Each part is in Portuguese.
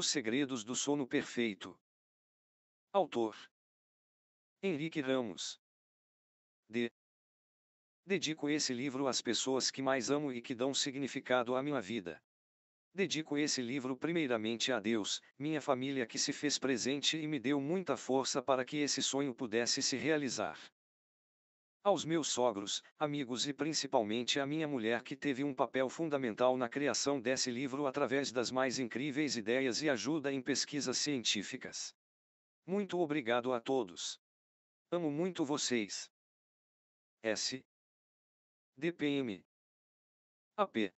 Os Segredos do Sono Perfeito. Autor: Henrique Ramos. D. Dedico esse livro às pessoas que mais amo e que dão significado à minha vida. Dedico esse livro primeiramente a Deus, minha família que se fez presente e me deu muita força para que esse sonho pudesse se realizar. Aos meus sogros, amigos e principalmente à minha mulher que teve um papel fundamental na criação desse livro através das mais incríveis ideias e ajuda em pesquisas científicas. Muito obrigado a todos. Amo muito vocês. S. DPM. AP.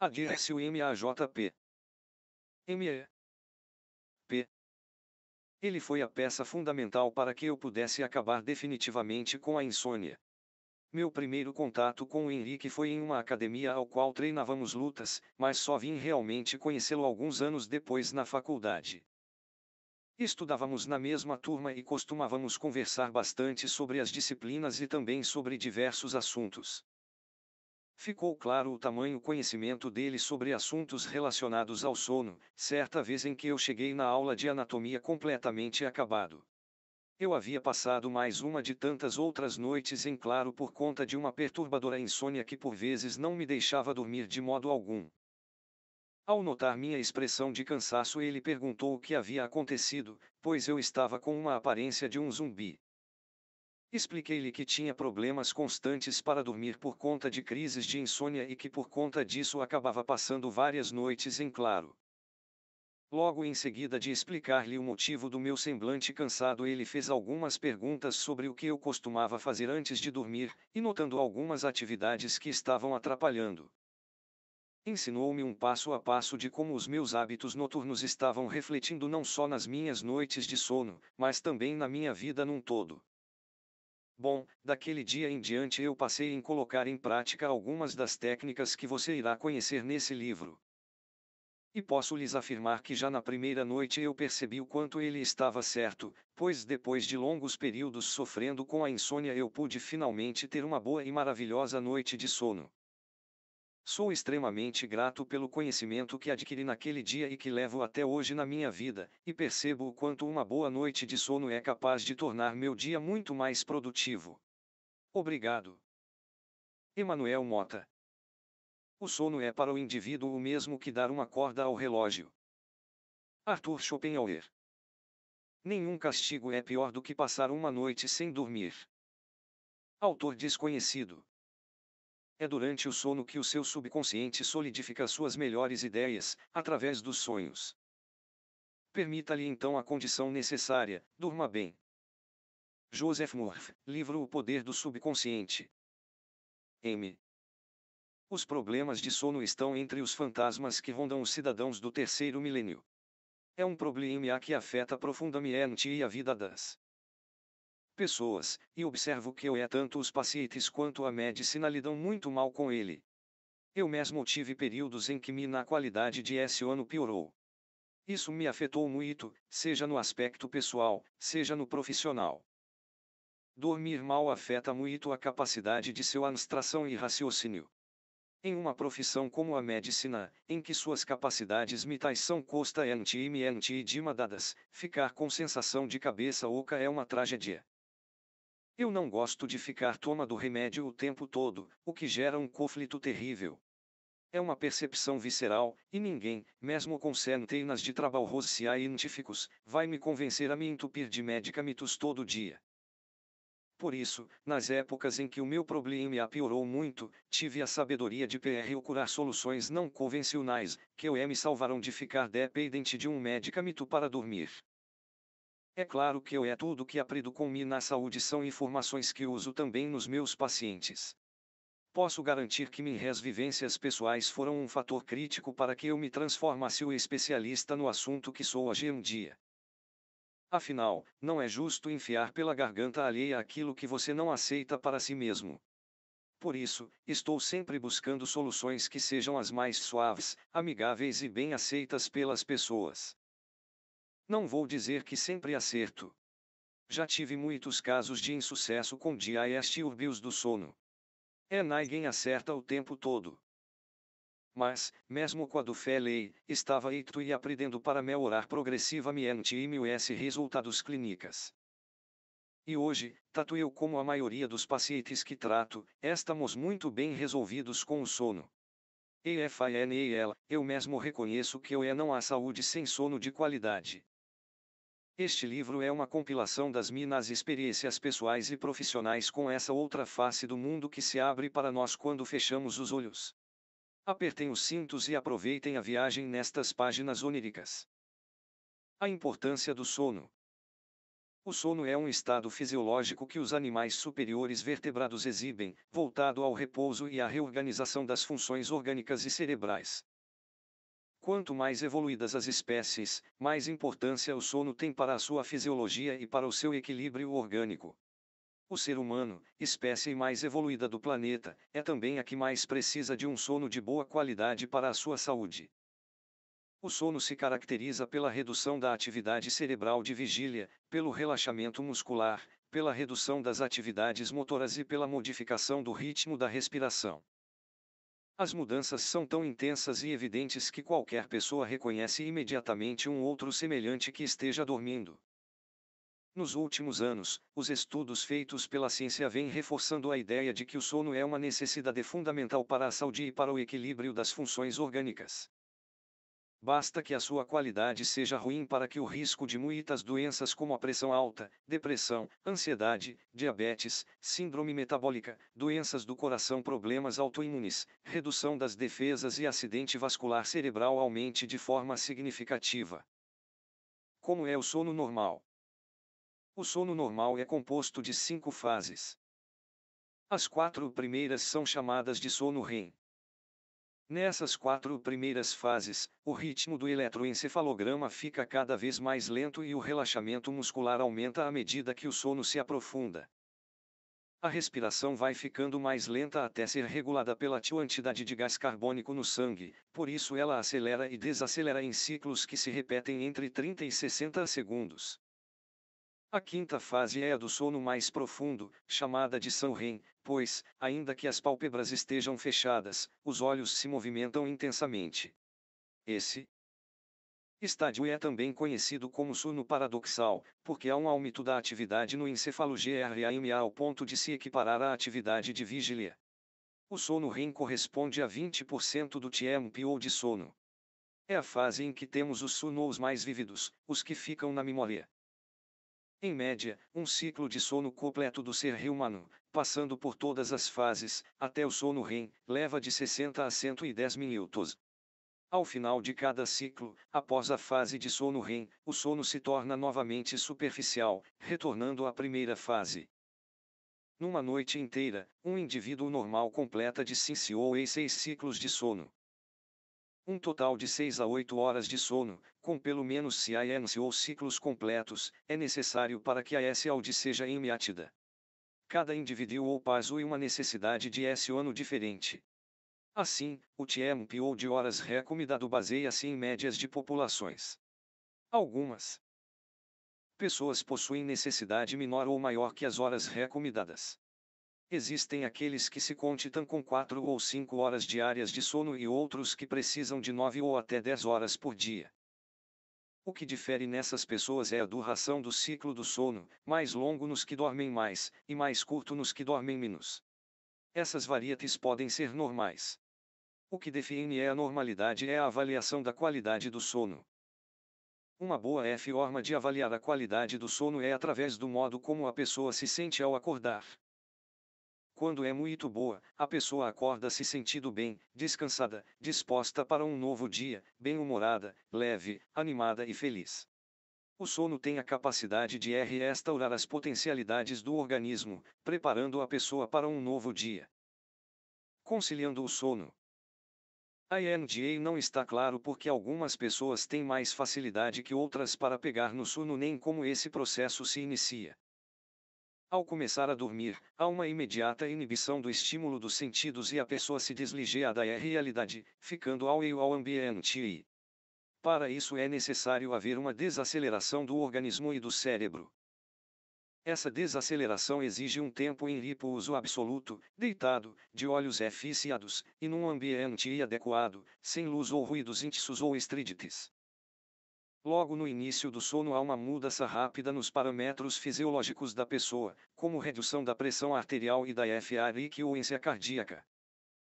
Adircio MAJP. ME. Ele foi a peça fundamental para que eu pudesse acabar definitivamente com a insônia. Meu primeiro contato com o Henrique foi em uma academia ao qual treinávamos lutas, mas só vim realmente conhecê-lo alguns anos depois na faculdade. Estudávamos na mesma turma e costumávamos conversar bastante sobre as disciplinas e também sobre diversos assuntos. Ficou claro o tamanho conhecimento dele sobre assuntos relacionados ao sono, certa vez em que eu cheguei na aula de anatomia completamente acabado. Eu havia passado mais uma de tantas outras noites em claro por conta de uma perturbadora insônia que por vezes não me deixava dormir de modo algum. Ao notar minha expressão de cansaço, ele perguntou o que havia acontecido, pois eu estava com uma aparência de um zumbi. Expliquei-lhe que tinha problemas constantes para dormir por conta de crises de insônia e que por conta disso acabava passando várias noites em claro. Logo em seguida de explicar-lhe o motivo do meu semblante cansado, ele fez algumas perguntas sobre o que eu costumava fazer antes de dormir, e notando algumas atividades que estavam atrapalhando. Ensinou-me um passo a passo de como os meus hábitos noturnos estavam refletindo não só nas minhas noites de sono, mas também na minha vida num todo. Bom, daquele dia em diante eu passei em colocar em prática algumas das técnicas que você irá conhecer nesse livro. E posso lhes afirmar que já na primeira noite eu percebi o quanto ele estava certo, pois depois de longos períodos sofrendo com a insônia eu pude finalmente ter uma boa e maravilhosa noite de sono. Sou extremamente grato pelo conhecimento que adquiri naquele dia e que levo até hoje na minha vida, e percebo o quanto uma boa noite de sono é capaz de tornar meu dia muito mais produtivo. Obrigado. Emanuel Mota O sono é para o indivíduo o mesmo que dar uma corda ao relógio. Arthur Schopenhauer Nenhum castigo é pior do que passar uma noite sem dormir. Autor desconhecido. É durante o sono que o seu subconsciente solidifica suas melhores ideias, através dos sonhos. Permita-lhe então a condição necessária, durma bem. Joseph Murphy, livro O Poder do Subconsciente. M. Os problemas de sono estão entre os fantasmas que rondam os cidadãos do terceiro milênio. É um problema que afeta profundamente a vida das pessoas, e observo que eu é tanto os pacientes quanto a medicina lidam muito mal com ele. Eu mesmo tive períodos em que minha qualidade de S ano piorou. Isso me afetou muito, seja no aspecto pessoal, seja no profissional. Dormir mal afeta muito a capacidade de seu abstração e raciocínio. Em uma profissão como a medicina, em que suas capacidades mitais são costa e dima dimadadas, ficar com sensação de cabeça oca é uma tragédia. Eu não gosto de ficar toma do remédio o tempo todo, o que gera um conflito terrível. É uma percepção visceral, e ninguém, mesmo com centenas de trabalhos científicos, vai me convencer a me entupir de medicamentos todo dia. Por isso, nas épocas em que o meu problema piorou muito, tive a sabedoria de procurar curar soluções não convencionais, que eu me salvaram de ficar dependente de um medicamento para dormir. É claro que eu é tudo que aprendo com mim na saúde são informações que uso também nos meus pacientes. Posso garantir que minhas vivências pessoais foram um fator crítico para que eu me transformasse o especialista no assunto que sou hoje um dia. Afinal, não é justo enfiar pela garganta alheia aquilo que você não aceita para si mesmo. Por isso, estou sempre buscando soluções que sejam as mais suaves, amigáveis e bem aceitas pelas pessoas. Não vou dizer que sempre acerto. Já tive muitos casos de insucesso com dia e distúrbios do sono. É ninguém acerta o tempo todo. Mas, mesmo quando falei, estava icto e aprendendo para melhorar progressivamente e meus resultados clínicas. E hoje, tatu eu como a maioria dos pacientes que trato, estamos muito bem resolvidos com o sono. E FINEL, eu mesmo reconheço que eu é não há saúde sem sono de qualidade. Este livro é uma compilação das minhas experiências pessoais e profissionais com essa outra face do mundo que se abre para nós quando fechamos os olhos. Apertem os cintos e aproveitem a viagem nestas páginas oníricas. A importância do sono. O sono é um estado fisiológico que os animais superiores vertebrados exibem, voltado ao repouso e à reorganização das funções orgânicas e cerebrais. Quanto mais evoluídas as espécies, mais importância o sono tem para a sua fisiologia e para o seu equilíbrio orgânico. O ser humano, espécie mais evoluída do planeta, é também a que mais precisa de um sono de boa qualidade para a sua saúde. O sono se caracteriza pela redução da atividade cerebral de vigília, pelo relaxamento muscular, pela redução das atividades motoras e pela modificação do ritmo da respiração. As mudanças são tão intensas e evidentes que qualquer pessoa reconhece imediatamente um outro semelhante que esteja dormindo. Nos últimos anos, os estudos feitos pela ciência vêm reforçando a ideia de que o sono é uma necessidade fundamental para a saúde e para o equilíbrio das funções orgânicas. Basta que a sua qualidade seja ruim para que o risco de muitas doenças como a pressão alta, depressão, ansiedade, diabetes, síndrome metabólica, doenças do coração, problemas autoimunes, redução das defesas e acidente vascular cerebral aumente de forma significativa. Como é o sono normal? O sono normal é composto de cinco fases. As quatro primeiras são chamadas de sono REM. Nessas quatro primeiras fases, o ritmo do eletroencefalograma fica cada vez mais lento e o relaxamento muscular aumenta à medida que o sono se aprofunda. A respiração vai ficando mais lenta até ser regulada pela quantidade de gás carbônico no sangue, por isso ela acelera e desacelera em ciclos que se repetem entre 30 e 60 segundos. A quinta fase é a do sono mais profundo, chamada de REM, pois, ainda que as pálpebras estejam fechadas, os olhos se movimentam intensamente. Esse estádio é também conhecido como sono paradoxal, porque há um aumento da atividade no encefalo GRAMA ao ponto de se equiparar à atividade de vigília. O sono REM corresponde a 20% do TMP ou de sono. É a fase em que temos os sonous mais vívidos, os que ficam na memória. Em média, um ciclo de sono completo do ser humano, passando por todas as fases, até o sono REM, leva de 60 a 110 minutos. Ao final de cada ciclo, após a fase de sono REM, o sono se torna novamente superficial, retornando à primeira fase. Numa noite inteira, um indivíduo normal completa de 5 ou 6 ciclos de sono. Um total de 6 a 8 horas de sono, com pelo menos CINs ou ciclos completos, é necessário para que a S-ALD seja imiatida. Cada indivíduo ou possui uma necessidade de S-ONO diferente. Assim, o TMP ou de horas recomendado baseia-se em médias de populações. Algumas pessoas possuem necessidade menor ou maior que as horas recomendadas. Existem aqueles que se contentam com 4 ou 5 horas diárias de sono e outros que precisam de 9 ou até 10 horas por dia. O que difere nessas pessoas é a duração do ciclo do sono, mais longo nos que dormem mais, e mais curto nos que dormem menos. Essas variantes podem ser normais. O que define é a normalidade é a avaliação da qualidade do sono. Uma boa forma de avaliar a qualidade do sono é através do modo como a pessoa se sente ao acordar. Quando é muito boa, a pessoa acorda se sentindo bem, descansada, disposta para um novo dia, bem-humorada, leve, animada e feliz. O sono tem a capacidade de restaurar as potencialidades do organismo, preparando a pessoa para um novo dia. Conciliando o sono. A INDA não está claro porque algumas pessoas têm mais facilidade que outras para pegar no sono nem como esse processo se inicia. Ao começar a dormir, há uma imediata inibição do estímulo dos sentidos e a pessoa se desliga da realidade, ficando eio ao ambiente. Para isso é necessário haver uma desaceleração do organismo e do cérebro. Essa desaceleração exige um tempo em repouso absoluto, deitado, de olhos eficiados, e num ambiente adequado, sem luz ou ruídos intensos ou estridites. Logo no início do sono há uma mudança rápida nos parâmetros fisiológicos da pessoa, como redução da pressão arterial e da FARIQUência cardíaca.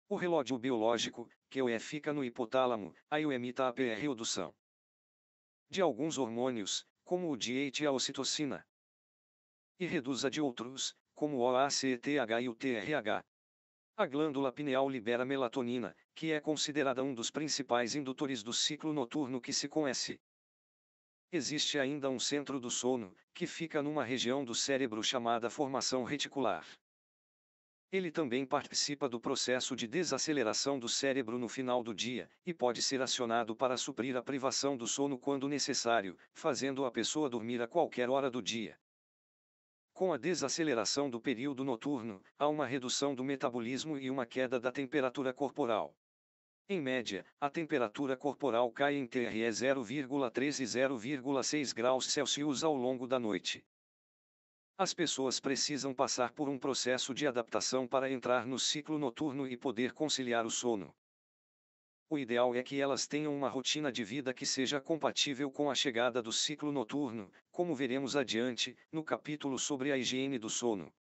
O relógio biológico, que é o é, fica no hipotálamo, aí o emita a PR redução de alguns hormônios, como o DH e a ocitocina, e reduz a de outros, como o ACTH e o TRH. A glândula pineal libera melatonina, que é considerada um dos principais indutores do ciclo noturno que se conhece. Existe ainda um centro do sono, que fica numa região do cérebro chamada formação reticular. Ele também participa do processo de desaceleração do cérebro no final do dia e pode ser acionado para suprir a privação do sono quando necessário, fazendo a pessoa dormir a qualquer hora do dia. Com a desaceleração do período noturno, há uma redução do metabolismo e uma queda da temperatura corporal. Em média, a temperatura corporal cai entre 0,3 e 0,6 graus Celsius ao longo da noite. As pessoas precisam passar por um processo de adaptação para entrar no ciclo noturno e poder conciliar o sono. O ideal é que elas tenham uma rotina de vida que seja compatível com a chegada do ciclo noturno, como veremos adiante, no capítulo sobre a higiene do sono.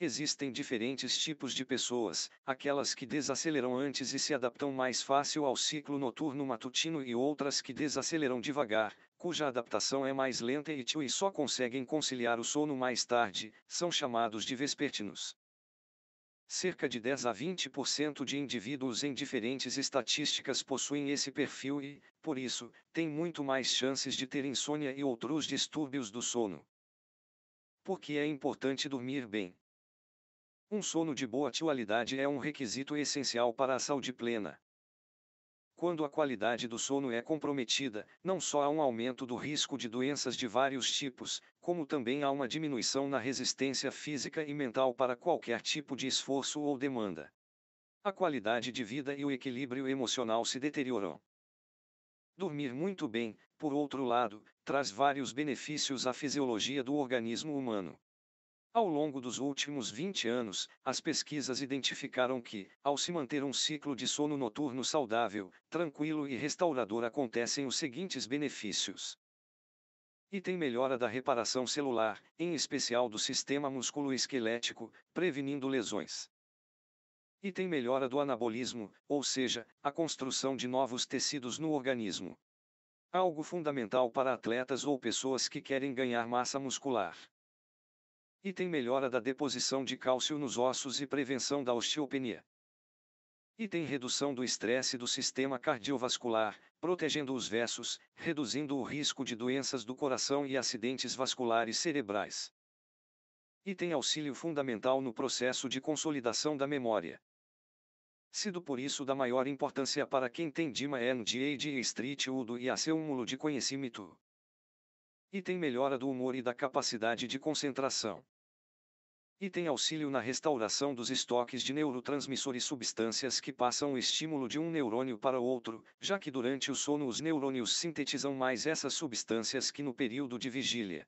Existem diferentes tipos de pessoas, aquelas que desaceleram antes e se adaptam mais fácil ao ciclo noturno matutino e outras que desaceleram devagar, cuja adaptação é mais lenta e tio e só conseguem conciliar o sono mais tarde, são chamados de vespertinos. Cerca de 10 a 20% de indivíduos em diferentes estatísticas possuem esse perfil e, por isso, têm muito mais chances de ter insônia e outros distúrbios do sono. Por que é importante dormir bem? Um sono de boa qualidade é um requisito essencial para a saúde plena. Quando a qualidade do sono é comprometida, não só há um aumento do risco de doenças de vários tipos, como também há uma diminuição na resistência física e mental para qualquer tipo de esforço ou demanda. A qualidade de vida e o equilíbrio emocional se deterioram. Dormir muito bem, por outro lado, traz vários benefícios à fisiologia do organismo humano. Ao longo dos últimos 20 anos, as pesquisas identificaram que, ao se manter um ciclo de sono noturno saudável, tranquilo e restaurador, acontecem os seguintes benefícios. Item melhora da reparação celular, em especial do sistema esquelético, prevenindo lesões. Item melhora do anabolismo, ou seja, a construção de novos tecidos no organismo. Algo fundamental para atletas ou pessoas que querem ganhar massa muscular. E tem melhora da deposição de cálcio nos ossos e prevenção da osteopenia. E tem redução do estresse do sistema cardiovascular, protegendo os versos, reduzindo o risco de doenças do coração e acidentes vasculares cerebrais. E tem auxílio fundamental no processo de consolidação da memória. Sido por isso da maior importância para quem tem Dima NDA de Street Udo e a seu de conhecimento. Item melhora do humor e da capacidade de concentração. Item auxílio na restauração dos estoques de neurotransmissores substâncias que passam o estímulo de um neurônio para outro, já que durante o sono os neurônios sintetizam mais essas substâncias que no período de vigília.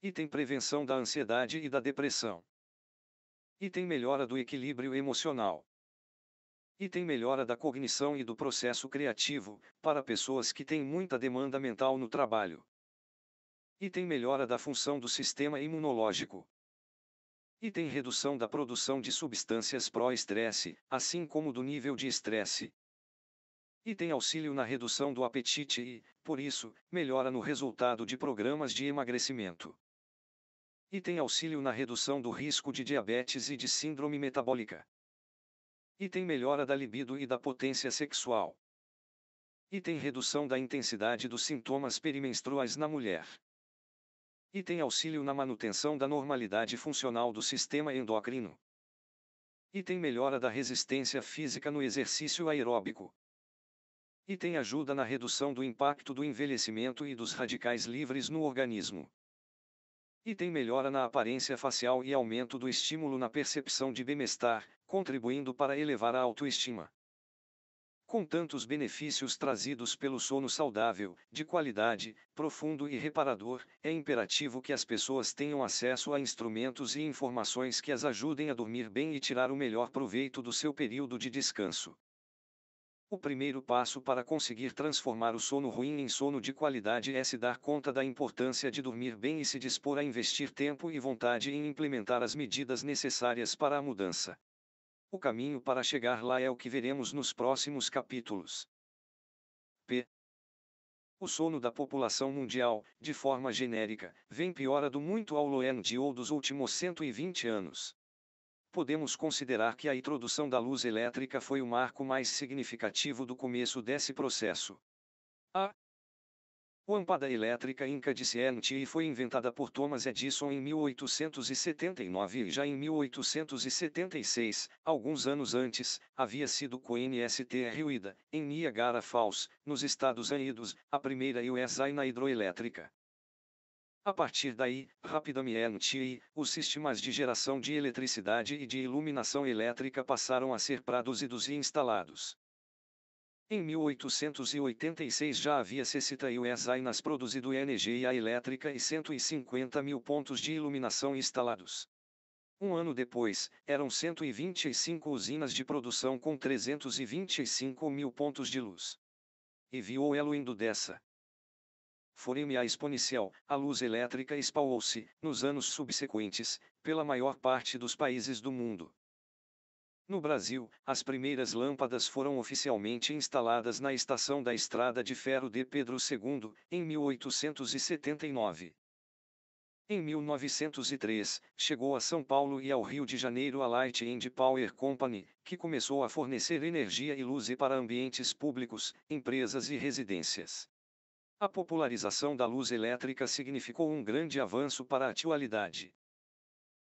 Item prevenção da ansiedade e da depressão. Item melhora do equilíbrio emocional. Item melhora da cognição e do processo criativo, para pessoas que têm muita demanda mental no trabalho. Item melhora da função do sistema imunológico. Item redução da produção de substâncias pró-estresse, assim como do nível de estresse. Item auxílio na redução do apetite e, por isso, melhora no resultado de programas de emagrecimento. Item auxílio na redução do risco de diabetes e de síndrome metabólica. Item melhora da libido e da potência sexual. Item redução da intensidade dos sintomas perimenstruais na mulher e tem auxílio na manutenção da normalidade funcional do sistema endocrino. E tem melhora da resistência física no exercício aeróbico. E tem ajuda na redução do impacto do envelhecimento e dos radicais livres no organismo. E tem melhora na aparência facial e aumento do estímulo na percepção de bem-estar, contribuindo para elevar a autoestima com tantos benefícios trazidos pelo sono saudável, de qualidade, profundo e reparador, é imperativo que as pessoas tenham acesso a instrumentos e informações que as ajudem a dormir bem e tirar o melhor proveito do seu período de descanso. O primeiro passo para conseguir transformar o sono ruim em sono de qualidade é se dar conta da importância de dormir bem e se dispor a investir tempo e vontade em implementar as medidas necessárias para a mudança. O caminho para chegar lá é o que veremos nos próximos capítulos. P. O sono da população mundial, de forma genérica, vem piorando muito ao longo de ou dos últimos 120 anos. Podemos considerar que a introdução da luz elétrica foi o marco mais significativo do começo desse processo. A Lâmpada elétrica incandescente e foi inventada por Thomas Edison em 1879 e já em 1876, alguns anos antes, havia sido construída, em Niagara Falls, nos Estados Unidos, a primeira USA na hidroelétrica. A partir daí, rapidamente, os sistemas de geração de eletricidade e de iluminação elétrica passaram a ser produzidos e instalados. Em 1886 já havia 60 US Ainas produzido energia elétrica e 150 mil pontos de iluminação instalados. Um ano depois, eram 125 usinas de produção com 325 mil pontos de luz. E viu elo indo dessa. a exponencial, a luz elétrica espalhou-se, nos anos subsequentes, pela maior parte dos países do mundo. No Brasil, as primeiras lâmpadas foram oficialmente instaladas na estação da Estrada de Ferro de Pedro II, em 1879. Em 1903, chegou a São Paulo e ao Rio de Janeiro a Light and Power Company, que começou a fornecer energia e luz para ambientes públicos, empresas e residências. A popularização da luz elétrica significou um grande avanço para a atualidade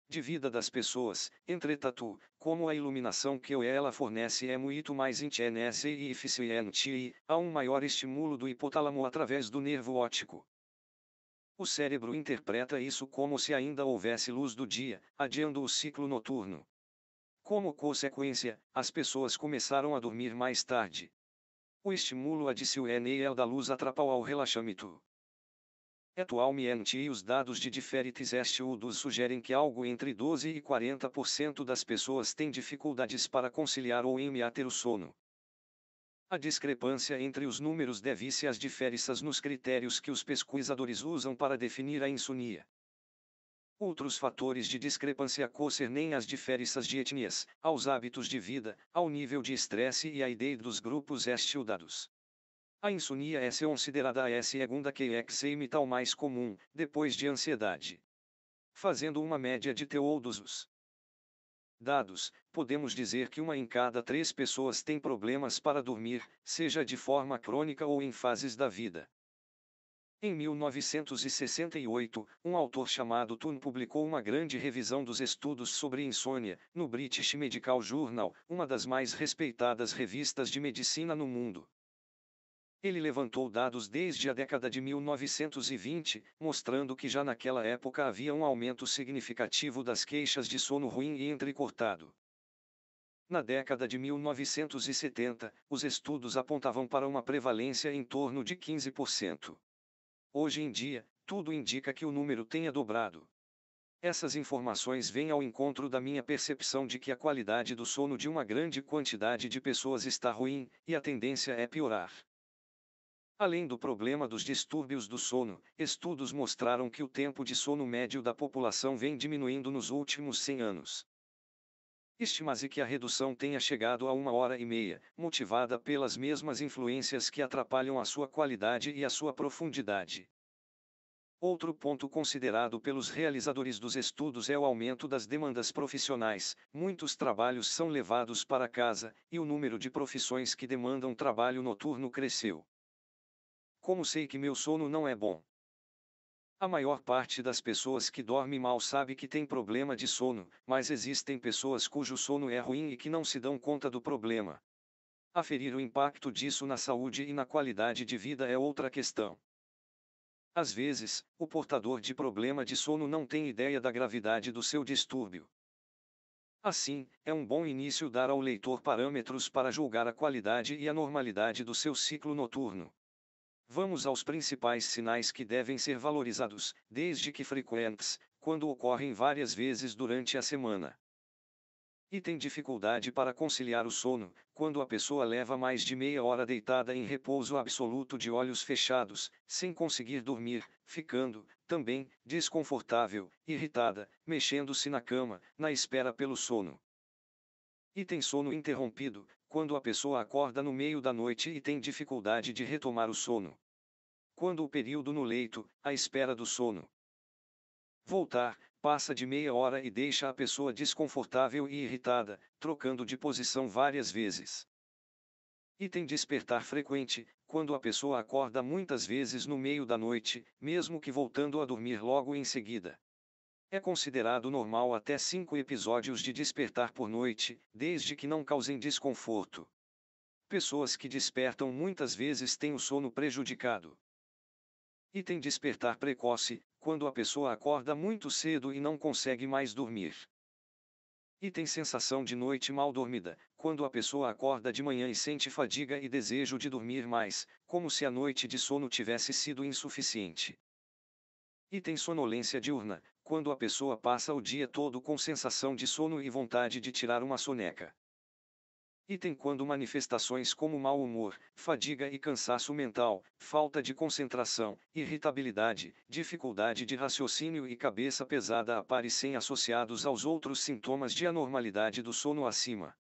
de vida das pessoas, entretanto, como a iluminação que ela fornece é muito mais intensa e eficiente há um maior estímulo do hipotálamo através do nervo óptico. O cérebro interpreta isso como se ainda houvesse luz do dia, adiando o ciclo noturno. Como consequência, as pessoas começaram a dormir mais tarde. O estímulo adicional da luz atrapalha o relaxamento. Atualmente e os dados de diferentes estudos sugerem que algo entre 12 e 40% das pessoas têm dificuldades para conciliar ou emiater o sono. A discrepância entre os números deve-se às diferenças nos critérios que os pesquisadores usam para definir a insônia. Outros fatores de discrepância concernem as diferenças de etnias, aos hábitos de vida, ao nível de estresse e à ideia dos grupos estudados. A insônia é considerada a segunda QXM mais comum, depois de ansiedade. Fazendo uma média de teodosos os dados, podemos dizer que uma em cada três pessoas tem problemas para dormir, seja de forma crônica ou em fases da vida. Em 1968, um autor chamado Thun publicou uma grande revisão dos estudos sobre insônia, no British Medical Journal, uma das mais respeitadas revistas de medicina no mundo. Ele levantou dados desde a década de 1920, mostrando que já naquela época havia um aumento significativo das queixas de sono ruim e entrecortado. Na década de 1970, os estudos apontavam para uma prevalência em torno de 15%. Hoje em dia, tudo indica que o número tenha dobrado. Essas informações vêm ao encontro da minha percepção de que a qualidade do sono de uma grande quantidade de pessoas está ruim, e a tendência é piorar. Além do problema dos distúrbios do sono, estudos mostraram que o tempo de sono médio da população vem diminuindo nos últimos 100 anos. Estima-se que a redução tenha chegado a uma hora e meia, motivada pelas mesmas influências que atrapalham a sua qualidade e a sua profundidade. Outro ponto considerado pelos realizadores dos estudos é o aumento das demandas profissionais. Muitos trabalhos são levados para casa, e o número de profissões que demandam trabalho noturno cresceu. Como sei que meu sono não é bom? A maior parte das pessoas que dorme mal sabe que tem problema de sono, mas existem pessoas cujo sono é ruim e que não se dão conta do problema. Aferir o impacto disso na saúde e na qualidade de vida é outra questão. Às vezes, o portador de problema de sono não tem ideia da gravidade do seu distúrbio. Assim, é um bom início dar ao leitor parâmetros para julgar a qualidade e a normalidade do seu ciclo noturno. Vamos aos principais sinais que devem ser valorizados, desde que frequentes, quando ocorrem várias vezes durante a semana. Item dificuldade para conciliar o sono, quando a pessoa leva mais de meia hora deitada em repouso absoluto de olhos fechados, sem conseguir dormir, ficando, também, desconfortável, irritada, mexendo-se na cama, na espera pelo sono. Item sono interrompido, quando a pessoa acorda no meio da noite e tem dificuldade de retomar o sono. Quando o período no leito, à espera do sono. Voltar, passa de meia hora e deixa a pessoa desconfortável e irritada, trocando de posição várias vezes. Item despertar frequente, quando a pessoa acorda muitas vezes no meio da noite, mesmo que voltando a dormir logo em seguida. É considerado normal até cinco episódios de despertar por noite, desde que não causem desconforto. Pessoas que despertam muitas vezes têm o sono prejudicado. Item despertar precoce, quando a pessoa acorda muito cedo e não consegue mais dormir. Item sensação de noite mal dormida, quando a pessoa acorda de manhã e sente fadiga e desejo de dormir mais, como se a noite de sono tivesse sido insuficiente. Item sonolência diurna, quando a pessoa passa o dia todo com sensação de sono e vontade de tirar uma soneca. E tem quando manifestações como mau humor, fadiga e cansaço mental, falta de concentração, irritabilidade, dificuldade de raciocínio e cabeça pesada aparecem associados aos outros sintomas de anormalidade do sono acima.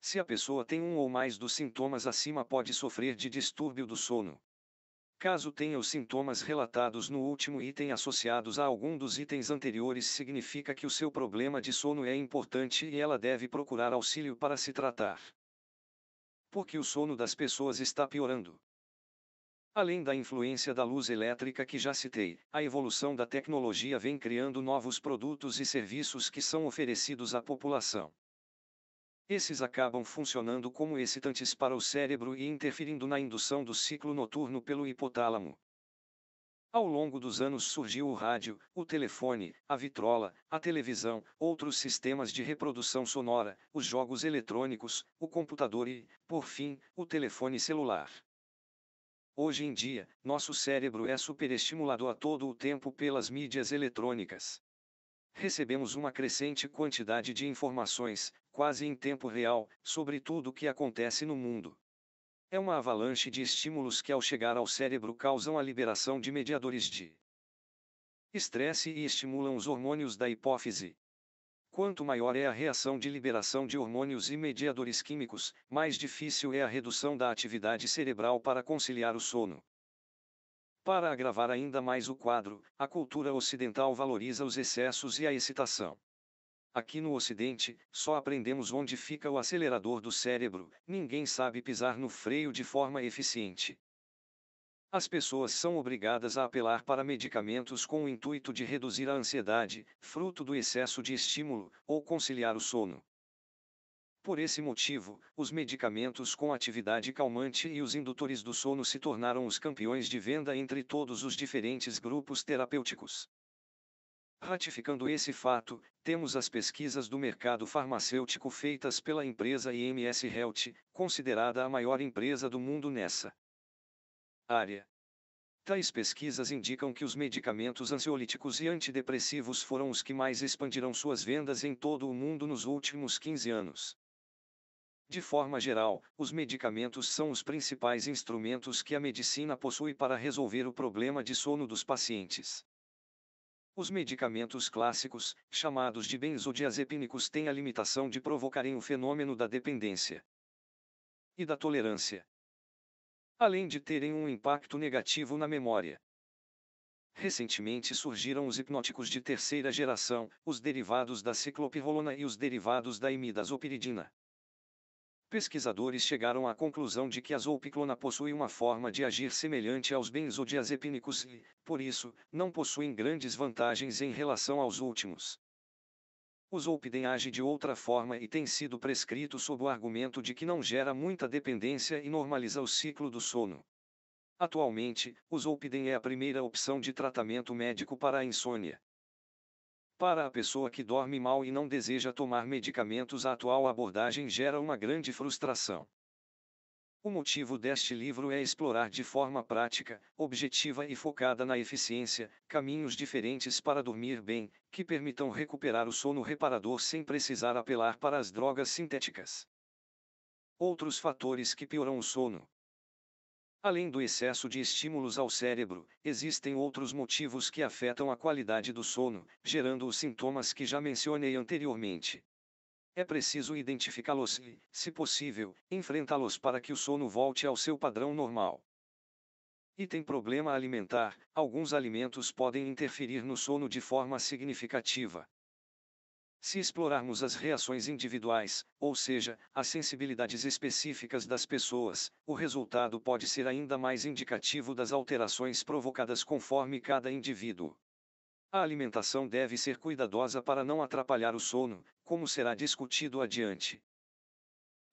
Se a pessoa tem um ou mais dos sintomas acima, pode sofrer de distúrbio do sono. Caso tenha os sintomas relatados no último item associados a algum dos itens anteriores, significa que o seu problema de sono é importante e ela deve procurar auxílio para se tratar. Porque o sono das pessoas está piorando. Além da influência da luz elétrica que já citei, a evolução da tecnologia vem criando novos produtos e serviços que são oferecidos à população. Esses acabam funcionando como excitantes para o cérebro e interferindo na indução do ciclo noturno pelo hipotálamo. Ao longo dos anos surgiu o rádio, o telefone, a vitrola, a televisão, outros sistemas de reprodução sonora, os jogos eletrônicos, o computador e, por fim, o telefone celular. Hoje em dia, nosso cérebro é superestimulado a todo o tempo pelas mídias eletrônicas. Recebemos uma crescente quantidade de informações, quase em tempo real, sobre tudo o que acontece no mundo. É uma avalanche de estímulos que, ao chegar ao cérebro, causam a liberação de mediadores de estresse e estimulam os hormônios da hipófise. Quanto maior é a reação de liberação de hormônios e mediadores químicos, mais difícil é a redução da atividade cerebral para conciliar o sono. Para agravar ainda mais o quadro, a cultura ocidental valoriza os excessos e a excitação. Aqui no Ocidente, só aprendemos onde fica o acelerador do cérebro, ninguém sabe pisar no freio de forma eficiente. As pessoas são obrigadas a apelar para medicamentos com o intuito de reduzir a ansiedade, fruto do excesso de estímulo, ou conciliar o sono. Por esse motivo, os medicamentos com atividade calmante e os indutores do sono se tornaram os campeões de venda entre todos os diferentes grupos terapêuticos. Ratificando esse fato, temos as pesquisas do mercado farmacêutico feitas pela empresa IMS Health, considerada a maior empresa do mundo nessa área. Tais pesquisas indicam que os medicamentos ansiolíticos e antidepressivos foram os que mais expandiram suas vendas em todo o mundo nos últimos 15 anos. De forma geral, os medicamentos são os principais instrumentos que a medicina possui para resolver o problema de sono dos pacientes. Os medicamentos clássicos, chamados de benzodiazepínicos, têm a limitação de provocarem o fenômeno da dependência e da tolerância, além de terem um impacto negativo na memória. Recentemente surgiram os hipnóticos de terceira geração, os derivados da ciclopivolona e os derivados da imidazopiridina. Pesquisadores chegaram à conclusão de que a zolpiclona possui uma forma de agir semelhante aos benzodiazepínicos e, por isso, não possuem grandes vantagens em relação aos últimos. O zolpidem age de outra forma e tem sido prescrito sob o argumento de que não gera muita dependência e normaliza o ciclo do sono. Atualmente, o zolpidem é a primeira opção de tratamento médico para a insônia. Para a pessoa que dorme mal e não deseja tomar medicamentos, a atual abordagem gera uma grande frustração. O motivo deste livro é explorar de forma prática, objetiva e focada na eficiência, caminhos diferentes para dormir bem, que permitam recuperar o sono reparador sem precisar apelar para as drogas sintéticas. Outros fatores que pioram o sono. Além do excesso de estímulos ao cérebro, existem outros motivos que afetam a qualidade do sono, gerando os sintomas que já mencionei anteriormente. É preciso identificá-los e, se possível, enfrentá-los para que o sono volte ao seu padrão normal. Item problema alimentar: alguns alimentos podem interferir no sono de forma significativa. Se explorarmos as reações individuais, ou seja, as sensibilidades específicas das pessoas, o resultado pode ser ainda mais indicativo das alterações provocadas conforme cada indivíduo. A alimentação deve ser cuidadosa para não atrapalhar o sono, como será discutido adiante.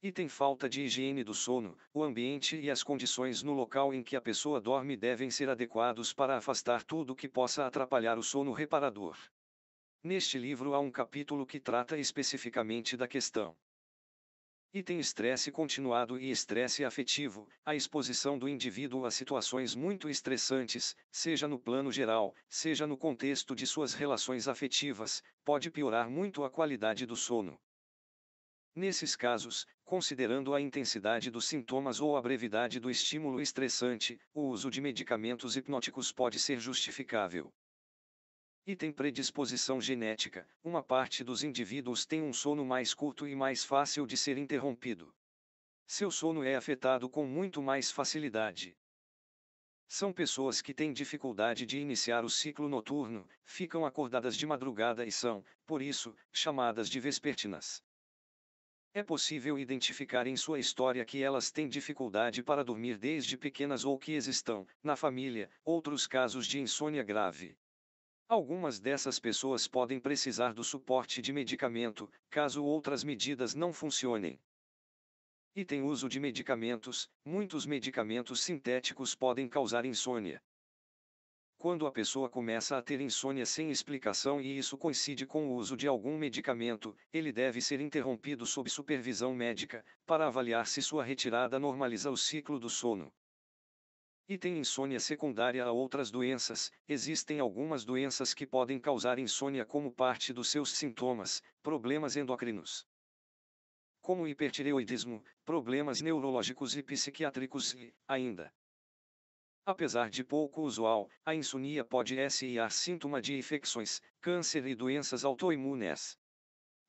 Item falta de higiene do sono, o ambiente e as condições no local em que a pessoa dorme devem ser adequados para afastar tudo que possa atrapalhar o sono reparador. Neste livro há um capítulo que trata especificamente da questão. Item estresse continuado e estresse afetivo, a exposição do indivíduo a situações muito estressantes, seja no plano geral, seja no contexto de suas relações afetivas, pode piorar muito a qualidade do sono. Nesses casos, considerando a intensidade dos sintomas ou a brevidade do estímulo estressante, o uso de medicamentos hipnóticos pode ser justificável. E tem predisposição genética: uma parte dos indivíduos tem um sono mais curto e mais fácil de ser interrompido. Seu sono é afetado com muito mais facilidade. São pessoas que têm dificuldade de iniciar o ciclo noturno, ficam acordadas de madrugada e são, por isso, chamadas de vespertinas. É possível identificar em sua história que elas têm dificuldade para dormir desde pequenas ou que existam, na família, outros casos de insônia grave. Algumas dessas pessoas podem precisar do suporte de medicamento, caso outras medidas não funcionem. E tem uso de medicamentos, muitos medicamentos sintéticos podem causar insônia. Quando a pessoa começa a ter insônia sem explicação e isso coincide com o uso de algum medicamento, ele deve ser interrompido sob supervisão médica, para avaliar se sua retirada normaliza o ciclo do sono. E tem insônia secundária a outras doenças. Existem algumas doenças que podem causar insônia como parte dos seus sintomas, problemas endócrinos como hipertireoidismo, problemas neurológicos e psiquiátricos e, ainda, apesar de pouco usual, a insônia pode ser sintoma de infecções, câncer e doenças autoimunes.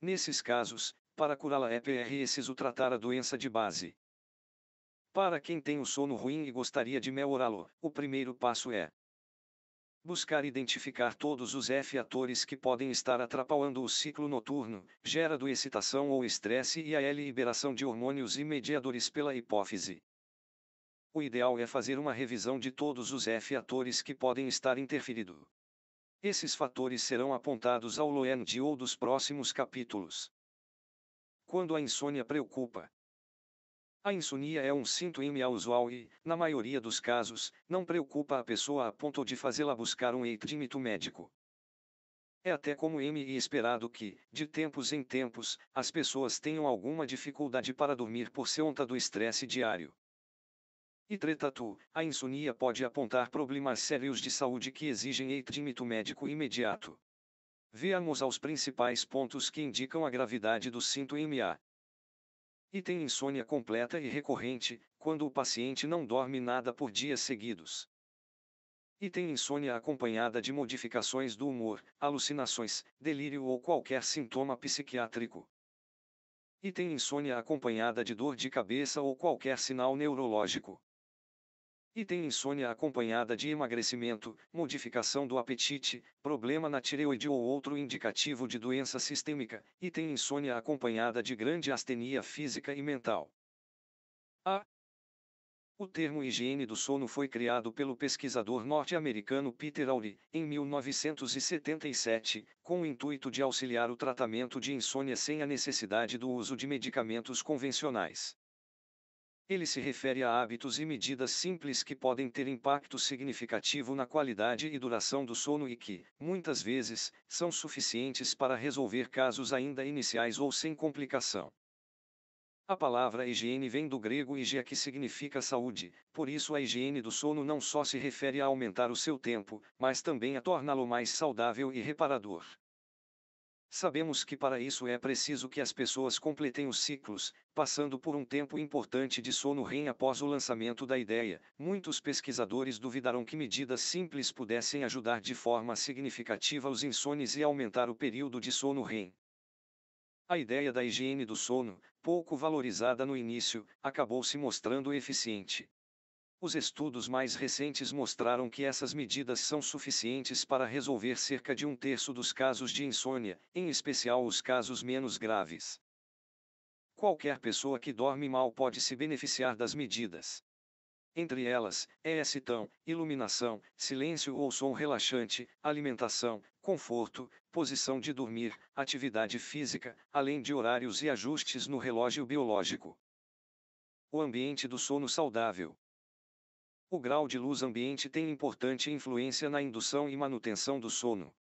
Nesses casos, para curá-la é preciso tratar a doença de base. Para quem tem o sono ruim e gostaria de melhorá-lo, o primeiro passo é buscar identificar todos os F atores que podem estar atrapalhando o ciclo noturno, gerando excitação ou estresse e a liberação de hormônios e mediadores pela hipófise. O ideal é fazer uma revisão de todos os F atores que podem estar interferindo. Esses fatores serão apontados ao longo de ou dos próximos capítulos. Quando a insônia preocupa, a insônia é um sintoma usual e, na maioria dos casos, não preocupa a pessoa a ponto de fazê-la buscar um eitímito médico. É até como M e esperado que, de tempos em tempos, as pessoas tenham alguma dificuldade para dormir por conta do estresse diário. E tretatu, a insônia pode apontar problemas sérios de saúde que exigem eitímito médico imediato. Veamos aos principais pontos que indicam a gravidade do sintoma e tem insônia completa e recorrente, quando o paciente não dorme nada por dias seguidos. E tem insônia acompanhada de modificações do humor, alucinações, delírio ou qualquer sintoma psiquiátrico. E tem insônia acompanhada de dor de cabeça ou qualquer sinal neurológico. E tem insônia acompanhada de emagrecimento, modificação do apetite, problema na tireoide ou outro indicativo de doença sistêmica, e tem insônia acompanhada de grande astenia física e mental. A. O termo higiene do sono foi criado pelo pesquisador norte-americano Peter Auri, em 1977, com o intuito de auxiliar o tratamento de insônia sem a necessidade do uso de medicamentos convencionais. Ele se refere a hábitos e medidas simples que podem ter impacto significativo na qualidade e duração do sono e que, muitas vezes, são suficientes para resolver casos ainda iniciais ou sem complicação. A palavra higiene vem do grego higia que significa saúde, por isso a higiene do sono não só se refere a aumentar o seu tempo, mas também a torná-lo mais saudável e reparador. Sabemos que para isso é preciso que as pessoas completem os ciclos, passando por um tempo importante de sono REM após o lançamento da ideia. Muitos pesquisadores duvidaram que medidas simples pudessem ajudar de forma significativa os insones e aumentar o período de sono REM. A ideia da higiene do sono, pouco valorizada no início, acabou se mostrando eficiente. Os estudos mais recentes mostraram que essas medidas são suficientes para resolver cerca de um terço dos casos de insônia, em especial os casos menos graves. Qualquer pessoa que dorme mal pode se beneficiar das medidas. Entre elas, é excitão, iluminação, silêncio ou som relaxante, alimentação, conforto, posição de dormir, atividade física, além de horários e ajustes no relógio biológico. O ambiente do sono saudável. O grau de luz ambiente tem importante influência na indução e manutenção do sono.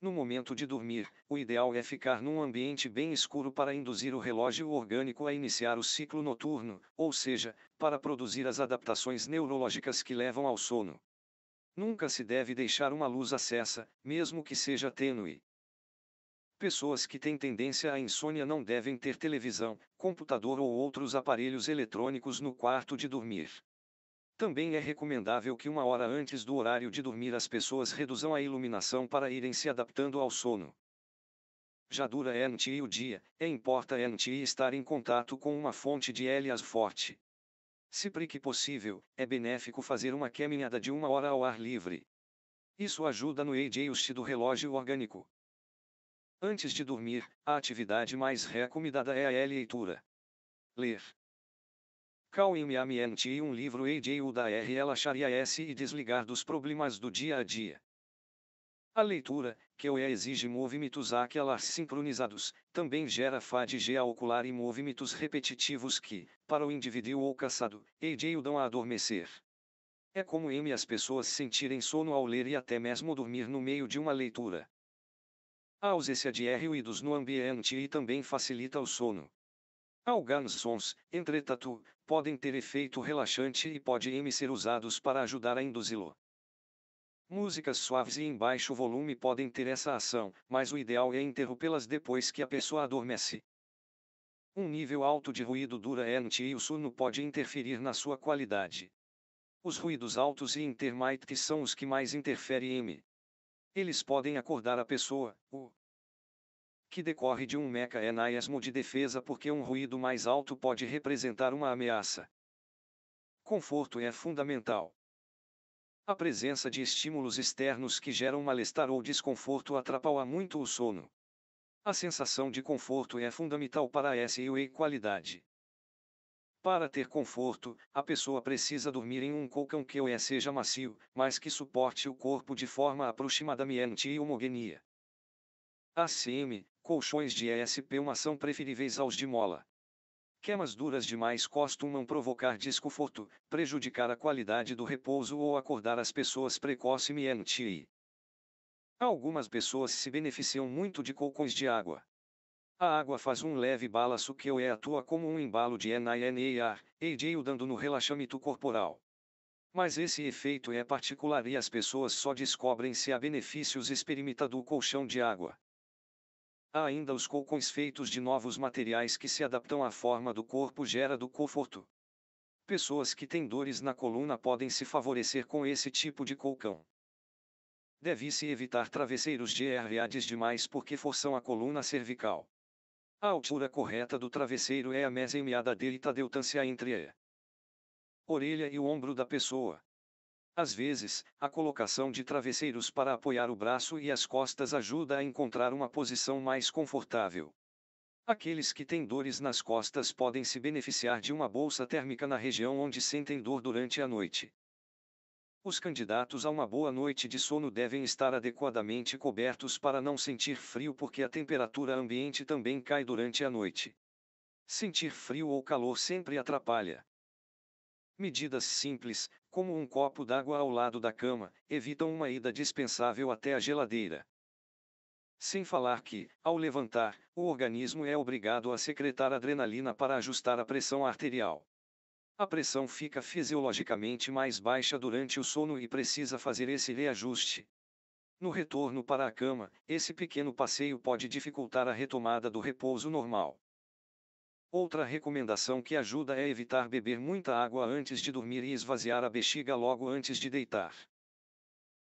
No momento de dormir, o ideal é ficar num ambiente bem escuro para induzir o relógio orgânico a iniciar o ciclo noturno, ou seja, para produzir as adaptações neurológicas que levam ao sono. Nunca se deve deixar uma luz acessa, mesmo que seja tênue. Pessoas que têm tendência à insônia não devem ter televisão, computador ou outros aparelhos eletrônicos no quarto de dormir. Também é recomendável que uma hora antes do horário de dormir as pessoas reduzam a iluminação para irem se adaptando ao sono. Já dura ente o dia, é importante estar em contato com uma fonte de hélias forte. Se que possível, é benéfico fazer uma caminhada de uma hora ao ar livre. Isso ajuda no ajuste do relógio orgânico. Antes de dormir, a atividade mais recomendada é a leitura. Ler. KMMNT e um livro AJ da RL acharia S e desligar dos problemas do dia a dia. A leitura, que o E exige movimentos aquelas sincronizados, também gera fadiga ocular e movimentos repetitivos que, para o indivíduo ou caçado, AJ o dão a adormecer. É como M as pessoas sentirem sono ao ler e até mesmo dormir no meio de uma leitura. A ausência de ruídos no ambiente e também facilita o sono. Alguns sons, entretanto, podem ter efeito relaxante e podem ser usados para ajudar a induzi-lo. Músicas suaves e em baixo volume podem ter essa ação, mas o ideal é interrompê-las depois que a pessoa adormece. Um nível alto de ruído dura ENT e o sono pode interferir na sua qualidade. Os ruídos altos e intermite são os que mais interferem em M. Eles podem acordar a pessoa, o que decorre de um mecanismo de defesa porque um ruído mais alto pode representar uma ameaça. Conforto é fundamental. A presença de estímulos externos que geram mal-estar ou desconforto atrapalha muito o sono. A sensação de conforto é fundamental para a SUA qualidade. Para ter conforto, a pessoa precisa dormir em um colchão que o seja macio, mas que suporte o corpo de forma aproximadamente homogênea. A colchões de ESP uma são preferíveis aos de mola. Quemas duras demais costumam provocar desconforto, prejudicar a qualidade do repouso ou acordar as pessoas precocemente. Algumas pessoas se beneficiam muito de colchões de água. A água faz um leve balaço que o é atua como um embalo de NINAR, dando no relaxamento corporal. Mas esse efeito é particular e as pessoas só descobrem se há benefícios experimenta do colchão de água. Há ainda os colcões feitos de novos materiais que se adaptam à forma do corpo gera do conforto. Pessoas que têm dores na coluna podem se favorecer com esse tipo de colcão. Deve-se evitar travesseiros de RADs demais porque forçam a coluna cervical. A altura correta do travesseiro é a mesa e meada delta deltância entre a orelha e o ombro da pessoa. Às vezes, a colocação de travesseiros para apoiar o braço e as costas ajuda a encontrar uma posição mais confortável. Aqueles que têm dores nas costas podem se beneficiar de uma bolsa térmica na região onde sentem dor durante a noite. Os candidatos a uma boa noite de sono devem estar adequadamente cobertos para não sentir frio, porque a temperatura ambiente também cai durante a noite. Sentir frio ou calor sempre atrapalha. Medidas simples, como um copo d'água ao lado da cama, evitam uma ida dispensável até a geladeira. Sem falar que, ao levantar, o organismo é obrigado a secretar adrenalina para ajustar a pressão arterial. A pressão fica fisiologicamente mais baixa durante o sono e precisa fazer esse reajuste. No retorno para a cama, esse pequeno passeio pode dificultar a retomada do repouso normal. Outra recomendação que ajuda é evitar beber muita água antes de dormir e esvaziar a bexiga logo antes de deitar.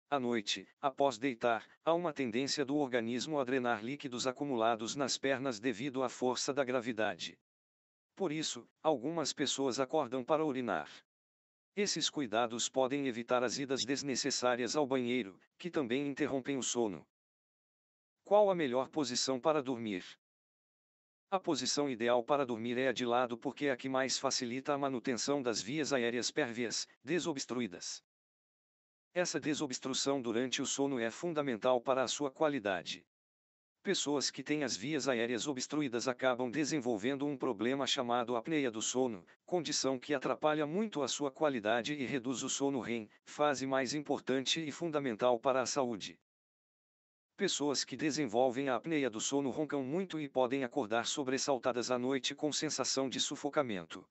À noite, após deitar, há uma tendência do organismo a drenar líquidos acumulados nas pernas devido à força da gravidade. Por isso, algumas pessoas acordam para urinar. Esses cuidados podem evitar as idas desnecessárias ao banheiro, que também interrompem o sono. Qual a melhor posição para dormir? A posição ideal para dormir é a de lado porque é a que mais facilita a manutenção das vias aéreas pérvias, desobstruídas. Essa desobstrução durante o sono é fundamental para a sua qualidade. Pessoas que têm as vias aéreas obstruídas acabam desenvolvendo um problema chamado apneia do sono, condição que atrapalha muito a sua qualidade e reduz o sono REM, fase mais importante e fundamental para a saúde. Pessoas que desenvolvem a apneia do sono roncam muito e podem acordar sobressaltadas à noite com sensação de sufocamento.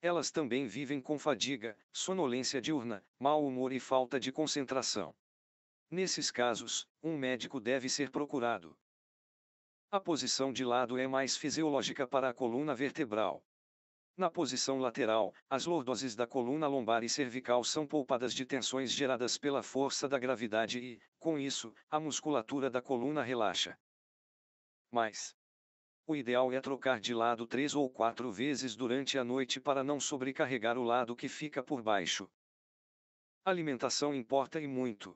Elas também vivem com fadiga, sonolência diurna, mau humor e falta de concentração. Nesses casos, um médico deve ser procurado. A posição de lado é mais fisiológica para a coluna vertebral. Na posição lateral, as lordoses da coluna lombar e cervical são poupadas de tensões geradas pela força da gravidade e, com isso, a musculatura da coluna relaxa. Mas, o ideal é trocar de lado três ou quatro vezes durante a noite para não sobrecarregar o lado que fica por baixo. Alimentação importa e muito.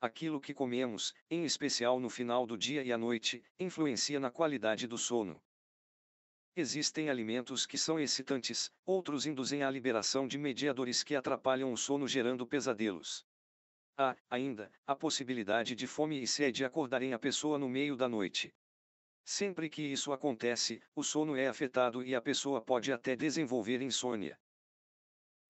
Aquilo que comemos, em especial no final do dia e à noite, influencia na qualidade do sono. Existem alimentos que são excitantes, outros induzem a liberação de mediadores que atrapalham o sono gerando pesadelos. Há, ainda, a possibilidade de fome e sede acordarem a pessoa no meio da noite. Sempre que isso acontece, o sono é afetado e a pessoa pode até desenvolver insônia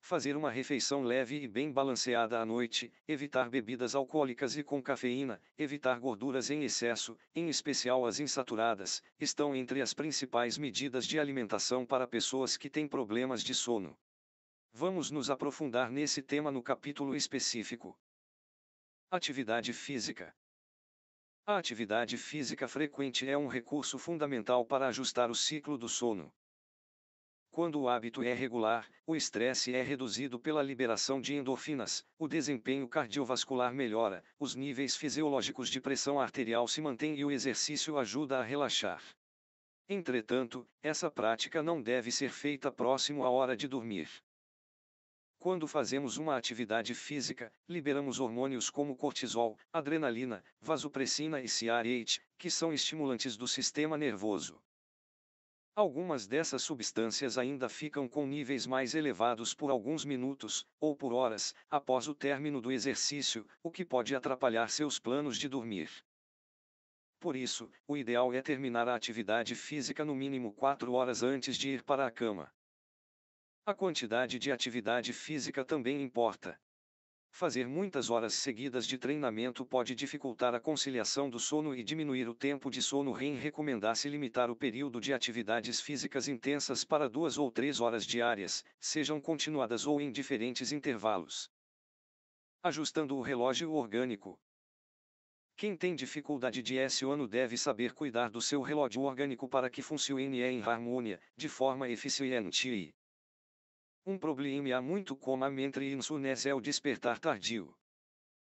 fazer uma refeição leve e bem balanceada à noite, evitar bebidas alcoólicas e com cafeína, evitar gorduras em excesso, em especial as insaturadas, estão entre as principais medidas de alimentação para pessoas que têm problemas de sono. Vamos nos aprofundar nesse tema no capítulo específico. Atividade física. A atividade física frequente é um recurso fundamental para ajustar o ciclo do sono. Quando o hábito é regular, o estresse é reduzido pela liberação de endorfinas, o desempenho cardiovascular melhora, os níveis fisiológicos de pressão arterial se mantêm e o exercício ajuda a relaxar. Entretanto, essa prática não deve ser feita próximo à hora de dormir. Quando fazemos uma atividade física, liberamos hormônios como cortisol, adrenalina, vasopressina e CRH, que são estimulantes do sistema nervoso. Algumas dessas substâncias ainda ficam com níveis mais elevados por alguns minutos, ou por horas, após o término do exercício, o que pode atrapalhar seus planos de dormir. Por isso, o ideal é terminar a atividade física no mínimo 4 horas antes de ir para a cama. A quantidade de atividade física também importa. Fazer muitas horas seguidas de treinamento pode dificultar a conciliação do sono e diminuir o tempo de sono. REM recomendar-se limitar o período de atividades físicas intensas para duas ou três horas diárias, sejam continuadas ou em diferentes intervalos. Ajustando o relógio orgânico. Quem tem dificuldade de sono deve saber cuidar do seu relógio orgânico para que funcione em harmonia, de forma eficiente e um problema há muito comum entre insunes é o despertar tardio.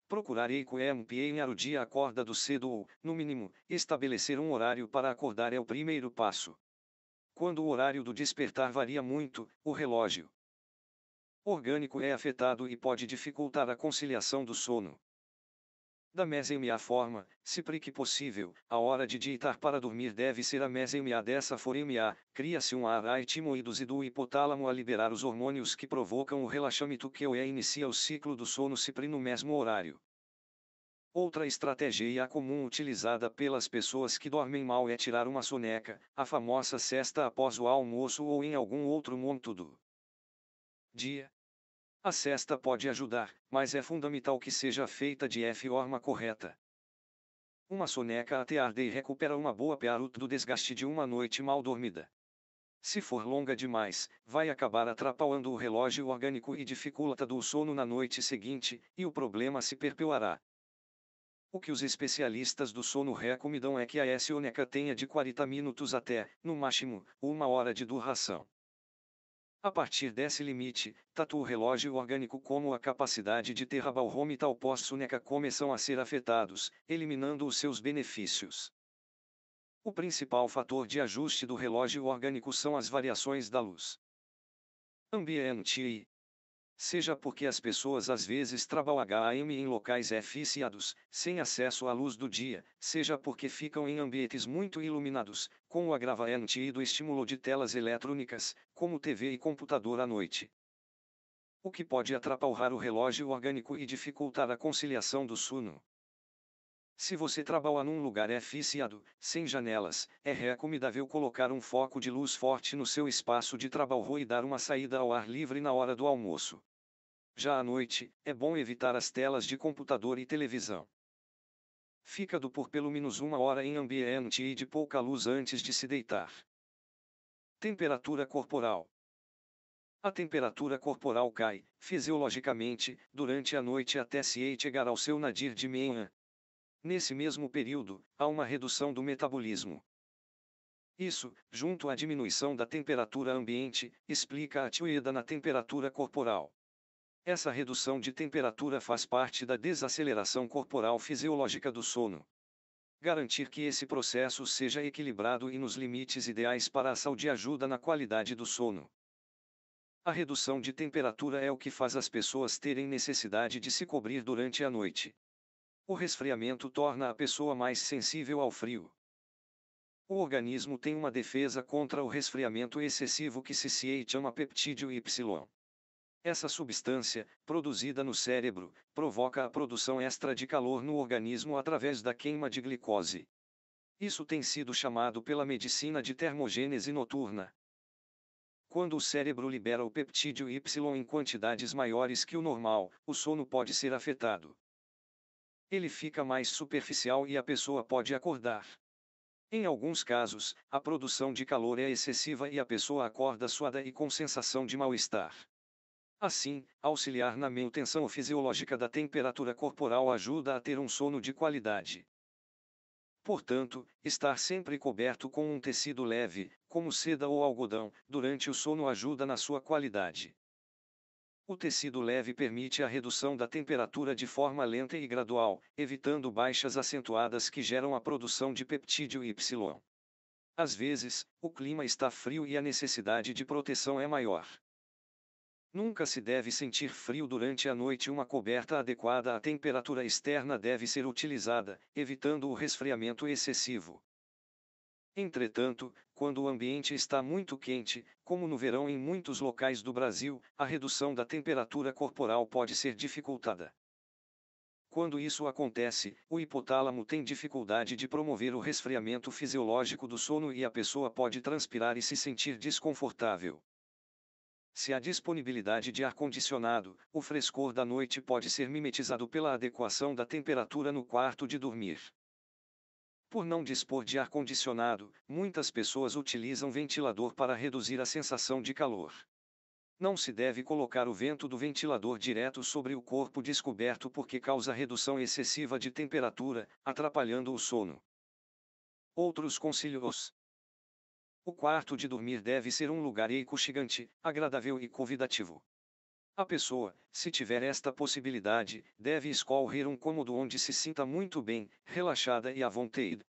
Procurar em o dia do cedo ou, no mínimo, estabelecer um horário para acordar é o primeiro passo. Quando o horário do despertar varia muito, o relógio orgânico é afetado e pode dificultar a conciliação do sono da mesma forma, sempre que possível, a hora de deitar para dormir deve ser a mesma dessa forma, cria-se um ar timoidos e do hipotálamo a liberar os hormônios que provocam o relaxamento que é inicia o ciclo do sono sempre no mesmo horário. Outra estratégia comum utilizada pelas pessoas que dormem mal é tirar uma soneca, a famosa cesta após o almoço ou em algum outro momento do dia, a cesta pode ajudar, mas é fundamental que seja feita de forma correta. Uma soneca até arde recupera uma boa pearut do desgaste de uma noite mal dormida. Se for longa demais, vai acabar atrapalhando o relógio orgânico e dificulta o sono na noite seguinte, e o problema se perpetuará. O que os especialistas do sono recomendam é que a soneca tenha de 40 minutos até, no máximo, uma hora de duração. A partir desse limite, tanto o relógio orgânico como a capacidade de e tal neca começam a ser afetados, eliminando os seus benefícios. O principal fator de ajuste do relógio orgânico são as variações da luz. Ambiente e, seja porque as pessoas às vezes trabalham em locais eficiados, sem acesso à luz do dia, seja porque ficam em ambientes muito iluminados, com o agravante do estímulo de telas eletrônicas, como TV e computador à noite. O que pode atrapalhar o relógio orgânico e dificultar a conciliação do sono. Se você trabalha num lugar eficiado, sem janelas, é recomendável colocar um foco de luz forte no seu espaço de trabalho e dar uma saída ao ar livre na hora do almoço. Já à noite, é bom evitar as telas de computador e televisão. Fica-do por pelo menos uma hora em ambiente e de pouca luz antes de se deitar. Temperatura corporal. A temperatura corporal cai, fisiologicamente, durante a noite até se chegar ao seu nadir de manhã, Nesse mesmo período, há uma redução do metabolismo. Isso, junto à diminuição da temperatura ambiente, explica a tioeda na temperatura corporal. Essa redução de temperatura faz parte da desaceleração corporal fisiológica do sono. Garantir que esse processo seja equilibrado e nos limites ideais para a saúde ajuda na qualidade do sono. A redução de temperatura é o que faz as pessoas terem necessidade de se cobrir durante a noite. O resfriamento torna a pessoa mais sensível ao frio. O organismo tem uma defesa contra o resfriamento excessivo que se chama peptídeo Y. Essa substância, produzida no cérebro, provoca a produção extra de calor no organismo através da queima de glicose. Isso tem sido chamado pela medicina de termogênese noturna. Quando o cérebro libera o peptídeo Y em quantidades maiores que o normal, o sono pode ser afetado ele fica mais superficial e a pessoa pode acordar. Em alguns casos, a produção de calor é excessiva e a pessoa acorda suada e com sensação de mal-estar. Assim, auxiliar na manutenção fisiológica da temperatura corporal ajuda a ter um sono de qualidade. Portanto, estar sempre coberto com um tecido leve, como seda ou algodão, durante o sono ajuda na sua qualidade. O tecido leve permite a redução da temperatura de forma lenta e gradual, evitando baixas acentuadas que geram a produção de peptídeo Y. Às vezes, o clima está frio e a necessidade de proteção é maior. Nunca se deve sentir frio durante a noite. Uma coberta adequada à temperatura externa deve ser utilizada, evitando o resfriamento excessivo. Entretanto, quando o ambiente está muito quente, como no verão em muitos locais do Brasil, a redução da temperatura corporal pode ser dificultada. Quando isso acontece, o hipotálamo tem dificuldade de promover o resfriamento fisiológico do sono e a pessoa pode transpirar e se sentir desconfortável. Se há disponibilidade de ar-condicionado, o frescor da noite pode ser mimetizado pela adequação da temperatura no quarto de dormir. Por não dispor de ar-condicionado, muitas pessoas utilizam ventilador para reduzir a sensação de calor. Não se deve colocar o vento do ventilador direto sobre o corpo descoberto porque causa redução excessiva de temperatura, atrapalhando o sono. Outros conselhos: O quarto de dormir deve ser um lugar aconchegante, agradável e convidativo. A pessoa, se tiver esta possibilidade, deve escolher um cômodo onde se sinta muito bem, relaxada e à vontade.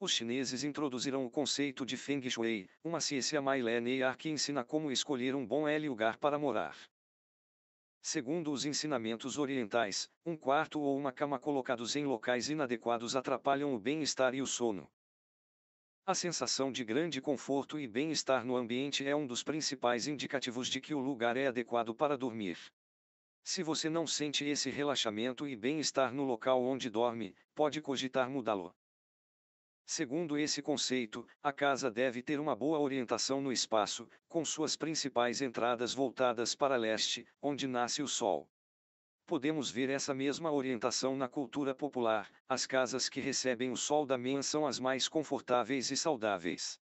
Os chineses introduziram o conceito de Feng Shui, uma ciência milenar que ensina como escolher um bom lugar para morar. Segundo os ensinamentos orientais, um quarto ou uma cama colocados em locais inadequados atrapalham o bem-estar e o sono. A sensação de grande conforto e bem-estar no ambiente é um dos principais indicativos de que o lugar é adequado para dormir. Se você não sente esse relaxamento e bem-estar no local onde dorme, pode cogitar mudá-lo. Segundo esse conceito, a casa deve ter uma boa orientação no espaço, com suas principais entradas voltadas para leste, onde nasce o sol. Podemos ver essa mesma orientação na cultura popular. As casas que recebem o sol da manhã são as mais confortáveis e saudáveis.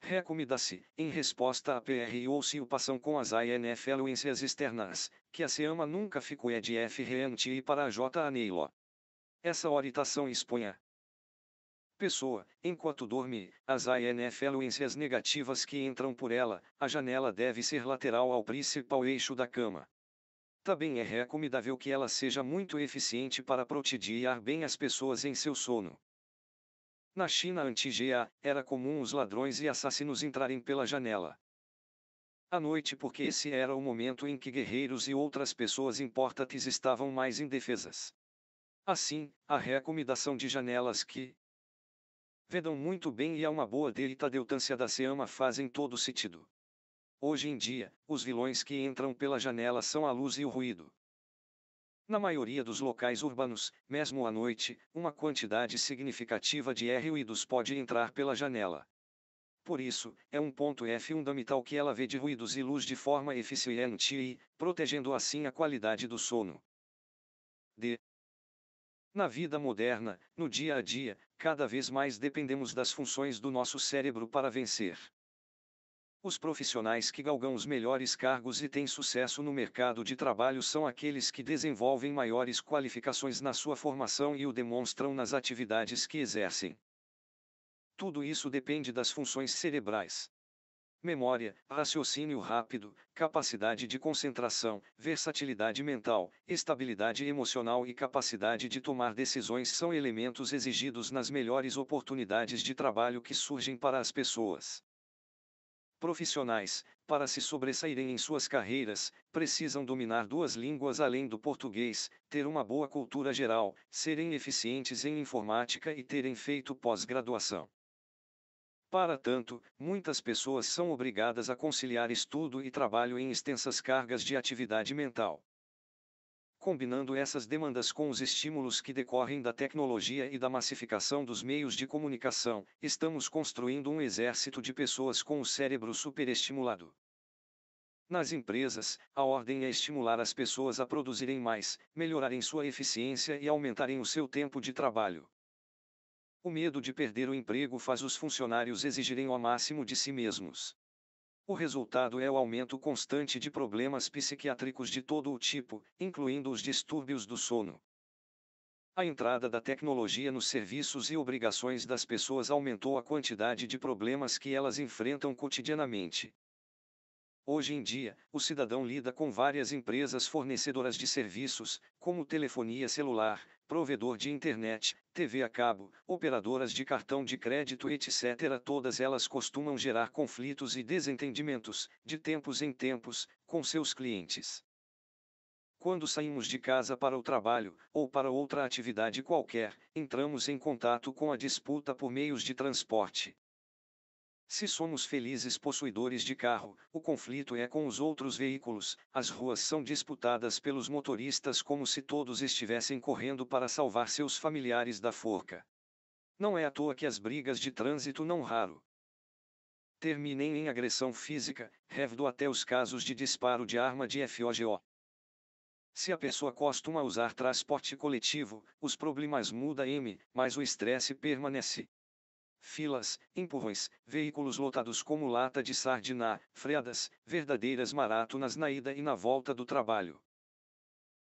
Recomenda-se, em resposta à PR ou se o passam com as INFluências externas, que a SEAMA nunca ficou é F reante e para a J. Aneilo. Essa orientação a Pessoa, enquanto dorme, as INFluências negativas que entram por ela, a janela deve ser lateral ao principal eixo da cama. Também tá é recomendável é que ela seja muito eficiente para protediar bem as pessoas em seu sono. Na China antiga, era comum os ladrões e assassinos entrarem pela janela. À noite, porque esse era o momento em que guerreiros e outras pessoas importantes estavam mais indefesas. Assim, a recomendação de janelas que vedam muito bem e a uma boa deita deutância da seama fazem todo sentido. Hoje em dia, os vilões que entram pela janela são a luz e o ruído. Na maioria dos locais urbanos, mesmo à noite, uma quantidade significativa de ruídos pode entrar pela janela. Por isso, é um ponto F fundamental que ela vê de ruídos e luz de forma eficiente e, protegendo assim a qualidade do sono. D. Na vida moderna, no dia a dia, cada vez mais dependemos das funções do nosso cérebro para vencer. Os profissionais que galgam os melhores cargos e têm sucesso no mercado de trabalho são aqueles que desenvolvem maiores qualificações na sua formação e o demonstram nas atividades que exercem. Tudo isso depende das funções cerebrais. Memória, raciocínio rápido, capacidade de concentração, versatilidade mental, estabilidade emocional e capacidade de tomar decisões são elementos exigidos nas melhores oportunidades de trabalho que surgem para as pessoas. Profissionais, para se sobressaírem em suas carreiras, precisam dominar duas línguas além do português, ter uma boa cultura geral, serem eficientes em informática e terem feito pós-graduação. Para tanto, muitas pessoas são obrigadas a conciliar estudo e trabalho em extensas cargas de atividade mental combinando essas demandas com os estímulos que decorrem da tecnologia e da massificação dos meios de comunicação, estamos construindo um exército de pessoas com o cérebro superestimulado. Nas empresas, a ordem é estimular as pessoas a produzirem mais, melhorarem sua eficiência e aumentarem o seu tempo de trabalho. O medo de perder o emprego faz os funcionários exigirem o máximo de si mesmos. O resultado é o aumento constante de problemas psiquiátricos de todo o tipo, incluindo os distúrbios do sono. A entrada da tecnologia nos serviços e obrigações das pessoas aumentou a quantidade de problemas que elas enfrentam cotidianamente. Hoje em dia, o cidadão lida com várias empresas fornecedoras de serviços, como telefonia celular, provedor de internet, TV a cabo, operadoras de cartão de crédito, etc. Todas elas costumam gerar conflitos e desentendimentos, de tempos em tempos, com seus clientes. Quando saímos de casa para o trabalho, ou para outra atividade qualquer, entramos em contato com a disputa por meios de transporte. Se somos felizes possuidores de carro, o conflito é com os outros veículos, as ruas são disputadas pelos motoristas como se todos estivessem correndo para salvar seus familiares da forca. Não é à toa que as brigas de trânsito não raro terminem em agressão física, revdo até os casos de disparo de arma de FOGO. Se a pessoa costuma usar transporte coletivo, os problemas mudam mas o estresse permanece filas, empurrões, veículos lotados como lata de sardiná, freadas, verdadeiras maratonas na ida e na volta do trabalho.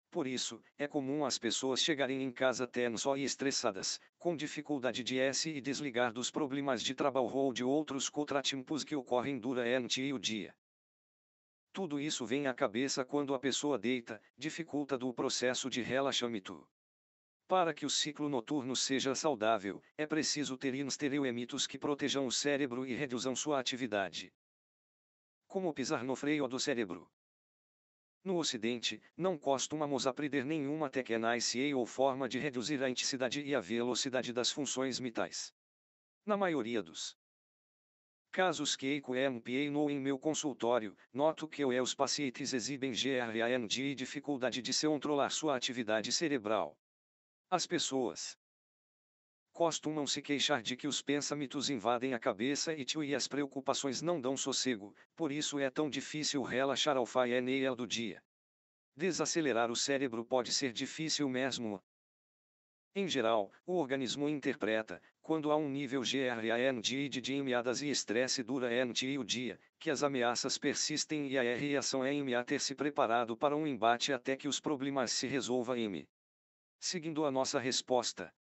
Por isso, é comum as pessoas chegarem em casa tenso e estressadas, com dificuldade de se desligar dos problemas de trabalho ou de outros contratempos que ocorrem durante o dia. Tudo isso vem à cabeça quando a pessoa deita, dificulta do processo de relaxamento. Para que o ciclo noturno seja saudável, é preciso ter estereoemitos que protejam o cérebro e reduzam sua atividade. Como pisar no freio do cérebro? No Ocidente, não costumamos aprender nenhuma técnica ou forma de reduzir a intensidade e a velocidade das funções mitais. Na maioria dos Casos que EQMPA no em meu consultório, noto que eu e os pacientes exibem GRAND e dificuldade de se controlar sua atividade cerebral. As pessoas costumam se queixar de que os pensamentos invadem a cabeça e tio e as preocupações não dão sossego, por isso é tão difícil relaxar ao final do dia. Desacelerar o cérebro pode ser difícil mesmo. Em geral, o organismo interpreta, quando há um nível GRANTID de ameaças e estresse dura NTI o dia, que as ameaças persistem e a reação é a ter se preparado para um embate até que os problemas se resolvam seguindo a nossa resposta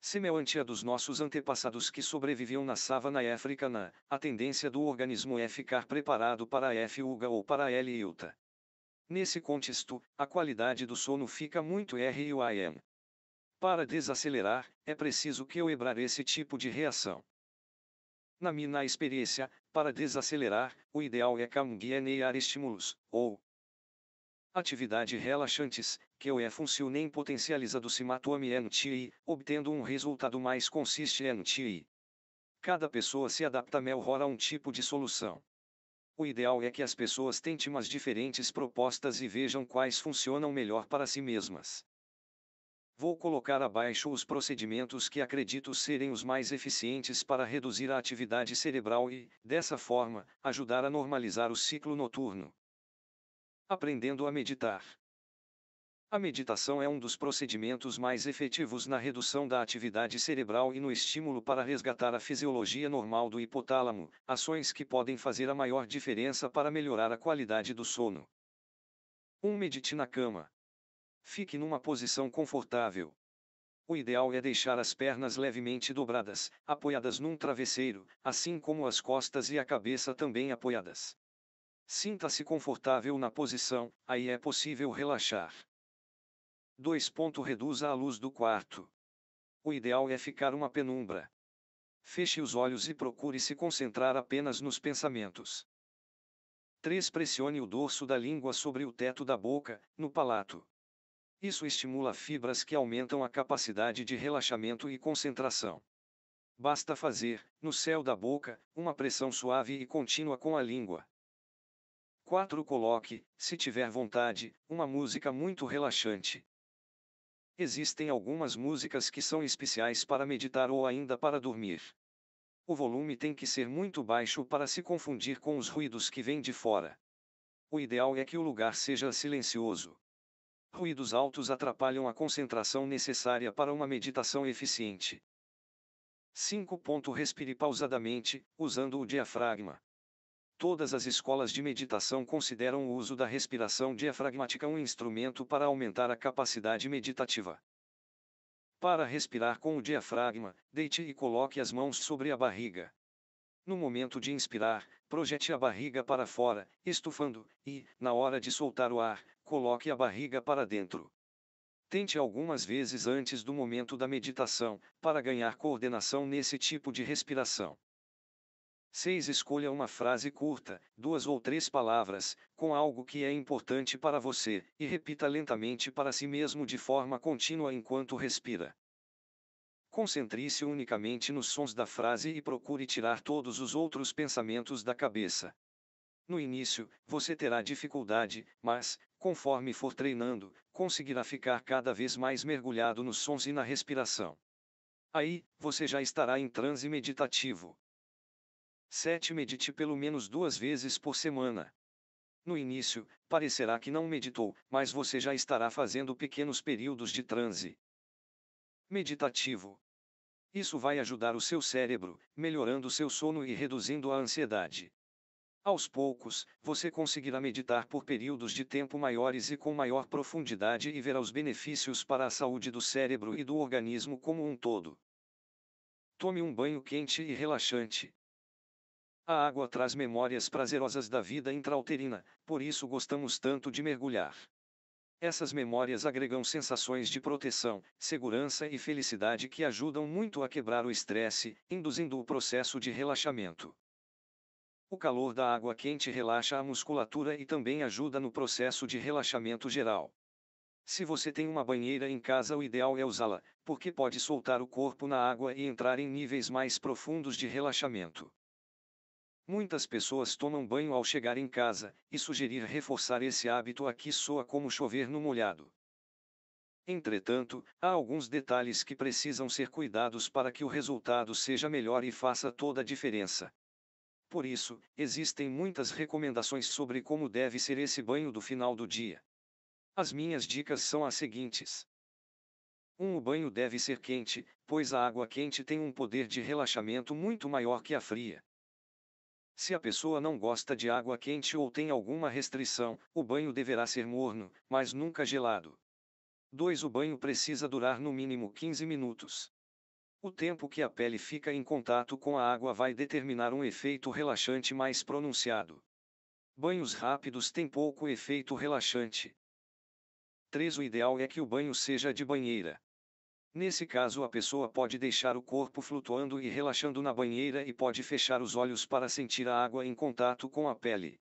semelhante à dos nossos antepassados que sobreviviam na savana africana, a tendência do organismo é ficar preparado para a F-UGA ou para a L-IUTA. Nesse contexto, a qualidade do sono fica muito RUIM. Para desacelerar, é preciso que eu quebrar esse tipo de reação. Na minha experiência, para desacelerar, o ideal é camguianear estímulos, ou, Atividade relaxantes, que o é funcionem potencializa do simatome NTI, obtendo um resultado mais consistente NTI. Cada pessoa se adapta melhor a um tipo de solução. O ideal é que as pessoas tentem mais diferentes propostas e vejam quais funcionam melhor para si mesmas. Vou colocar abaixo os procedimentos que acredito serem os mais eficientes para reduzir a atividade cerebral e, dessa forma, ajudar a normalizar o ciclo noturno. Aprendendo a meditar. A meditação é um dos procedimentos mais efetivos na redução da atividade cerebral e no estímulo para resgatar a fisiologia normal do hipotálamo, ações que podem fazer a maior diferença para melhorar a qualidade do sono. 1. Um, medite na cama. Fique numa posição confortável. O ideal é deixar as pernas levemente dobradas, apoiadas num travesseiro, assim como as costas e a cabeça também apoiadas. Sinta-se confortável na posição, aí é possível relaxar. 2. Reduza a luz do quarto. O ideal é ficar uma penumbra. Feche os olhos e procure se concentrar apenas nos pensamentos. 3. Pressione o dorso da língua sobre o teto da boca, no palato. Isso estimula fibras que aumentam a capacidade de relaxamento e concentração. Basta fazer, no céu da boca, uma pressão suave e contínua com a língua. 4. Coloque, se tiver vontade, uma música muito relaxante. Existem algumas músicas que são especiais para meditar ou ainda para dormir. O volume tem que ser muito baixo para se confundir com os ruídos que vêm de fora. O ideal é que o lugar seja silencioso. Ruídos altos atrapalham a concentração necessária para uma meditação eficiente. 5. Respire pausadamente, usando o diafragma. Todas as escolas de meditação consideram o uso da respiração diafragmática um instrumento para aumentar a capacidade meditativa. Para respirar com o diafragma, deite e coloque as mãos sobre a barriga. No momento de inspirar, projete a barriga para fora, estufando, e, na hora de soltar o ar, coloque a barriga para dentro. Tente algumas vezes antes do momento da meditação, para ganhar coordenação nesse tipo de respiração. 6. Escolha uma frase curta, duas ou três palavras, com algo que é importante para você, e repita lentamente para si mesmo de forma contínua enquanto respira. Concentre-se unicamente nos sons da frase e procure tirar todos os outros pensamentos da cabeça. No início, você terá dificuldade, mas, conforme for treinando, conseguirá ficar cada vez mais mergulhado nos sons e na respiração. Aí, você já estará em transe meditativo. 7. Medite pelo menos duas vezes por semana. No início, parecerá que não meditou, mas você já estará fazendo pequenos períodos de transe meditativo. Isso vai ajudar o seu cérebro, melhorando seu sono e reduzindo a ansiedade. Aos poucos, você conseguirá meditar por períodos de tempo maiores e com maior profundidade e verá os benefícios para a saúde do cérebro e do organismo como um todo. Tome um banho quente e relaxante. A água traz memórias prazerosas da vida intrauterina, por isso gostamos tanto de mergulhar. Essas memórias agregam sensações de proteção, segurança e felicidade que ajudam muito a quebrar o estresse, induzindo o processo de relaxamento. O calor da água quente relaxa a musculatura e também ajuda no processo de relaxamento geral. Se você tem uma banheira em casa, o ideal é usá-la, porque pode soltar o corpo na água e entrar em níveis mais profundos de relaxamento. Muitas pessoas tomam banho ao chegar em casa, e sugerir reforçar esse hábito aqui soa como chover no molhado. Entretanto, há alguns detalhes que precisam ser cuidados para que o resultado seja melhor e faça toda a diferença. Por isso, existem muitas recomendações sobre como deve ser esse banho do final do dia. As minhas dicas são as seguintes. 1. Um, o banho deve ser quente, pois a água quente tem um poder de relaxamento muito maior que a fria. Se a pessoa não gosta de água quente ou tem alguma restrição, o banho deverá ser morno, mas nunca gelado. 2. O banho precisa durar no mínimo 15 minutos. O tempo que a pele fica em contato com a água vai determinar um efeito relaxante mais pronunciado. Banhos rápidos têm pouco efeito relaxante. 3. O ideal é que o banho seja de banheira. Nesse caso, a pessoa pode deixar o corpo flutuando e relaxando na banheira e pode fechar os olhos para sentir a água em contato com a pele.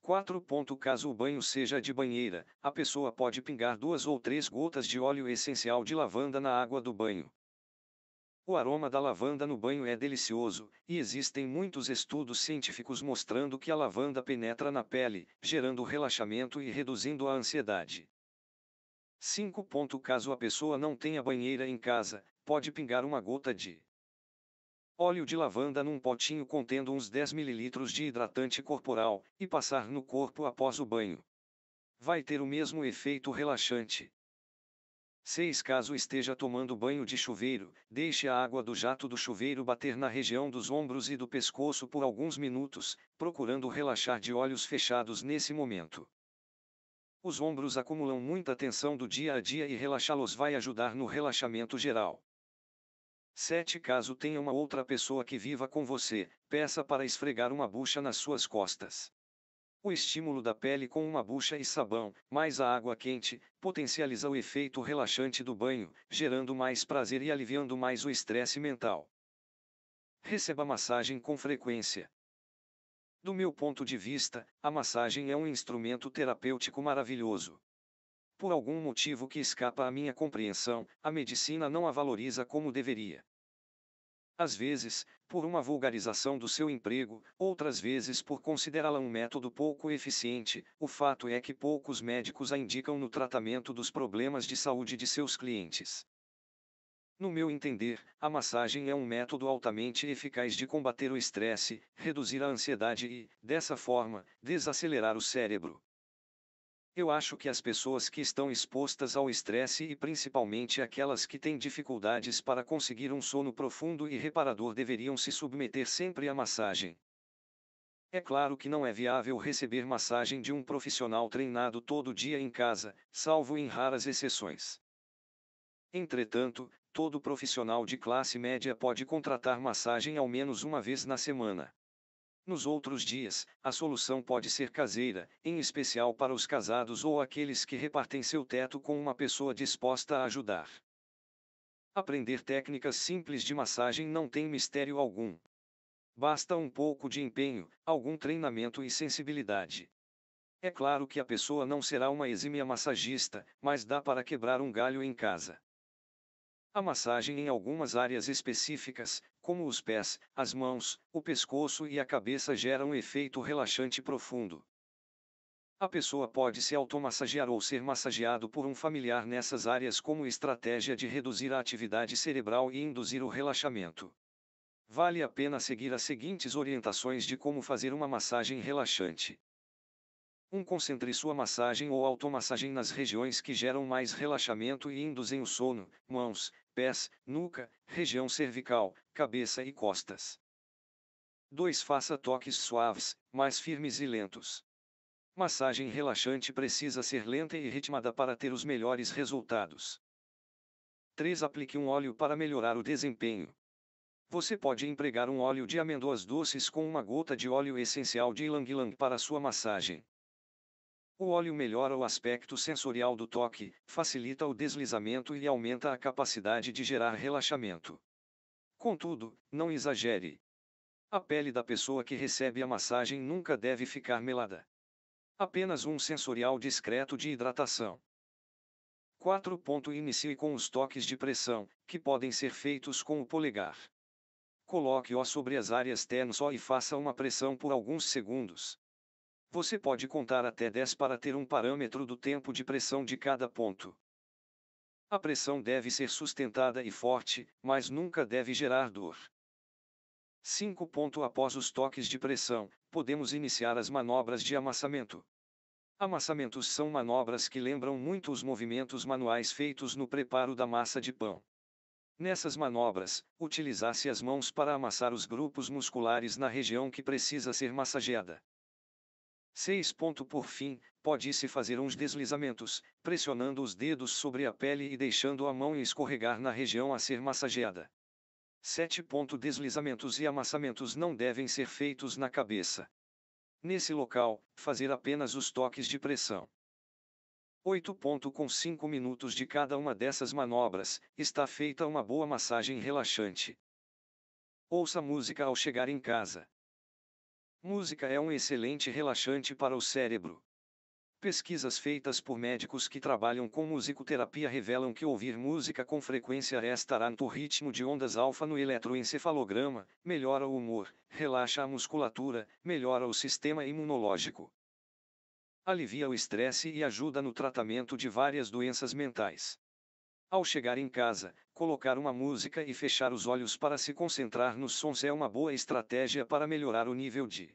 4. Caso o banho seja de banheira, a pessoa pode pingar duas ou três gotas de óleo essencial de lavanda na água do banho. O aroma da lavanda no banho é delicioso, e existem muitos estudos científicos mostrando que a lavanda penetra na pele, gerando relaxamento e reduzindo a ansiedade. 5. Caso a pessoa não tenha banheira em casa, pode pingar uma gota de óleo de lavanda num potinho contendo uns 10 ml de hidratante corporal e passar no corpo após o banho. Vai ter o mesmo efeito relaxante. 6. Caso esteja tomando banho de chuveiro, deixe a água do jato do chuveiro bater na região dos ombros e do pescoço por alguns minutos, procurando relaxar de olhos fechados nesse momento. Os ombros acumulam muita tensão do dia a dia e relaxá-los vai ajudar no relaxamento geral. 7. Caso tenha uma outra pessoa que viva com você, peça para esfregar uma bucha nas suas costas. O estímulo da pele com uma bucha e sabão, mais a água quente, potencializa o efeito relaxante do banho, gerando mais prazer e aliviando mais o estresse mental. Receba massagem com frequência. Do meu ponto de vista, a massagem é um instrumento terapêutico maravilhoso. Por algum motivo que escapa à minha compreensão, a medicina não a valoriza como deveria. Às vezes, por uma vulgarização do seu emprego, outras vezes por considerá-la um método pouco eficiente, o fato é que poucos médicos a indicam no tratamento dos problemas de saúde de seus clientes. No meu entender, a massagem é um método altamente eficaz de combater o estresse, reduzir a ansiedade e, dessa forma, desacelerar o cérebro. Eu acho que as pessoas que estão expostas ao estresse e principalmente aquelas que têm dificuldades para conseguir um sono profundo e reparador deveriam se submeter sempre à massagem. É claro que não é viável receber massagem de um profissional treinado todo dia em casa, salvo em raras exceções. Entretanto, todo profissional de classe média pode contratar massagem ao menos uma vez na semana. Nos outros dias, a solução pode ser caseira, em especial para os casados ou aqueles que repartem seu teto com uma pessoa disposta a ajudar. Aprender técnicas simples de massagem não tem mistério algum. Basta um pouco de empenho, algum treinamento e sensibilidade. É claro que a pessoa não será uma exímia massagista, mas dá para quebrar um galho em casa. A massagem em algumas áreas específicas, como os pés, as mãos, o pescoço e a cabeça, gera um efeito relaxante profundo. A pessoa pode se automassagear ou ser massageado por um familiar nessas áreas como estratégia de reduzir a atividade cerebral e induzir o relaxamento. Vale a pena seguir as seguintes orientações de como fazer uma massagem relaxante. 1. Um, concentre sua massagem ou automassagem nas regiões que geram mais relaxamento e induzem o sono, mãos, pés, nuca, região cervical, cabeça e costas. 2. Faça toques suaves, mais firmes e lentos. Massagem relaxante precisa ser lenta e ritmada para ter os melhores resultados. 3. Aplique um óleo para melhorar o desempenho. Você pode empregar um óleo de amêndoas doces com uma gota de óleo essencial de ylang-ylang para sua massagem. O óleo melhora o aspecto sensorial do toque, facilita o deslizamento e aumenta a capacidade de gerar relaxamento. Contudo, não exagere. A pele da pessoa que recebe a massagem nunca deve ficar melada. Apenas um sensorial discreto de hidratação. 4. Inicie com os toques de pressão, que podem ser feitos com o polegar. Coloque-o sobre as áreas tensas e faça uma pressão por alguns segundos. Você pode contar até 10 para ter um parâmetro do tempo de pressão de cada ponto. A pressão deve ser sustentada e forte, mas nunca deve gerar dor. 5. Após os toques de pressão, podemos iniciar as manobras de amassamento. Amassamentos são manobras que lembram muito os movimentos manuais feitos no preparo da massa de pão. Nessas manobras, utilizasse as mãos para amassar os grupos musculares na região que precisa ser massageada. 6. Por fim, pode-se fazer uns deslizamentos, pressionando os dedos sobre a pele e deixando a mão escorregar na região a ser massageada. 7. Deslizamentos e amassamentos não devem ser feitos na cabeça. Nesse local, fazer apenas os toques de pressão. 8. Com 5 minutos de cada uma dessas manobras, está feita uma boa massagem relaxante. Ouça música ao chegar em casa. Música é um excelente relaxante para o cérebro. Pesquisas feitas por médicos que trabalham com musicoterapia revelam que ouvir música com frequência restaurante o ritmo de ondas alfa no eletroencefalograma, melhora o humor, relaxa a musculatura, melhora o sistema imunológico. Alivia o estresse e ajuda no tratamento de várias doenças mentais. Ao chegar em casa, colocar uma música e fechar os olhos para se concentrar nos sons é uma boa estratégia para melhorar o nível de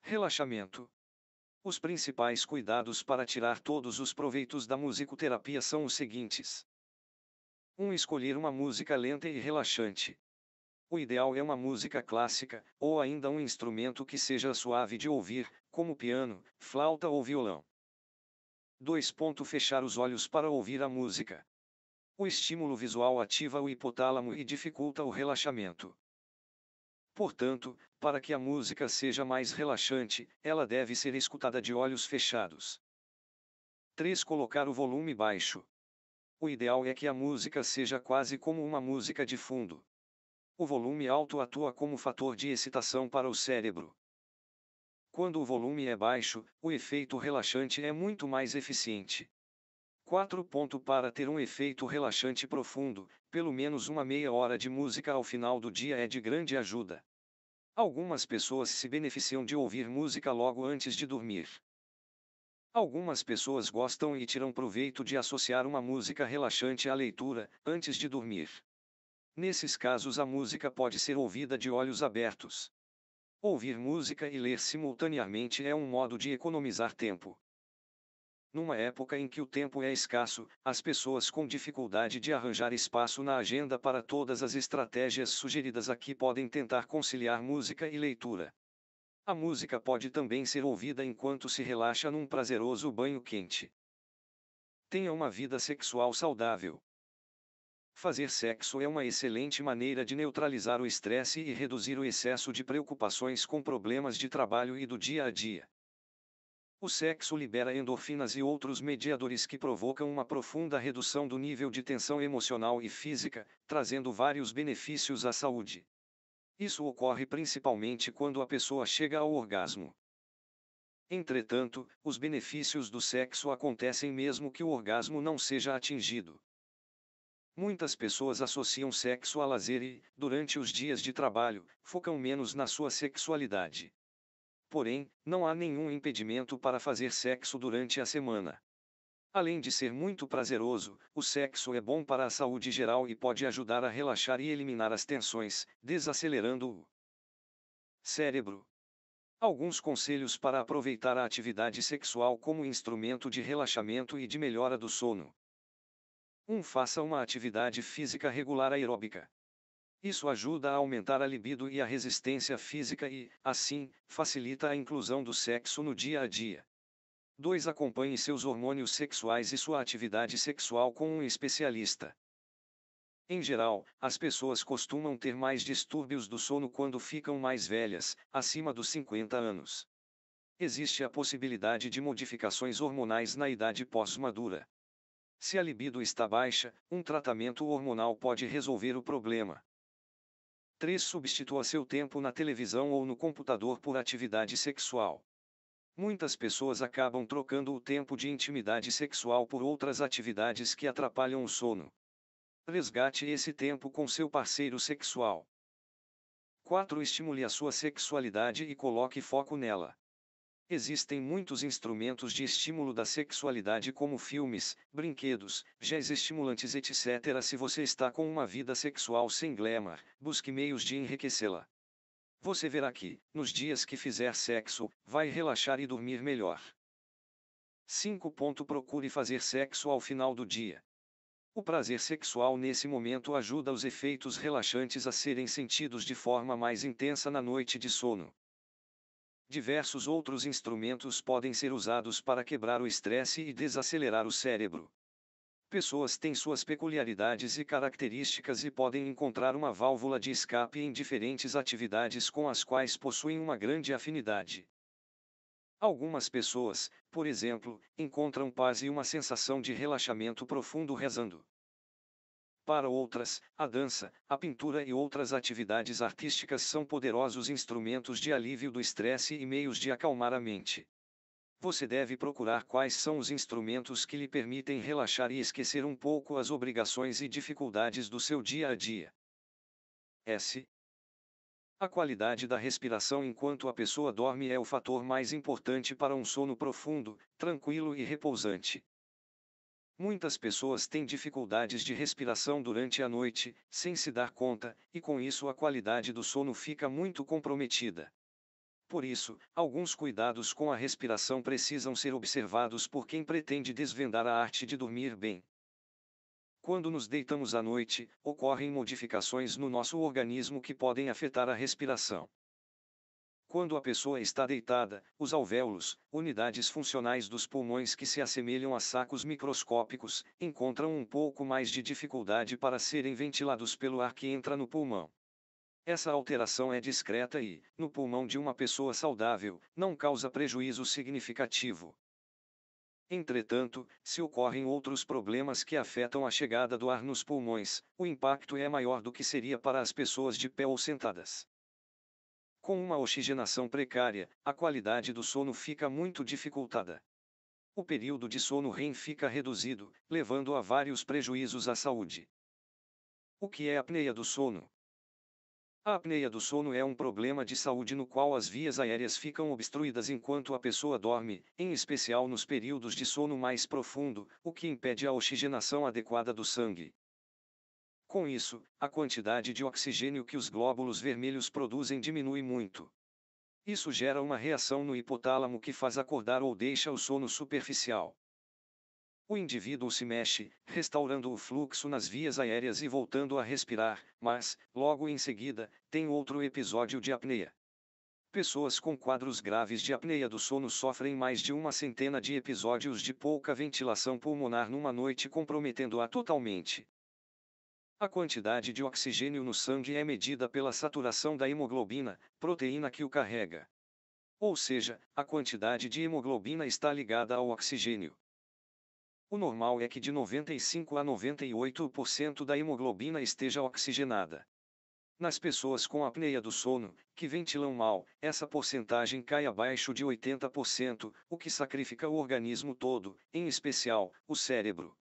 relaxamento. Os principais cuidados para tirar todos os proveitos da musicoterapia são os seguintes: 1. Um, escolher uma música lenta e relaxante. O ideal é uma música clássica, ou ainda um instrumento que seja suave de ouvir, como piano, flauta ou violão. 2. Fechar os olhos para ouvir a música. O estímulo visual ativa o hipotálamo e dificulta o relaxamento. Portanto, para que a música seja mais relaxante, ela deve ser escutada de olhos fechados. 3. Colocar o volume baixo. O ideal é que a música seja quase como uma música de fundo. O volume alto atua como fator de excitação para o cérebro. Quando o volume é baixo, o efeito relaxante é muito mais eficiente. 4. Para ter um efeito relaxante profundo, pelo menos uma meia hora de música ao final do dia é de grande ajuda. Algumas pessoas se beneficiam de ouvir música logo antes de dormir. Algumas pessoas gostam e tiram proveito de associar uma música relaxante à leitura, antes de dormir. Nesses casos, a música pode ser ouvida de olhos abertos. Ouvir música e ler simultaneamente é um modo de economizar tempo. Numa época em que o tempo é escasso, as pessoas com dificuldade de arranjar espaço na agenda para todas as estratégias sugeridas aqui podem tentar conciliar música e leitura. A música pode também ser ouvida enquanto se relaxa num prazeroso banho quente. Tenha uma vida sexual saudável. Fazer sexo é uma excelente maneira de neutralizar o estresse e reduzir o excesso de preocupações com problemas de trabalho e do dia a dia. O sexo libera endorfinas e outros mediadores que provocam uma profunda redução do nível de tensão emocional e física, trazendo vários benefícios à saúde. Isso ocorre principalmente quando a pessoa chega ao orgasmo. Entretanto, os benefícios do sexo acontecem mesmo que o orgasmo não seja atingido. Muitas pessoas associam sexo a lazer e, durante os dias de trabalho, focam menos na sua sexualidade porém, não há nenhum impedimento para fazer sexo durante a semana. Além de ser muito prazeroso, o sexo é bom para a saúde geral e pode ajudar a relaxar e eliminar as tensões, desacelerando o cérebro. Alguns conselhos para aproveitar a atividade sexual como instrumento de relaxamento e de melhora do sono. 1. Um, faça uma atividade física regular aeróbica. Isso ajuda a aumentar a libido e a resistência física e, assim, facilita a inclusão do sexo no dia a dia. 2. Acompanhe seus hormônios sexuais e sua atividade sexual com um especialista. Em geral, as pessoas costumam ter mais distúrbios do sono quando ficam mais velhas, acima dos 50 anos. Existe a possibilidade de modificações hormonais na idade pós-madura. Se a libido está baixa, um tratamento hormonal pode resolver o problema. 3. Substitua seu tempo na televisão ou no computador por atividade sexual. Muitas pessoas acabam trocando o tempo de intimidade sexual por outras atividades que atrapalham o sono. Resgate esse tempo com seu parceiro sexual. 4. Estimule a sua sexualidade e coloque foco nela. Existem muitos instrumentos de estímulo da sexualidade, como filmes, brinquedos, géis estimulantes, etc. Se você está com uma vida sexual sem glamour, busque meios de enriquecê-la. Você verá que, nos dias que fizer sexo, vai relaxar e dormir melhor. 5. Procure fazer sexo ao final do dia. O prazer sexual nesse momento ajuda os efeitos relaxantes a serem sentidos de forma mais intensa na noite de sono diversos outros instrumentos podem ser usados para quebrar o estresse e desacelerar o cérebro. Pessoas têm suas peculiaridades e características e podem encontrar uma válvula de escape em diferentes atividades com as quais possuem uma grande afinidade. Algumas pessoas, por exemplo, encontram paz e uma sensação de relaxamento profundo rezando. Para outras, a dança, a pintura e outras atividades artísticas são poderosos instrumentos de alívio do estresse e meios de acalmar a mente. Você deve procurar quais são os instrumentos que lhe permitem relaxar e esquecer um pouco as obrigações e dificuldades do seu dia a dia. S. A qualidade da respiração enquanto a pessoa dorme é o fator mais importante para um sono profundo, tranquilo e repousante. Muitas pessoas têm dificuldades de respiração durante a noite, sem se dar conta, e com isso a qualidade do sono fica muito comprometida. Por isso, alguns cuidados com a respiração precisam ser observados por quem pretende desvendar a arte de dormir bem. Quando nos deitamos à noite, ocorrem modificações no nosso organismo que podem afetar a respiração. Quando a pessoa está deitada, os alvéolos, unidades funcionais dos pulmões que se assemelham a sacos microscópicos, encontram um pouco mais de dificuldade para serem ventilados pelo ar que entra no pulmão. Essa alteração é discreta e, no pulmão de uma pessoa saudável, não causa prejuízo significativo. Entretanto, se ocorrem outros problemas que afetam a chegada do ar nos pulmões, o impacto é maior do que seria para as pessoas de pé ou sentadas. Com uma oxigenação precária, a qualidade do sono fica muito dificultada. O período de sono REM fica reduzido, levando a vários prejuízos à saúde. O que é apneia do sono? A apneia do sono é um problema de saúde no qual as vias aéreas ficam obstruídas enquanto a pessoa dorme, em especial nos períodos de sono mais profundo, o que impede a oxigenação adequada do sangue. Com isso, a quantidade de oxigênio que os glóbulos vermelhos produzem diminui muito. Isso gera uma reação no hipotálamo que faz acordar ou deixa o sono superficial. O indivíduo se mexe, restaurando o fluxo nas vias aéreas e voltando a respirar, mas, logo em seguida, tem outro episódio de apneia. Pessoas com quadros graves de apneia do sono sofrem mais de uma centena de episódios de pouca ventilação pulmonar numa noite, comprometendo-a totalmente. A quantidade de oxigênio no sangue é medida pela saturação da hemoglobina, proteína que o carrega. Ou seja, a quantidade de hemoglobina está ligada ao oxigênio. O normal é que de 95 a 98% da hemoglobina esteja oxigenada. Nas pessoas com apneia do sono, que ventilam mal, essa porcentagem cai abaixo de 80%, o que sacrifica o organismo todo, em especial, o cérebro.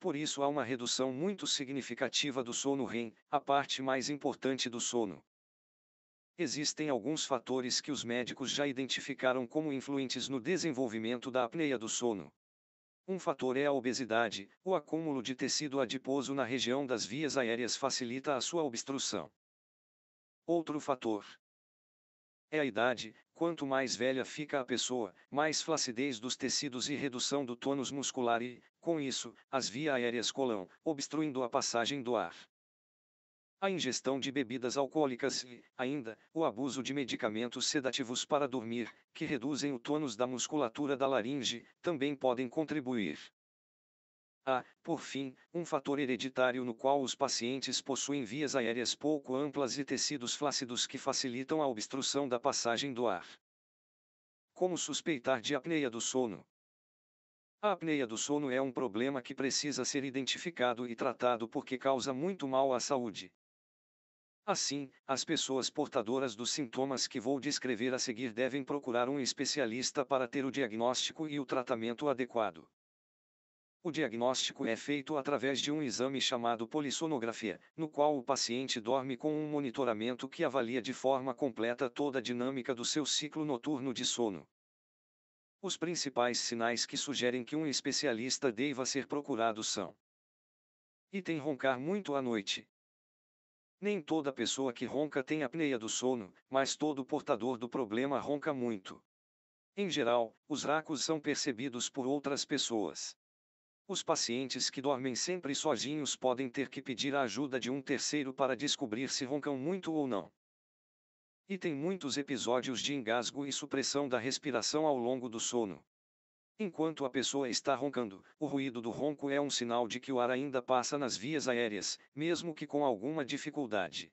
Por isso há uma redução muito significativa do sono REM, a parte mais importante do sono. Existem alguns fatores que os médicos já identificaram como influentes no desenvolvimento da apneia do sono. Um fator é a obesidade, o acúmulo de tecido adiposo na região das vias aéreas facilita a sua obstrução. Outro fator é a idade, quanto mais velha fica a pessoa, mais flacidez dos tecidos e redução do tônus muscular e, com isso, as vias aéreas colam, obstruindo a passagem do ar. A ingestão de bebidas alcoólicas e, ainda, o abuso de medicamentos sedativos para dormir, que reduzem o tônus da musculatura da laringe, também podem contribuir. Há, ah, por fim, um fator hereditário no qual os pacientes possuem vias aéreas pouco amplas e tecidos flácidos que facilitam a obstrução da passagem do ar. Como suspeitar de apneia do sono? A apneia do sono é um problema que precisa ser identificado e tratado porque causa muito mal à saúde. Assim, as pessoas portadoras dos sintomas que vou descrever a seguir devem procurar um especialista para ter o diagnóstico e o tratamento adequado. O diagnóstico é feito através de um exame chamado polissonografia, no qual o paciente dorme com um monitoramento que avalia de forma completa toda a dinâmica do seu ciclo noturno de sono. Os principais sinais que sugerem que um especialista deva ser procurado são: item roncar muito à noite. Nem toda pessoa que ronca tem apneia do sono, mas todo portador do problema ronca muito. Em geral, os racos são percebidos por outras pessoas. Os pacientes que dormem sempre sozinhos podem ter que pedir a ajuda de um terceiro para descobrir se roncam muito ou não. E tem muitos episódios de engasgo e supressão da respiração ao longo do sono. Enquanto a pessoa está roncando, o ruído do ronco é um sinal de que o ar ainda passa nas vias aéreas, mesmo que com alguma dificuldade.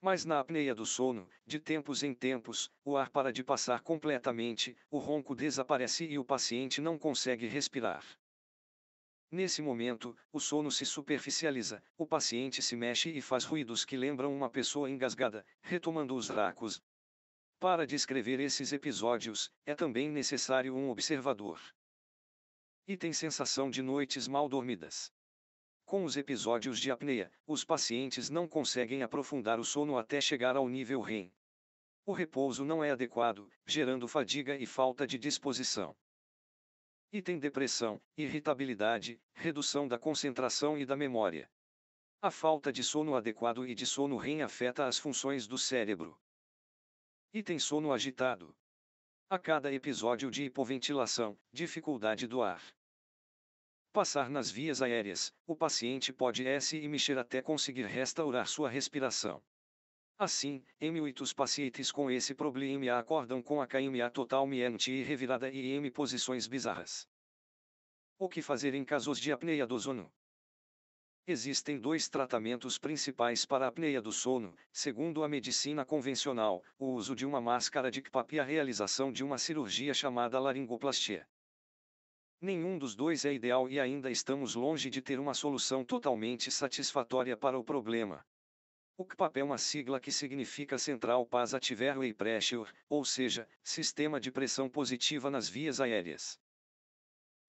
Mas na apneia do sono, de tempos em tempos, o ar para de passar completamente, o ronco desaparece e o paciente não consegue respirar. Nesse momento, o sono se superficializa, o paciente se mexe e faz ruídos que lembram uma pessoa engasgada, retomando os racos. Para descrever esses episódios, é também necessário um observador. E tem sensação de noites mal dormidas. Com os episódios de apneia, os pacientes não conseguem aprofundar o sono até chegar ao nível REM. O repouso não é adequado, gerando fadiga e falta de disposição. Item depressão, irritabilidade, redução da concentração e da memória. A falta de sono adequado e de sono REM afeta as funções do cérebro. Item sono agitado. A cada episódio de hipoventilação, dificuldade do ar. Passar nas vias aéreas, o paciente pode se e mexer até conseguir restaurar sua respiração. Assim, M8 os pacientes com esse problema acordam com a KMA totalmente e revirada e em posições bizarras. O que fazer em casos de apneia do sono? Existem dois tratamentos principais para a apneia do sono, segundo a medicina convencional, o uso de uma máscara de CPAP e a realização de uma cirurgia chamada laringoplastia. Nenhum dos dois é ideal e ainda estamos longe de ter uma solução totalmente satisfatória para o problema. UCPAP é uma sigla que significa Central Paz Ativer Way Pressure, ou seja, Sistema de Pressão Positiva nas Vias Aéreas.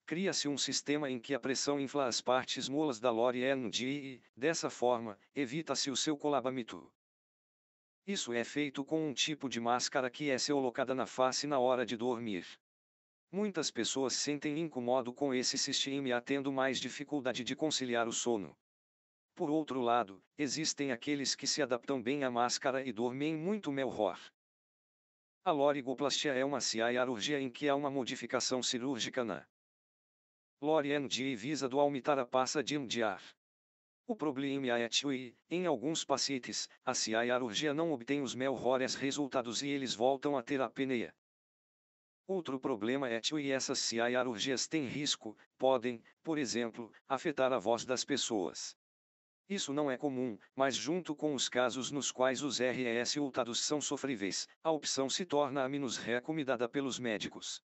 Cria-se um sistema em que a pressão infla as partes molas da lore NG e, dessa forma, evita-se o seu colabamento. Isso é feito com um tipo de máscara que é colocada na face na hora de dormir. Muitas pessoas sentem incomodo com esse sistema e tendo mais dificuldade de conciliar o sono. Por outro lado, existem aqueles que se adaptam bem à máscara e dormem muito melhor. A lorigoplastia é uma cirurgia em que há uma modificação cirúrgica na e visa do aumentar a passa de ar. O problema é que, em alguns pacientes, a cirurgia não obtém os melhores resultados e eles voltam a ter apneia. Outro problema é que essas cirurgias têm risco, podem, por exemplo, afetar a voz das pessoas. Isso não é comum, mas junto com os casos nos quais os RS ultados são sofríveis, a opção se torna a menos recomendada pelos médicos.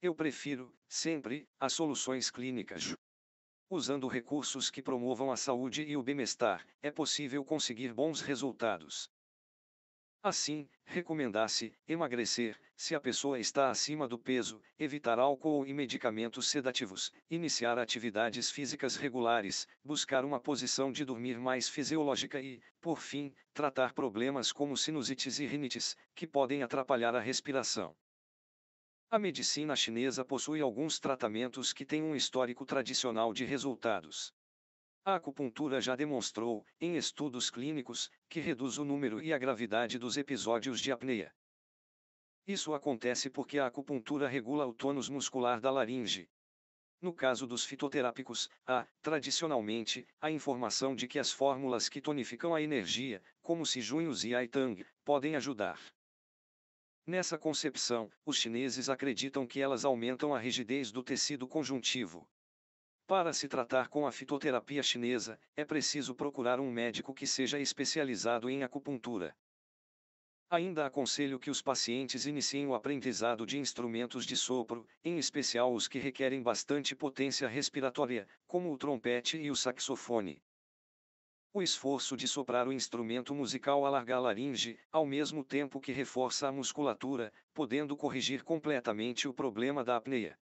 Eu prefiro, sempre, as soluções clínicas. Usando recursos que promovam a saúde e o bem-estar, é possível conseguir bons resultados. Assim, recomendasse emagrecer, se a pessoa está acima do peso, evitar álcool e medicamentos sedativos, iniciar atividades físicas regulares, buscar uma posição de dormir mais fisiológica e, por fim, tratar problemas como sinusites e rinites, que podem atrapalhar a respiração. A medicina chinesa possui alguns tratamentos que têm um histórico tradicional de resultados. A acupuntura já demonstrou, em estudos clínicos, que reduz o número e a gravidade dos episódios de apneia. Isso acontece porque a acupuntura regula o tônus muscular da laringe. No caso dos fitoterápicos, há, tradicionalmente, a informação de que as fórmulas que tonificam a energia, como sijunhos e aitang, podem ajudar. Nessa concepção, os chineses acreditam que elas aumentam a rigidez do tecido conjuntivo. Para se tratar com a fitoterapia chinesa, é preciso procurar um médico que seja especializado em acupuntura. Ainda aconselho que os pacientes iniciem o aprendizado de instrumentos de sopro, em especial os que requerem bastante potência respiratória, como o trompete e o saxofone. O esforço de soprar o instrumento musical alarga a laringe, ao mesmo tempo que reforça a musculatura, podendo corrigir completamente o problema da apneia.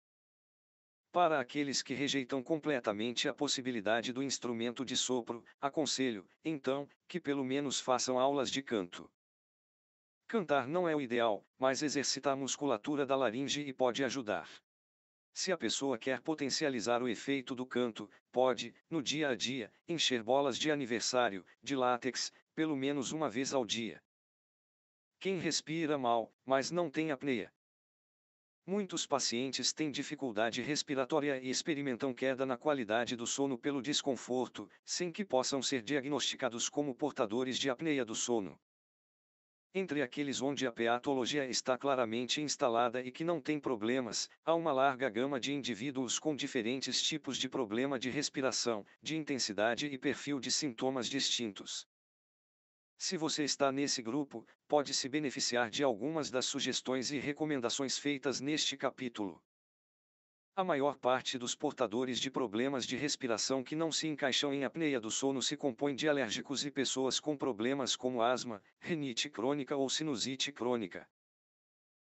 Para aqueles que rejeitam completamente a possibilidade do instrumento de sopro, aconselho, então, que pelo menos façam aulas de canto. Cantar não é o ideal, mas exercitar a musculatura da laringe e pode ajudar. Se a pessoa quer potencializar o efeito do canto, pode, no dia a dia, encher bolas de aniversário, de látex, pelo menos uma vez ao dia. Quem respira mal, mas não tem apneia, Muitos pacientes têm dificuldade respiratória e experimentam queda na qualidade do sono pelo desconforto, sem que possam ser diagnosticados como portadores de apneia do sono. Entre aqueles onde a peatologia está claramente instalada e que não têm problemas, há uma larga gama de indivíduos com diferentes tipos de problema de respiração, de intensidade e perfil de sintomas distintos. Se você está nesse grupo, pode se beneficiar de algumas das sugestões e recomendações feitas neste capítulo. A maior parte dos portadores de problemas de respiração que não se encaixam em apneia do sono se compõe de alérgicos e pessoas com problemas como asma, renite crônica ou sinusite crônica.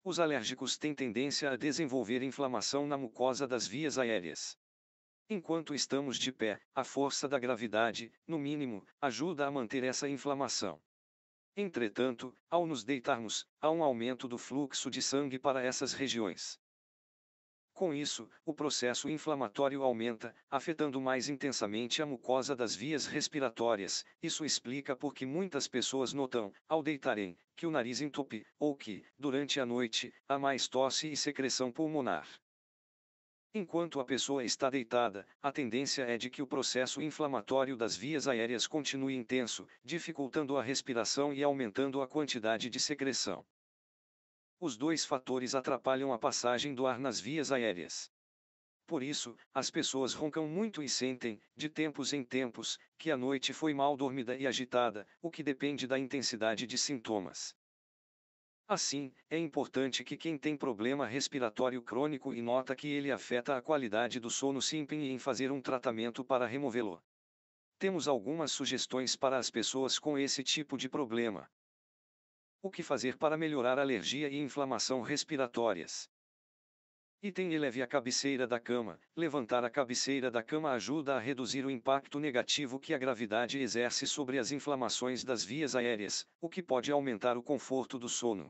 Os alérgicos têm tendência a desenvolver inflamação na mucosa das vias aéreas. Enquanto estamos de pé, a força da gravidade, no mínimo, ajuda a manter essa inflamação. Entretanto, ao nos deitarmos, há um aumento do fluxo de sangue para essas regiões. Com isso, o processo inflamatório aumenta, afetando mais intensamente a mucosa das vias respiratórias. Isso explica por que muitas pessoas notam, ao deitarem, que o nariz entope, ou que, durante a noite, há mais tosse e secreção pulmonar. Enquanto a pessoa está deitada, a tendência é de que o processo inflamatório das vias aéreas continue intenso, dificultando a respiração e aumentando a quantidade de secreção. Os dois fatores atrapalham a passagem do ar nas vias aéreas. Por isso, as pessoas roncam muito e sentem, de tempos em tempos, que a noite foi mal dormida e agitada, o que depende da intensidade de sintomas. Assim, é importante que quem tem problema respiratório crônico e nota que ele afeta a qualidade do sono se empenhe em fazer um tratamento para removê-lo. Temos algumas sugestões para as pessoas com esse tipo de problema. O que fazer para melhorar alergia e inflamação respiratórias? Item eleve a cabeceira da cama. Levantar a cabeceira da cama ajuda a reduzir o impacto negativo que a gravidade exerce sobre as inflamações das vias aéreas, o que pode aumentar o conforto do sono.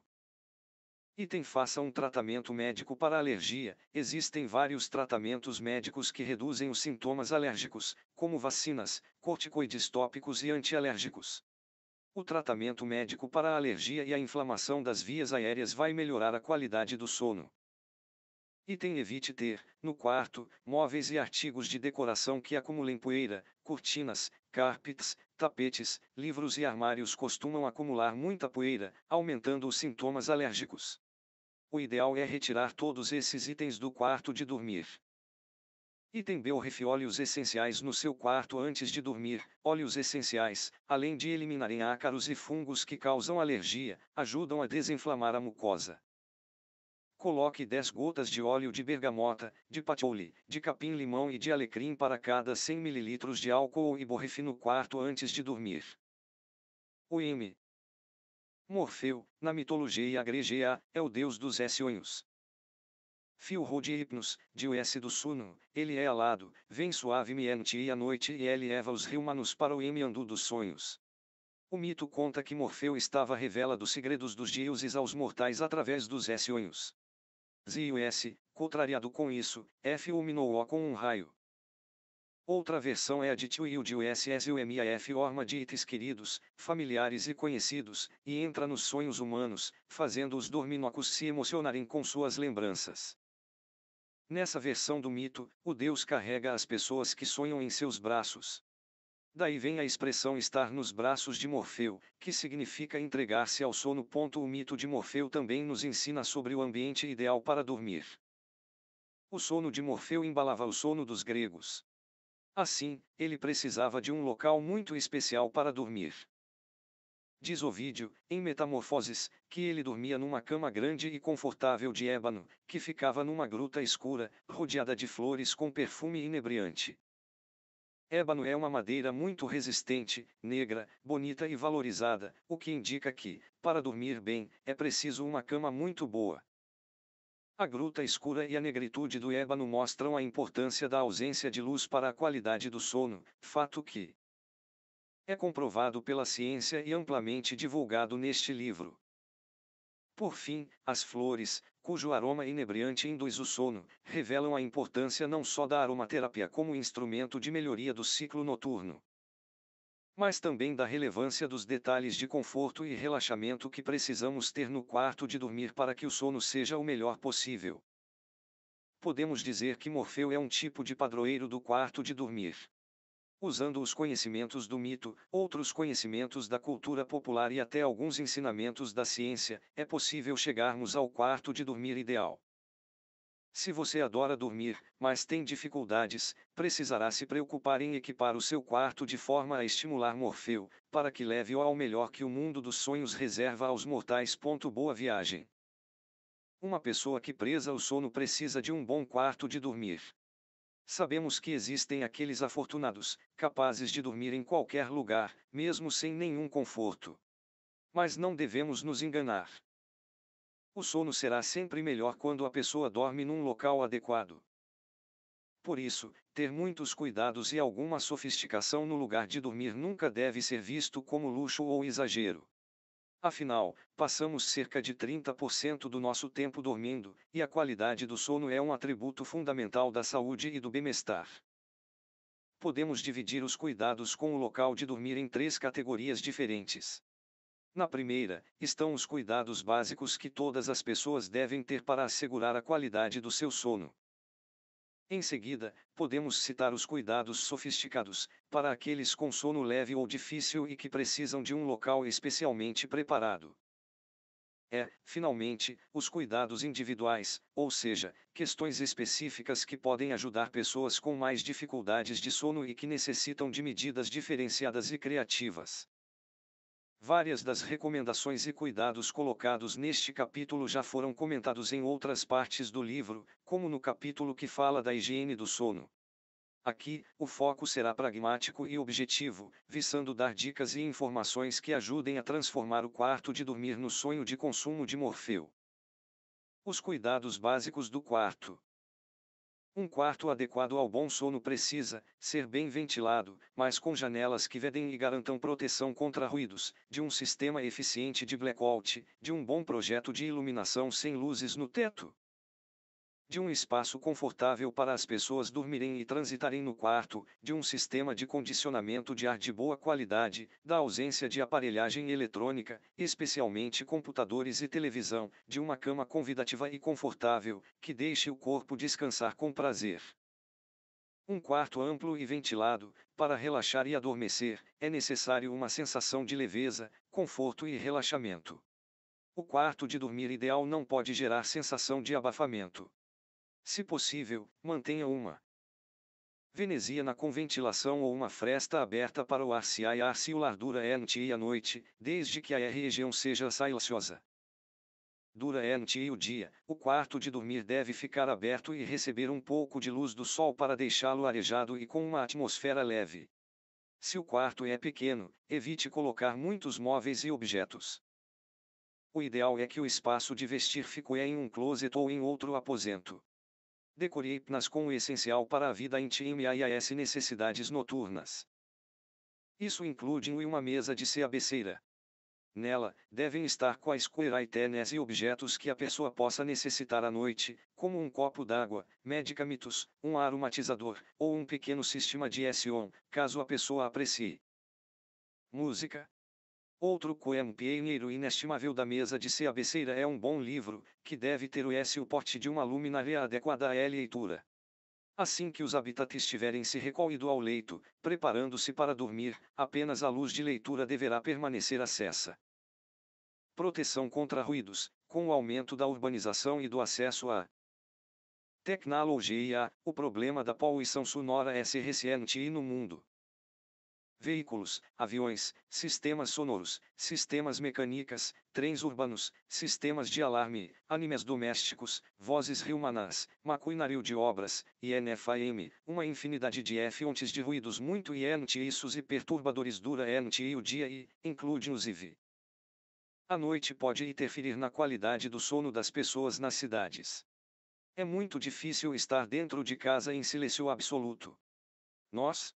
Item faça um tratamento médico para alergia. Existem vários tratamentos médicos que reduzem os sintomas alérgicos, como vacinas, corticoides tópicos e antialérgicos. O tratamento médico para a alergia e a inflamação das vias aéreas vai melhorar a qualidade do sono. Item evite ter, no quarto, móveis e artigos de decoração que acumulem poeira, cortinas, carpets, tapetes, livros e armários costumam acumular muita poeira, aumentando os sintomas alérgicos. O ideal é retirar todos esses itens do quarto de dormir. Item B. Orrefe óleos essenciais no seu quarto antes de dormir. Óleos essenciais, além de eliminarem ácaros e fungos que causam alergia, ajudam a desinflamar a mucosa. Coloque 10 gotas de óleo de bergamota, de patchouli, de capim-limão e de alecrim para cada 100 ml de álcool e borrife no quarto antes de dormir. O M. Morfeu, na mitologia grega, é o deus dos sonhos. Filho de Hipnos, dios do Suno, ele é alado, vem suavemente e à noite e ele leva os riumanos para o emiandu dos sonhos. O mito conta que Morfeu estava revela dos segredos dos deuses aos mortais através dos sonhos. S, contrariado com isso, fulminou-o com um raio. Outra versão é a de tio e de USS e orma de itens queridos, familiares e conhecidos, e entra nos sonhos humanos, fazendo os dorminocos se emocionarem com suas lembranças. Nessa versão do mito, o deus carrega as pessoas que sonham em seus braços. Daí vem a expressão estar nos braços de Morfeu, que significa entregar-se ao sono. O mito de Morfeu também nos ensina sobre o ambiente ideal para dormir. O sono de Morfeu embalava o sono dos gregos. Assim, ele precisava de um local muito especial para dormir. Diz Ovídio, em Metamorfoses, que ele dormia numa cama grande e confortável de ébano, que ficava numa gruta escura, rodeada de flores com perfume inebriante. Ébano é uma madeira muito resistente, negra, bonita e valorizada, o que indica que, para dormir bem, é preciso uma cama muito boa. A gruta escura e a negritude do ébano mostram a importância da ausência de luz para a qualidade do sono, fato que é comprovado pela ciência e amplamente divulgado neste livro. Por fim, as flores, cujo aroma inebriante induz o sono, revelam a importância não só da aromaterapia como instrumento de melhoria do ciclo noturno, mas também da relevância dos detalhes de conforto e relaxamento que precisamos ter no quarto de dormir para que o sono seja o melhor possível. Podemos dizer que Morfeu é um tipo de padroeiro do quarto de dormir. Usando os conhecimentos do mito, outros conhecimentos da cultura popular e até alguns ensinamentos da ciência, é possível chegarmos ao quarto de dormir ideal. Se você adora dormir, mas tem dificuldades, precisará se preocupar em equipar o seu quarto de forma a estimular Morfeu, para que leve-o ao melhor que o mundo dos sonhos reserva aos mortais. Boa viagem. Uma pessoa que preza o sono precisa de um bom quarto de dormir. Sabemos que existem aqueles afortunados, capazes de dormir em qualquer lugar, mesmo sem nenhum conforto. Mas não devemos nos enganar. O sono será sempre melhor quando a pessoa dorme num local adequado. Por isso, ter muitos cuidados e alguma sofisticação no lugar de dormir nunca deve ser visto como luxo ou exagero. Afinal, passamos cerca de 30% do nosso tempo dormindo, e a qualidade do sono é um atributo fundamental da saúde e do bem-estar. Podemos dividir os cuidados com o local de dormir em três categorias diferentes. Na primeira, estão os cuidados básicos que todas as pessoas devem ter para assegurar a qualidade do seu sono. Em seguida, podemos citar os cuidados sofisticados, para aqueles com sono leve ou difícil e que precisam de um local especialmente preparado. É, finalmente, os cuidados individuais, ou seja, questões específicas que podem ajudar pessoas com mais dificuldades de sono e que necessitam de medidas diferenciadas e criativas. Várias das recomendações e cuidados colocados neste capítulo já foram comentados em outras partes do livro, como no capítulo que fala da higiene do sono. Aqui, o foco será pragmático e objetivo, visando dar dicas e informações que ajudem a transformar o quarto de dormir no sonho de consumo de Morfeu. Os cuidados básicos do quarto. Um quarto adequado ao bom sono precisa ser bem ventilado, mas com janelas que vedem e garantam proteção contra ruídos, de um sistema eficiente de blackout, de um bom projeto de iluminação sem luzes no teto de um espaço confortável para as pessoas dormirem e transitarem no quarto, de um sistema de condicionamento de ar de boa qualidade, da ausência de aparelhagem eletrônica, especialmente computadores e televisão, de uma cama convidativa e confortável, que deixe o corpo descansar com prazer. Um quarto amplo e ventilado, para relaxar e adormecer, é necessário uma sensação de leveza, conforto e relaxamento. O quarto de dormir ideal não pode gerar sensação de abafamento se possível, mantenha uma Venezia na conventilação ou uma fresta aberta para o ar se há e ar se o lardura é e à noite, desde que a região seja silenciosa. Dura é e o dia, o quarto de dormir deve ficar aberto e receber um pouco de luz do sol para deixá-lo arejado e com uma atmosfera leve. Se o quarto é pequeno, evite colocar muitos móveis e objetos. O ideal é que o espaço de vestir fique em um closet ou em outro aposento decorei hipnas com o essencial para a vida íntima e as necessidades noturnas. Isso inclui uma mesa de cabeceira. Nela, devem estar quaisquer itens e objetos que a pessoa possa necessitar à noite, como um copo d'água, medicamentos, um aromatizador, ou um pequeno sistema de s S-ON, caso a pessoa aprecie. Música, Outro companheiro inestimável da mesa de se cabeceira é um bom livro, que deve ter o S o porte de uma luminária adequada à leitura. Assim que os habitantes tiverem se recolhido ao leito, preparando-se para dormir, apenas a luz de leitura deverá permanecer acessa. Proteção contra ruídos, com o aumento da urbanização e do acesso à tecnologia, o problema da poluição sonora é ser recente e no mundo veículos, aviões, sistemas sonoros, sistemas mecânicas, trens urbanos, sistemas de alarme, animes domésticos, vozes humanas, maquinário de obras, INFAM, uma infinidade de fontes de ruídos muito ientiços e perturbadores durante e o dia e, inclusive, os IV. A noite pode interferir na qualidade do sono das pessoas nas cidades. É muito difícil estar dentro de casa em silêncio absoluto. Nós,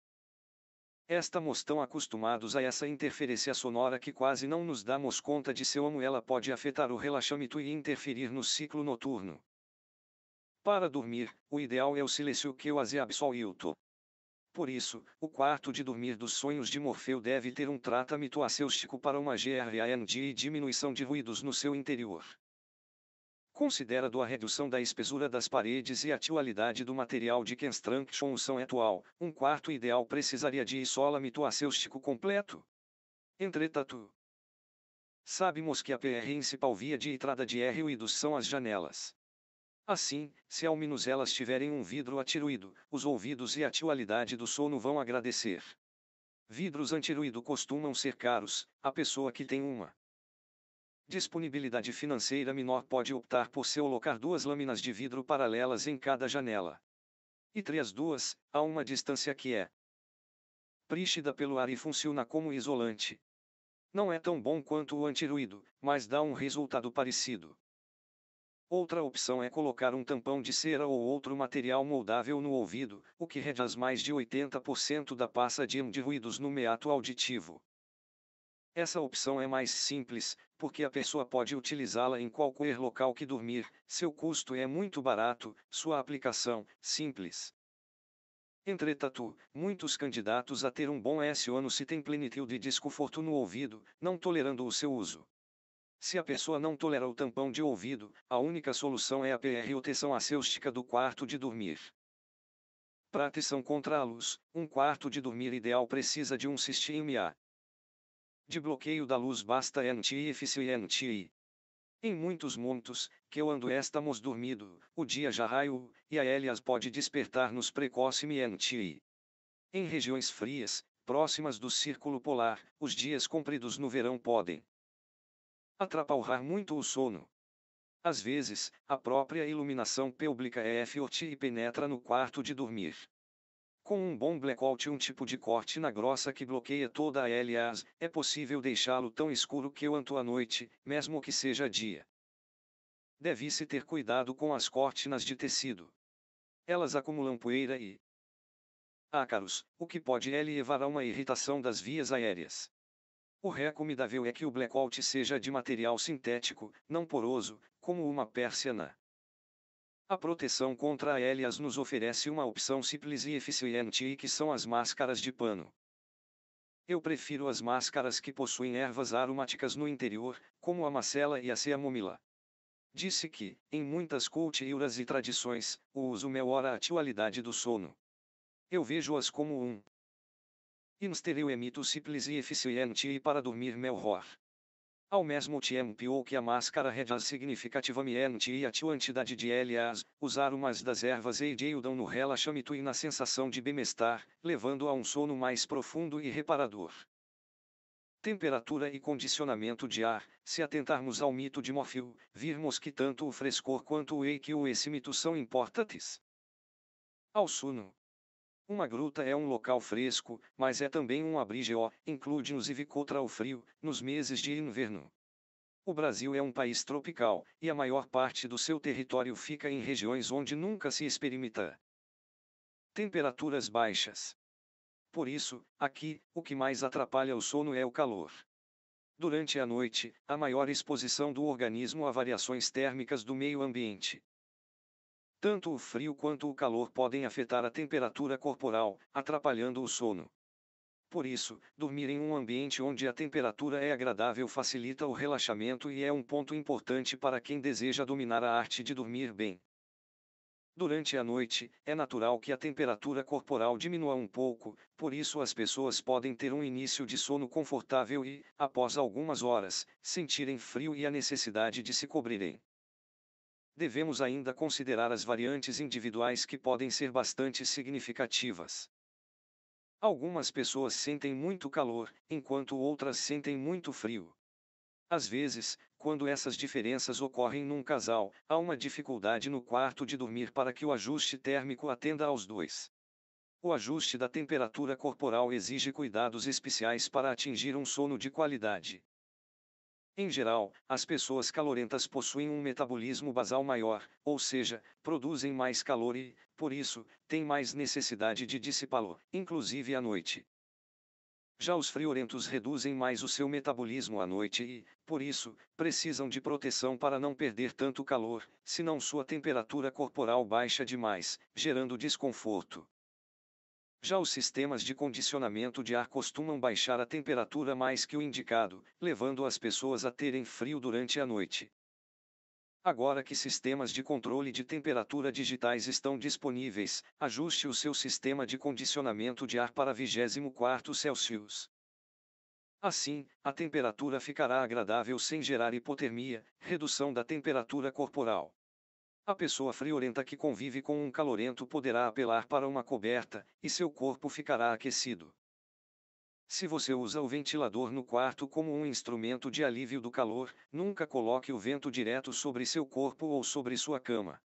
Estamos tão acostumados a essa interferência sonora que quase não nos damos conta de seu amo ela pode afetar o relaxamento e interferir no ciclo noturno. Para dormir, o ideal é o silêncio que o as absoluto. Por isso, o quarto de dormir dos sonhos de Morfeu deve ter um tratamento acêustico para uma GRAND e diminuição de ruídos no seu interior. Considerado a redução da espessura das paredes e a atualidade do material de construção atual, um quarto ideal precisaria de isolamento acústico completo. Entretanto, sabemos que a principal via de entrada de R são as janelas. Assim, se ao menos elas tiverem um vidro atiruído, os ouvidos e a atualidade do sono vão agradecer. Vidros antiruído costumam ser caros, a pessoa que tem uma Disponibilidade financeira menor pode optar por se colocar duas lâminas de vidro paralelas em cada janela. E três duas, a uma distância que é prístida pelo ar e funciona como isolante. Não é tão bom quanto o antiruído, mas dá um resultado parecido. Outra opção é colocar um tampão de cera ou outro material moldável no ouvido, o que reduz mais de 80% da passa de ruídos no meato auditivo. Essa opção é mais simples, porque a pessoa pode utilizá-la em qualquer local que dormir, seu custo é muito barato, sua aplicação, simples. Entretanto, muitos candidatos a ter um bom s onu se tem plenitude de desconforto no ouvido, não tolerando o seu uso. Se a pessoa não tolera o tampão de ouvido, a única solução é a PR ou tensão acêustica do quarto de dormir. Proteção contra a luz. Um quarto de dormir ideal precisa de um sistema A de bloqueio da luz basta é anti-eficiente. É em muitos montos, que eu ando estamos dormido, o dia já raio, e a Elias pode despertar-nos precocemente. É em regiões frias, próximas do círculo polar, os dias compridos no verão podem atrapalhar muito o sono. Às vezes, a própria iluminação pública é forte e penetra no quarto de dormir. Com um bom blackout e um tipo de corte na grossa que bloqueia toda a LAS, é possível deixá-lo tão escuro que eu anto à noite, mesmo que seja dia. Deve-se ter cuidado com as cortinas de tecido. Elas acumulam poeira e ácaros, o que pode levar a uma irritação das vias aéreas. O recomendável é que o blackout seja de material sintético, não poroso, como uma persiana. A proteção contra hélias nos oferece uma opção simples e eficiente e que são as máscaras de pano. Eu prefiro as máscaras que possuem ervas aromáticas no interior, como a macela e a ceamomila. Disse que, em muitas culturas e tradições, o uso melhora a atualidade do sono. Eu vejo-as como um instereu emito simples e eficiente e para dormir melhor. Ao mesmo tempo que a máscara reduz significativamente e a quantidade de LAs, usar umas das ervas e ajudam no relaxamento e na sensação de bem-estar, levando a um sono mais profundo e reparador. Temperatura e condicionamento de ar, se atentarmos ao mito de Morfeu, virmos que tanto o frescor quanto o equio esse mito são importantes. Ao sono, uma gruta é um local fresco, mas é também um abrigo, incluindo nos e contra o frio, nos meses de inverno. O Brasil é um país tropical, e a maior parte do seu território fica em regiões onde nunca se experimenta temperaturas baixas. Por isso, aqui, o que mais atrapalha o sono é o calor. Durante a noite, a maior exposição do organismo a variações térmicas do meio ambiente. Tanto o frio quanto o calor podem afetar a temperatura corporal, atrapalhando o sono. Por isso, dormir em um ambiente onde a temperatura é agradável facilita o relaxamento e é um ponto importante para quem deseja dominar a arte de dormir bem. Durante a noite, é natural que a temperatura corporal diminua um pouco, por isso as pessoas podem ter um início de sono confortável e, após algumas horas, sentirem frio e a necessidade de se cobrirem devemos ainda considerar as variantes individuais que podem ser bastante significativas. Algumas pessoas sentem muito calor, enquanto outras sentem muito frio. Às vezes, quando essas diferenças ocorrem num casal, há uma dificuldade no quarto de dormir para que o ajuste térmico atenda aos dois. O ajuste da temperatura corporal exige cuidados especiais para atingir um sono de qualidade. Em geral, as pessoas calorentas possuem um metabolismo basal maior, ou seja, produzem mais calor e, por isso, têm mais necessidade de dissipá-lo, inclusive à noite. Já os friorentos reduzem mais o seu metabolismo à noite e, por isso, precisam de proteção para não perder tanto calor, senão sua temperatura corporal baixa demais, gerando desconforto. Já os sistemas de condicionamento de ar costumam baixar a temperatura mais que o indicado, levando as pessoas a terem frio durante a noite. Agora que sistemas de controle de temperatura digitais estão disponíveis, ajuste o seu sistema de condicionamento de ar para 24 Celsius. Assim, a temperatura ficará agradável sem gerar hipotermia, redução da temperatura corporal. A pessoa friorenta que convive com um calorento poderá apelar para uma coberta, e seu corpo ficará aquecido. Se você usa o ventilador no quarto como um instrumento de alívio do calor, nunca coloque o vento direto sobre seu corpo ou sobre sua cama.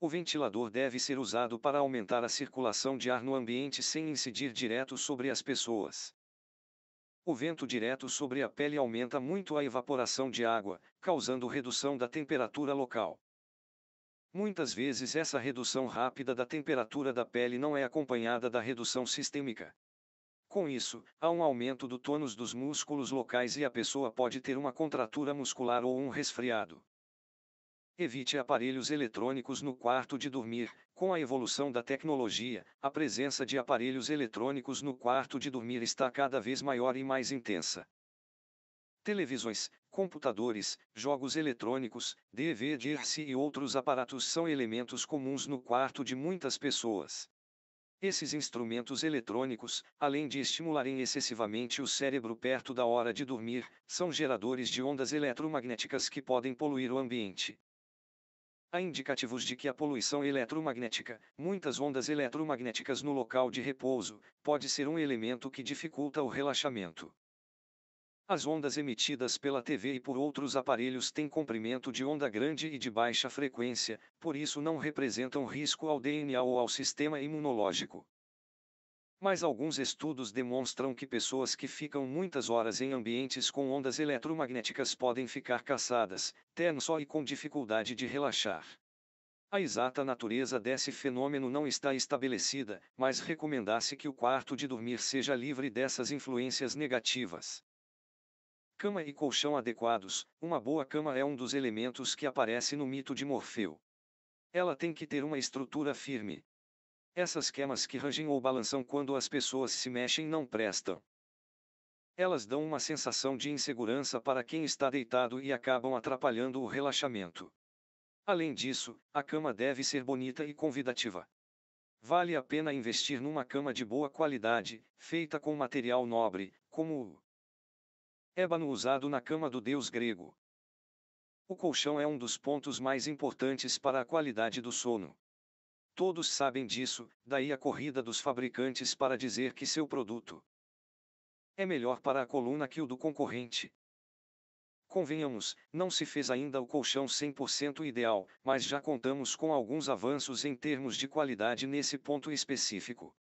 O ventilador deve ser usado para aumentar a circulação de ar no ambiente sem incidir direto sobre as pessoas. O vento direto sobre a pele aumenta muito a evaporação de água, causando redução da temperatura local. Muitas vezes essa redução rápida da temperatura da pele não é acompanhada da redução sistêmica. Com isso, há um aumento do tônus dos músculos locais e a pessoa pode ter uma contratura muscular ou um resfriado. Evite aparelhos eletrônicos no quarto de dormir. Com a evolução da tecnologia, a presença de aparelhos eletrônicos no quarto de dormir está cada vez maior e mais intensa televisões, computadores, jogos eletrônicos, DVDs e outros aparatos são elementos comuns no quarto de muitas pessoas. Esses instrumentos eletrônicos, além de estimularem excessivamente o cérebro perto da hora de dormir, são geradores de ondas eletromagnéticas que podem poluir o ambiente. Há indicativos de que a poluição eletromagnética, muitas ondas eletromagnéticas no local de repouso, pode ser um elemento que dificulta o relaxamento. As ondas emitidas pela TV e por outros aparelhos têm comprimento de onda grande e de baixa frequência, por isso não representam risco ao DNA ou ao sistema imunológico. Mas alguns estudos demonstram que pessoas que ficam muitas horas em ambientes com ondas eletromagnéticas podem ficar caçadas, tenso e com dificuldade de relaxar. A exata natureza desse fenômeno não está estabelecida, mas recomenda-se que o quarto de dormir seja livre dessas influências negativas. Cama e colchão adequados. Uma boa cama é um dos elementos que aparece no mito de Morfeu. Ela tem que ter uma estrutura firme. Essas camas que rangem ou balançam quando as pessoas se mexem não prestam. Elas dão uma sensação de insegurança para quem está deitado e acabam atrapalhando o relaxamento. Além disso, a cama deve ser bonita e convidativa. Vale a pena investir numa cama de boa qualidade, feita com material nobre, como o ébano usado na cama do deus grego. O colchão é um dos pontos mais importantes para a qualidade do sono. Todos sabem disso, daí a corrida dos fabricantes para dizer que seu produto é melhor para a coluna que o do concorrente. Convenhamos, não se fez ainda o colchão 100% ideal, mas já contamos com alguns avanços em termos de qualidade nesse ponto específico.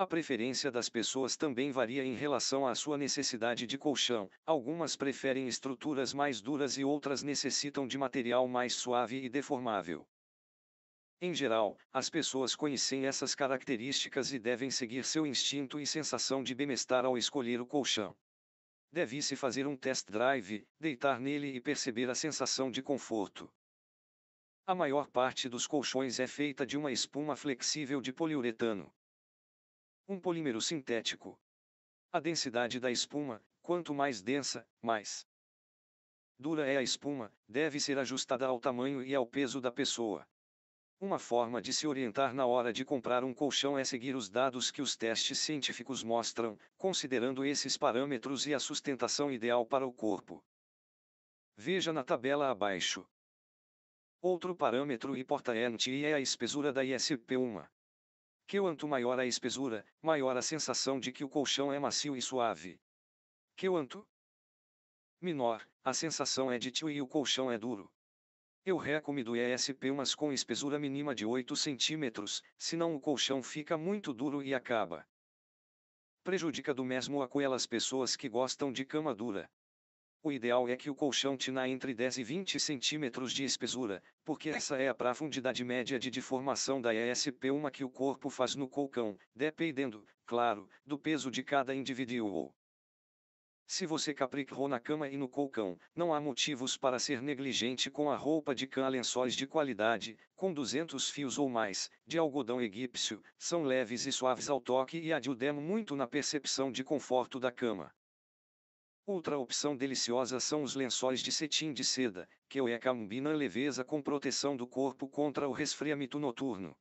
A preferência das pessoas também varia em relação à sua necessidade de colchão. Algumas preferem estruturas mais duras e outras necessitam de material mais suave e deformável. Em geral, as pessoas conhecem essas características e devem seguir seu instinto e sensação de bem-estar ao escolher o colchão. Deve-se fazer um test drive, deitar nele e perceber a sensação de conforto. A maior parte dos colchões é feita de uma espuma flexível de poliuretano um polímero sintético. A densidade da espuma, quanto mais densa, mais dura é a espuma, deve ser ajustada ao tamanho e ao peso da pessoa. Uma forma de se orientar na hora de comprar um colchão é seguir os dados que os testes científicos mostram, considerando esses parâmetros e a sustentação ideal para o corpo. Veja na tabela abaixo. Outro parâmetro importante é a espesura da ISP1. Quanto maior a espesura, maior a sensação de que o colchão é macio e suave. Quanto menor, a sensação é de tio e o colchão é duro. Eu recomendo ESP umas com espesura mínima de 8 cm, senão o colchão fica muito duro e acaba. Prejudica do mesmo a aquelas pessoas que gostam de cama dura. O ideal é que o colchão tina entre 10 e 20 centímetros de espesura, porque essa é a profundidade média de deformação da ESP1 que o corpo faz no colchão, dependendo, claro, do peso de cada indivíduo. Se você caprichou na cama e no colchão, não há motivos para ser negligente com a roupa de cã lençóis de qualidade, com 200 fios ou mais, de algodão egípcio, são leves e suaves ao toque e ajudam muito na percepção de conforto da cama. Outra opção deliciosa são os lençóis de cetim de seda, que é combina leveza com proteção do corpo contra o resfriamento noturno.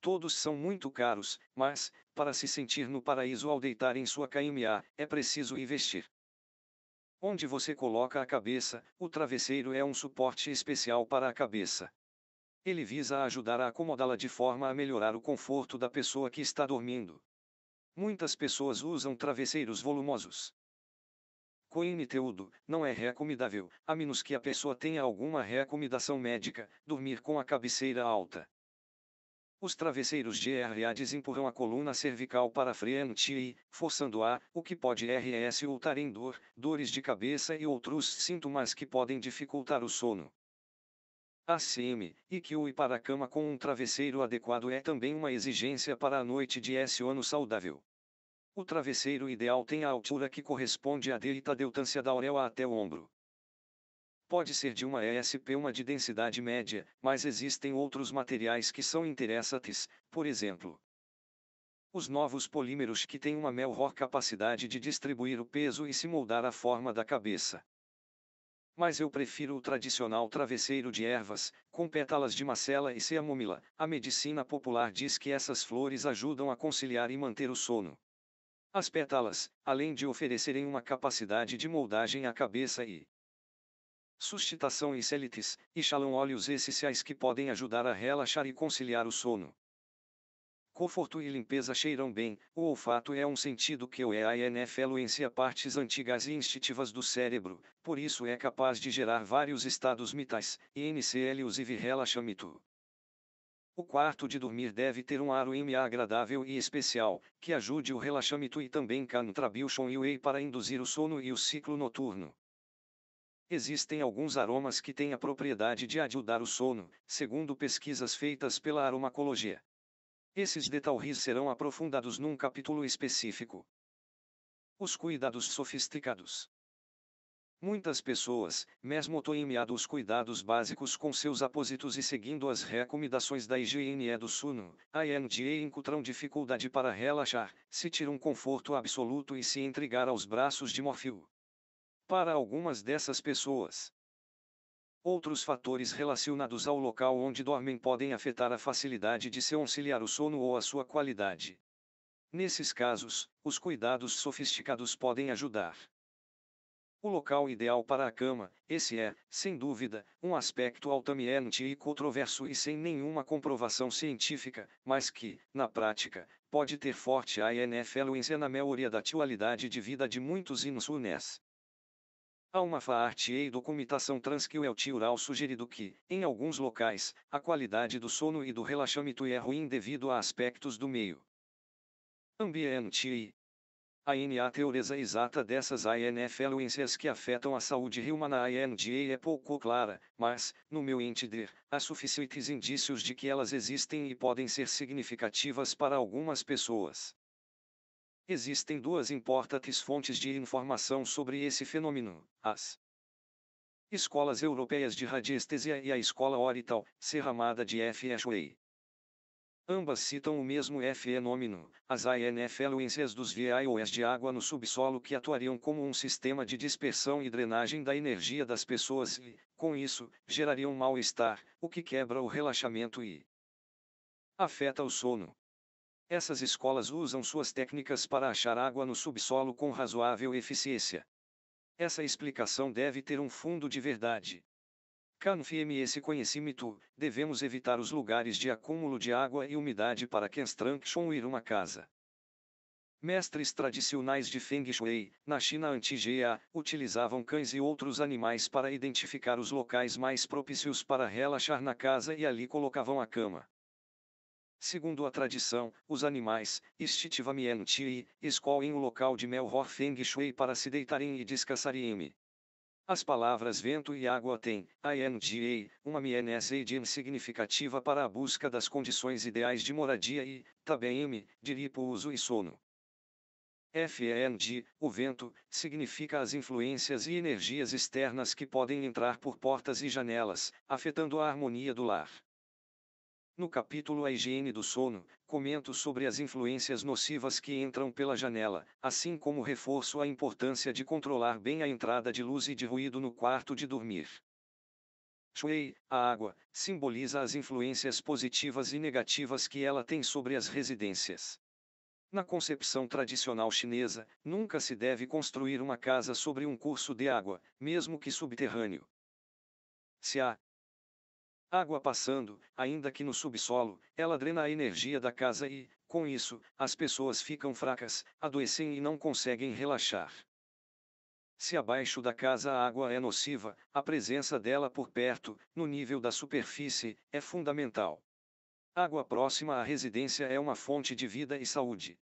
Todos são muito caros, mas, para se sentir no paraíso ao deitar em sua caimia, é preciso investir. Onde você coloca a cabeça, o travesseiro é um suporte especial para a cabeça. Ele visa ajudar a acomodá-la de forma a melhorar o conforto da pessoa que está dormindo. Muitas pessoas usam travesseiros volumosos. Coiniteudo, não é recomendável, a menos que a pessoa tenha alguma recomendação médica, dormir com a cabeceira alta. Os travesseiros de R&A desempurram a coluna cervical para frente e, forçando-a, o que pode RS ultar em dor, dores de cabeça e outros sintomas que podem dificultar o sono. ACM, e que o ir para a cama com um travesseiro adequado é também uma exigência para a noite de sono saudável. O travesseiro ideal tem a altura que corresponde à delta-deltância da auréola até o ombro. Pode ser de uma ESP uma de densidade média, mas existem outros materiais que são interessantes, por exemplo. Os novos polímeros que têm uma melhor capacidade de distribuir o peso e se moldar à forma da cabeça. Mas eu prefiro o tradicional travesseiro de ervas, com pétalas de macela e ciamomila. A medicina popular diz que essas flores ajudam a conciliar e manter o sono. As pétalas, além de oferecerem uma capacidade de moldagem à cabeça e sustitação e celites, exalam óleos essenciais que podem ajudar a relaxar e conciliar o sono. Conforto e limpeza cheiram bem, o olfato é um sentido que o EANF influencia partes antigas e instintivas do cérebro, por isso é capaz de gerar vários estados mitais, NCL usive relaxamento. O quarto de dormir deve ter um aroma agradável e especial, que ajude o relaxamento e também Cantrabilson e Whey para induzir o sono e o ciclo noturno. Existem alguns aromas que têm a propriedade de ajudar o sono, segundo pesquisas feitas pela aromacologia. Esses detalhes serão aprofundados num capítulo específico. Os cuidados sofisticados. Muitas pessoas, mesmo toimiado os cuidados básicos com seus apósitos e seguindo as recomendações da higiene do sono, ainda encontram dificuldade para relaxar, se tiram conforto absoluto e se entregar aos braços de Morfeu. Para algumas dessas pessoas, outros fatores relacionados ao local onde dormem podem afetar a facilidade de se auxiliar o sono ou a sua qualidade. Nesses casos, os cuidados sofisticados podem ajudar. O local ideal para a cama, esse é, sem dúvida, um aspecto altamente e controverso e sem nenhuma comprovação científica, mas que, na prática, pode ter forte influência na maioria da atualidade de vida de muitos insulnés. Há uma faarte e documentação trans que o Eltiural sugerido que, em alguns locais, a qualidade do sono e do relaxamento é ruim devido a aspectos do meio ambiente e, a NA teoreza exata dessas influências que afetam a saúde humana INDA é pouco clara, mas, no meu entender, há suficientes indícios de que elas existem e podem ser significativas para algumas pessoas. Existem duas importantes fontes de informação sobre esse fenômeno, as Escolas Europeias de Radiestesia e a Escola Orital, Serramada de F. Ashway. Ambas citam o mesmo fenômeno, as influências dos VIOs de água no subsolo que atuariam como um sistema de dispersão e drenagem da energia das pessoas e, com isso, gerariam mal-estar, o que quebra o relaxamento e afeta o sono. Essas escolas usam suas técnicas para achar água no subsolo com razoável eficiência. Essa explicação deve ter um fundo de verdade. Confie-me conhecimento, devemos evitar os lugares de acúmulo de água e umidade para ir uma casa. Mestres tradicionais de Feng Shui, na China antiga, utilizavam cães e outros animais para identificar os locais mais propícios para relaxar na casa e ali colocavam a cama. Segundo a tradição, os animais, estitivamente, escolhem o local de melhor Feng Shui para se deitarem e descansarem. As palavras vento e água têm, INGA, uma MNSADM significativa para a busca das condições ideais de moradia e, também M, de repouso e sono. FENG, o vento, significa as influências e energias externas que podem entrar por portas e janelas, afetando a harmonia do lar. No capítulo A higiene do sono, comento sobre as influências nocivas que entram pela janela, assim como reforço a importância de controlar bem a entrada de luz e de ruído no quarto de dormir. Shui, a água, simboliza as influências positivas e negativas que ela tem sobre as residências. Na concepção tradicional chinesa, nunca se deve construir uma casa sobre um curso de água, mesmo que subterrâneo. Se há, Água passando, ainda que no subsolo, ela drena a energia da casa e, com isso, as pessoas ficam fracas, adoecem e não conseguem relaxar. Se abaixo da casa a água é nociva, a presença dela por perto, no nível da superfície, é fundamental. Água próxima à residência é uma fonte de vida e saúde.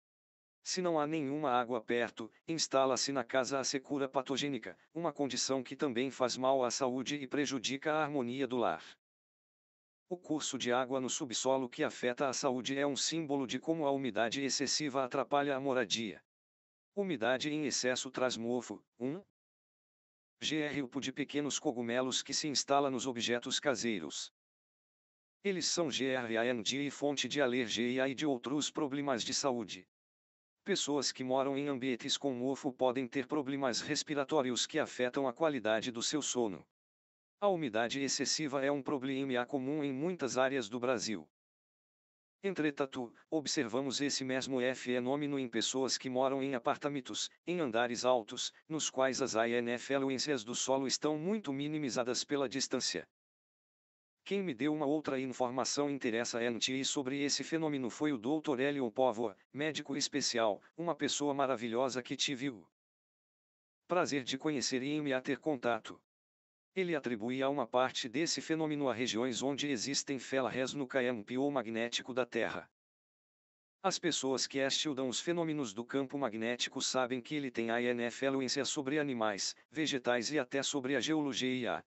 Se não há nenhuma água perto, instala-se na casa a secura patogênica, uma condição que também faz mal à saúde e prejudica a harmonia do lar. O curso de água no subsolo que afeta a saúde é um símbolo de como a umidade excessiva atrapalha a moradia. Umidade em excesso traz mofo, um gerúpo de pequenos cogumelos que se instala nos objetos caseiros. Eles são GRAND e fonte de alergia e de outros problemas de saúde. Pessoas que moram em ambientes com mofo podem ter problemas respiratórios que afetam a qualidade do seu sono. A umidade excessiva é um problema comum em muitas áreas do Brasil. Entretanto, observamos esse mesmo fenômeno em pessoas que moram em apartamentos, em andares altos, nos quais as influências do solo estão muito minimizadas pela distância. Quem me deu uma outra informação interessante sobre esse fenômeno foi o Dr. Hélio Póvoa, médico especial, uma pessoa maravilhosa que tive o prazer de conhecer e me ter contato. Ele atribui a uma parte desse fenômeno a regiões onde existem ferrés no campo ou magnético da Terra. As pessoas que estudam os fenômenos do campo magnético sabem que ele tem a influência sobre animais, vegetais e até sobre a geologia.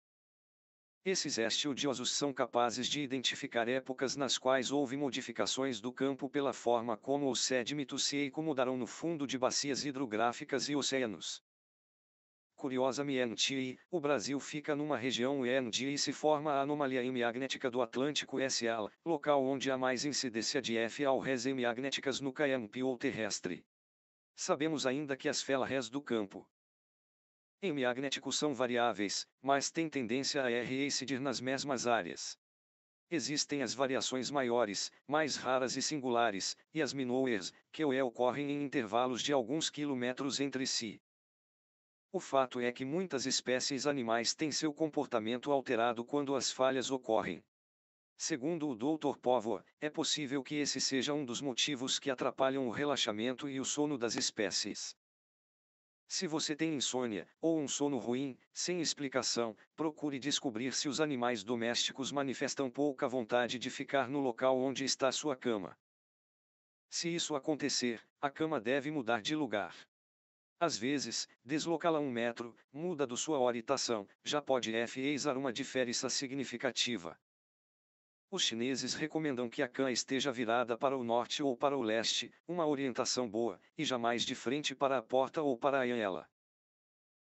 Esses estudiosos são capazes de identificar épocas nas quais houve modificações do campo pela forma como os sedimentos se acomodaram no fundo de bacias hidrográficas e oceanos. Curiosamente, o Brasil fica numa região END e se forma a anomalia magnética do Atlântico SL, local onde há mais incidência de F magnéticas no KMP ou terrestre. Sabemos ainda que as felres do campo magnético são variáveis, mas têm tendência a reincidir nas mesmas áreas. Existem as variações maiores, mais raras e singulares, e as minowers, que ocorrem em intervalos de alguns quilômetros entre si. O fato é que muitas espécies animais têm seu comportamento alterado quando as falhas ocorrem. Segundo o Dr. Povoa, é possível que esse seja um dos motivos que atrapalham o relaxamento e o sono das espécies. Se você tem insônia, ou um sono ruim, sem explicação, procure descobrir se os animais domésticos manifestam pouca vontade de ficar no local onde está sua cama. Se isso acontecer, a cama deve mudar de lugar. Às vezes, deslocá-la um metro, muda do sua orientação, já pode feizar uma diferença significativa. Os chineses recomendam que a cã esteja virada para o norte ou para o leste, uma orientação boa, e jamais de frente para a porta ou para a ela.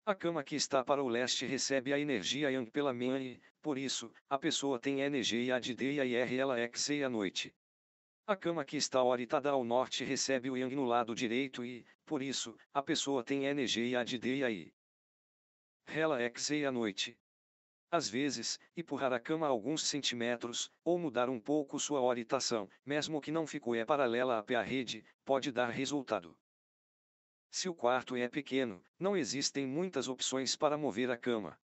A cama que está para o leste recebe a energia yang pela manhã e, por isso, a pessoa tem energia de d e r ela é que à noite. A cama que está orientada ao norte recebe o yang no lado direito e, por isso, a pessoa tem energia de dia e relaxei à noite. Às vezes, empurrar a cama alguns centímetros, ou mudar um pouco sua orientação, mesmo que não fique é paralela à rede, pode dar resultado. Se o quarto é pequeno, não existem muitas opções para mover a cama.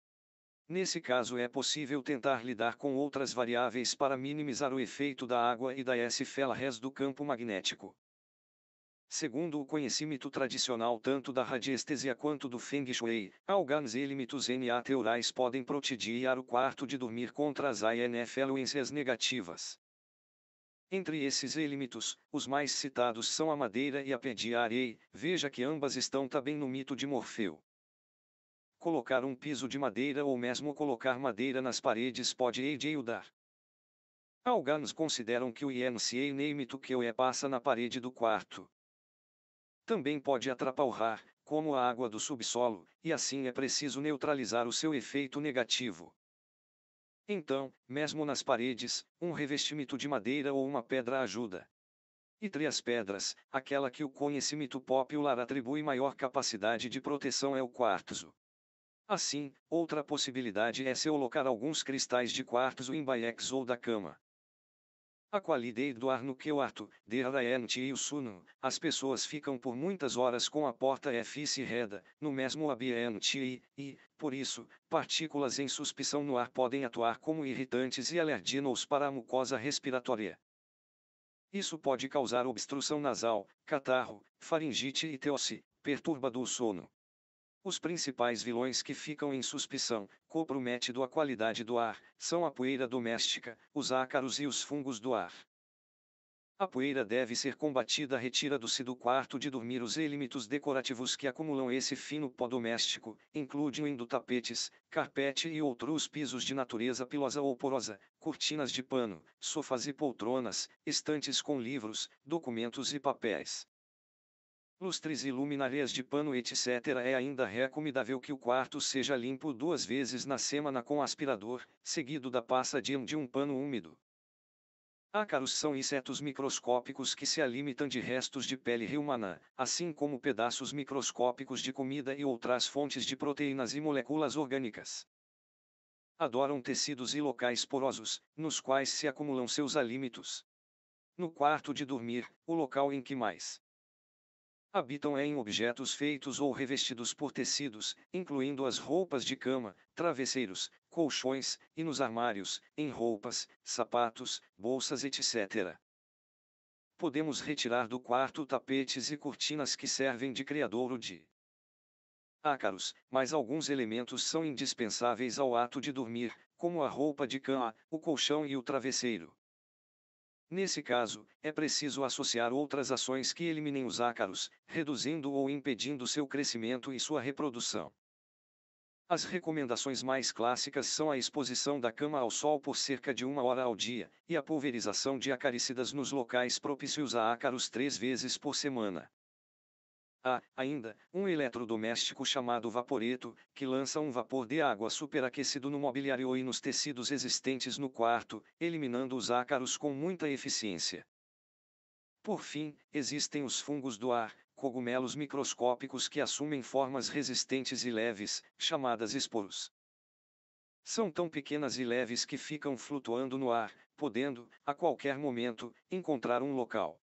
Nesse caso é possível tentar lidar com outras variáveis para minimizar o efeito da água e da s res do campo magnético. Segundo o conhecimento tradicional tanto da radiestesia quanto do Feng Shui, alguns elementos NA teorais podem protediar o quarto de dormir contra as INFLUências negativas. Entre esses elementos, os mais citados são a madeira e a pediarei, veja que ambas estão também no mito de Morfeu. Colocar um piso de madeira ou mesmo colocar madeira nas paredes pode ajudar. Alguns consideram que o INCA name to que é passa na parede do quarto. Também pode atrapalhar, como a água do subsolo, e assim é preciso neutralizar o seu efeito negativo. Então, mesmo nas paredes, um revestimento de madeira ou uma pedra ajuda. E três pedras, aquela que o conhecimento popular atribui maior capacidade de proteção é o quartzo. Assim, outra possibilidade é se alocar alguns cristais de quartzo em baiex ou da cama. A qualidade do ar no quarto, de radiante e o sono, as pessoas ficam por muitas horas com a porta é fixe reda, no mesmo ambiente e, e, por isso, partículas em suspensão no ar podem atuar como irritantes e alerginos para a mucosa respiratória. Isso pode causar obstrução nasal, catarro, faringite e teosse, perturba o sono. Os principais vilões que ficam em suspeição, comprometido a qualidade do ar, são a poeira doméstica, os ácaros e os fungos do ar. A poeira deve ser combatida retira-se do quarto de dormir os elementos decorativos que acumulam esse fino pó doméstico, incluindo tapetes, carpete e outros pisos de natureza pilosa ou porosa, cortinas de pano, sofás e poltronas, estantes com livros, documentos e papéis lustres e luminárias de pano etc. É ainda recomendável que o quarto seja limpo duas vezes na semana com aspirador, seguido da passa de um, de um pano úmido. Ácaros são insetos microscópicos que se alimentam de restos de pele humana, assim como pedaços microscópicos de comida e outras fontes de proteínas e moléculas orgânicas. Adoram tecidos e locais porosos, nos quais se acumulam seus alimentos. No quarto de dormir, o local em que mais Habitam em objetos feitos ou revestidos por tecidos, incluindo as roupas de cama, travesseiros, colchões, e nos armários, em roupas, sapatos, bolsas, etc. Podemos retirar do quarto tapetes e cortinas que servem de criadouro de ácaros, mas alguns elementos são indispensáveis ao ato de dormir, como a roupa de cama, o colchão e o travesseiro. Nesse caso, é preciso associar outras ações que eliminem os ácaros, reduzindo ou impedindo seu crescimento e sua reprodução. As recomendações mais clássicas são a exposição da cama ao sol por cerca de uma hora ao dia e a pulverização de acaricidas nos locais propícios a ácaros três vezes por semana. Há, ainda, um eletrodoméstico chamado vaporeto, que lança um vapor de água superaquecido no mobiliário e nos tecidos existentes no quarto, eliminando os ácaros com muita eficiência. Por fim, existem os fungos do ar, cogumelos microscópicos que assumem formas resistentes e leves, chamadas esporos. São tão pequenas e leves que ficam flutuando no ar, podendo, a qualquer momento, encontrar um local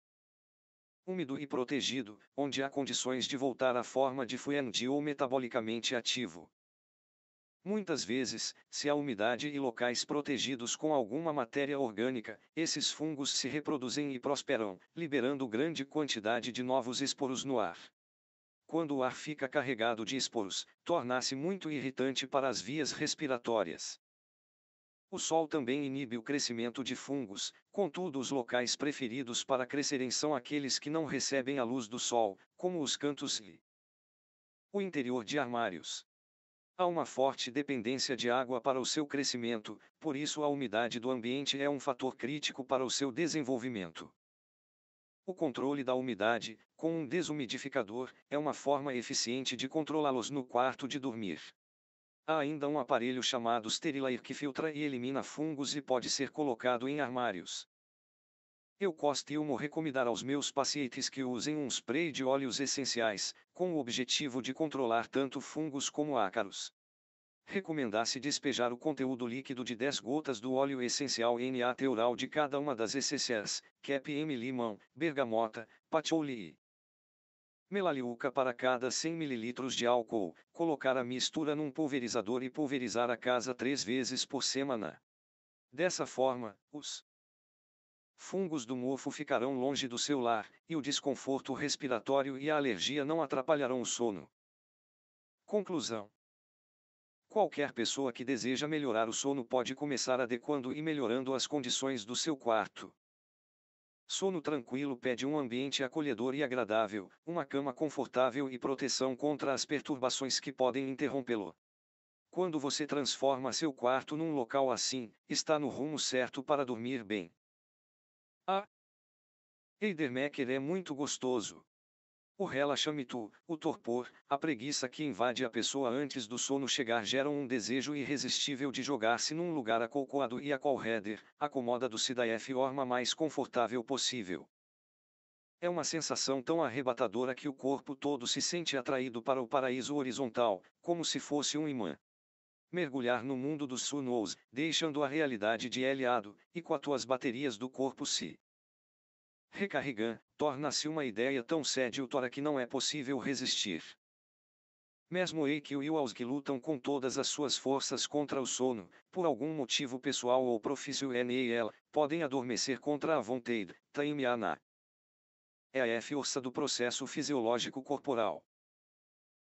úmido e protegido, onde há condições de voltar à forma de fuendi ou metabolicamente ativo. Muitas vezes, se há umidade e locais protegidos com alguma matéria orgânica, esses fungos se reproduzem e prosperam, liberando grande quantidade de novos esporos no ar. Quando o ar fica carregado de esporos, torna-se muito irritante para as vias respiratórias. O sol também inibe o crescimento de fungos, contudo, os locais preferidos para crescerem são aqueles que não recebem a luz do sol, como os cantos e o interior de armários. Há uma forte dependência de água para o seu crescimento, por isso a umidade do ambiente é um fator crítico para o seu desenvolvimento. O controle da umidade, com um desumidificador, é uma forma eficiente de controlá-los no quarto de dormir. Há ainda um aparelho chamado Sterilair que filtra e elimina fungos e pode ser colocado em armários. Eu costumo recomendar aos meus pacientes que usem um spray de óleos essenciais, com o objetivo de controlar tanto fungos como ácaros. Recomendar-se despejar o conteúdo líquido de 10 gotas do óleo essencial NA teural de cada uma das essências, cap limão, bergamota, patchouli, melaliuca para cada 100 ml de álcool, colocar a mistura num pulverizador e pulverizar a casa três vezes por semana. Dessa forma, os fungos do mofo ficarão longe do seu lar, e o desconforto respiratório e a alergia não atrapalharão o sono. Conclusão Qualquer pessoa que deseja melhorar o sono pode começar adequando e melhorando as condições do seu quarto. Sono tranquilo pede um ambiente acolhedor e agradável, uma cama confortável e proteção contra as perturbações que podem interrompê-lo. Quando você transforma seu quarto num local assim, está no rumo certo para dormir bem. A ah! Eidermecker é muito gostoso, o relaxamento, o torpor, a preguiça que invade a pessoa antes do sono chegar geram um desejo irresistível de jogar-se num lugar acolcoado e acolreder, acomoda-se da forma mais confortável possível. É uma sensação tão arrebatadora que o corpo todo se sente atraído para o paraíso horizontal, como se fosse um imã. Mergulhar no mundo dos sunos, deixando a realidade de Eliado, e com as baterias do corpo se recarregar, torna-se uma ideia tão sedutora que não é possível resistir. Mesmo Eikyu e aos que lutam com todas as suas forças contra o sono, por algum motivo pessoal ou profissional, podem adormecer contra a vontade, taimiana. É a força do processo fisiológico corporal.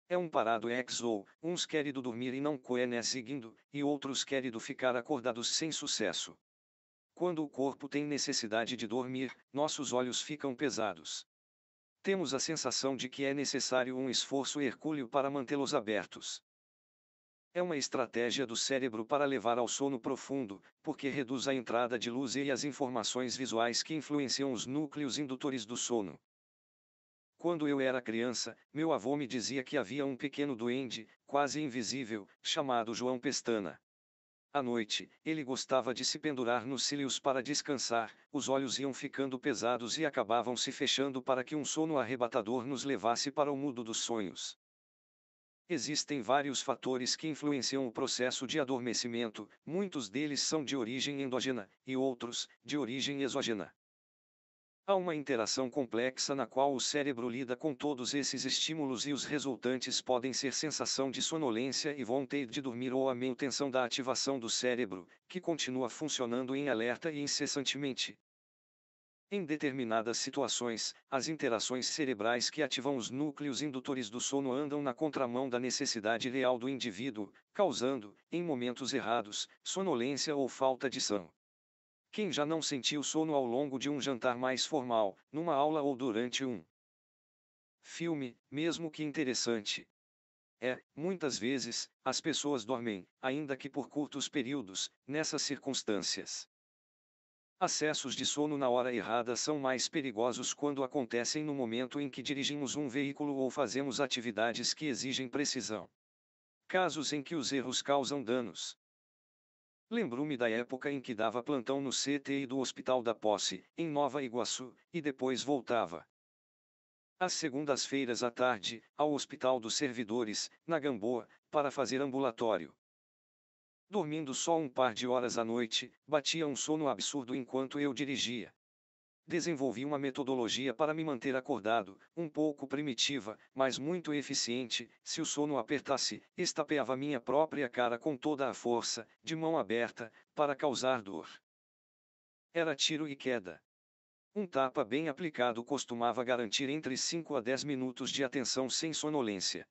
É um parado ex ou, uns querido dormir e não coené seguindo, e outros querido ficar acordados sem sucesso. Quando o corpo tem necessidade de dormir, nossos olhos ficam pesados. Temos a sensação de que é necessário um esforço hercúleo para mantê-los abertos. É uma estratégia do cérebro para levar ao sono profundo, porque reduz a entrada de luz e as informações visuais que influenciam os núcleos indutores do sono. Quando eu era criança, meu avô me dizia que havia um pequeno duende, quase invisível, chamado João Pestana. À noite, ele gostava de se pendurar nos cílios para descansar, os olhos iam ficando pesados e acabavam se fechando para que um sono arrebatador nos levasse para o mundo dos sonhos. Existem vários fatores que influenciam o processo de adormecimento, muitos deles são de origem endógena, e outros, de origem exógena. Há uma interação complexa na qual o cérebro lida com todos esses estímulos e os resultantes podem ser sensação de sonolência e vontade de dormir ou a manutenção da ativação do cérebro, que continua funcionando em alerta e incessantemente. Em determinadas situações, as interações cerebrais que ativam os núcleos indutores do sono andam na contramão da necessidade real do indivíduo, causando, em momentos errados, sonolência ou falta de sono. Quem já não sentiu sono ao longo de um jantar mais formal, numa aula ou durante um filme, mesmo que interessante? É, muitas vezes, as pessoas dormem, ainda que por curtos períodos, nessas circunstâncias. Acessos de sono na hora errada são mais perigosos quando acontecem no momento em que dirigimos um veículo ou fazemos atividades que exigem precisão. Casos em que os erros causam danos. Lembro-me da época em que dava plantão no CTI do Hospital da Posse, em Nova Iguaçu, e depois voltava. Às segundas-feiras à tarde, ao Hospital dos Servidores, na Gamboa, para fazer ambulatório. Dormindo só um par de horas à noite, batia um sono absurdo enquanto eu dirigia. Desenvolvi uma metodologia para me manter acordado, um pouco primitiva, mas muito eficiente. Se o sono apertasse, estapeava minha própria cara com toda a força, de mão aberta, para causar dor. Era tiro e queda. Um tapa bem aplicado costumava garantir entre 5 a 10 minutos de atenção sem sonolência.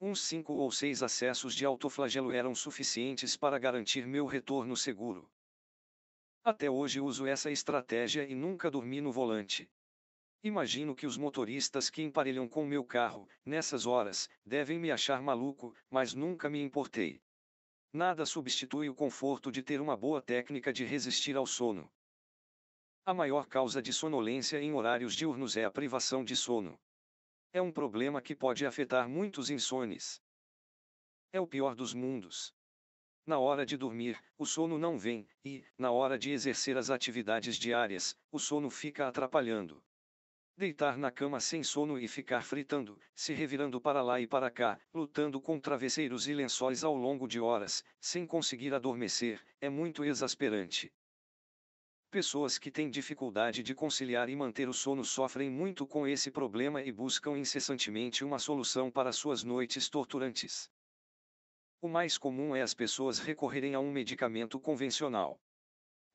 Uns cinco ou seis acessos de autoflagelo eram suficientes para garantir meu retorno seguro. Até hoje uso essa estratégia e nunca dormi no volante. Imagino que os motoristas que emparelham com meu carro, nessas horas, devem me achar maluco, mas nunca me importei. Nada substitui o conforto de ter uma boa técnica de resistir ao sono. A maior causa de sonolência em horários diurnos é a privação de sono. É um problema que pode afetar muitos insones. É o pior dos mundos. Na hora de dormir, o sono não vem, e, na hora de exercer as atividades diárias, o sono fica atrapalhando. Deitar na cama sem sono e ficar fritando, se revirando para lá e para cá, lutando com travesseiros e lençóis ao longo de horas, sem conseguir adormecer, é muito exasperante. Pessoas que têm dificuldade de conciliar e manter o sono sofrem muito com esse problema e buscam incessantemente uma solução para suas noites torturantes. O mais comum é as pessoas recorrerem a um medicamento convencional.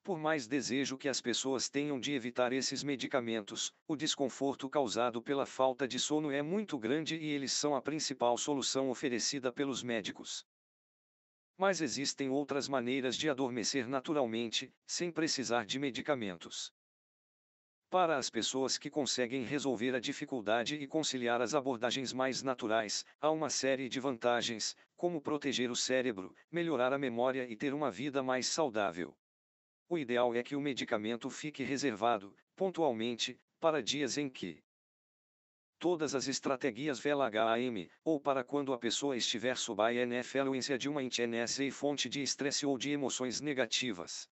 Por mais desejo que as pessoas tenham de evitar esses medicamentos, o desconforto causado pela falta de sono é muito grande e eles são a principal solução oferecida pelos médicos. Mas existem outras maneiras de adormecer naturalmente, sem precisar de medicamentos. Para as pessoas que conseguem resolver a dificuldade e conciliar as abordagens mais naturais, há uma série de vantagens, como proteger o cérebro, melhorar a memória e ter uma vida mais saudável. O ideal é que o medicamento fique reservado, pontualmente, para dias em que todas as estratégias VELA-HAM, ou para quando a pessoa estiver sob a influência de uma intensa e fonte de estresse ou de emoções negativas.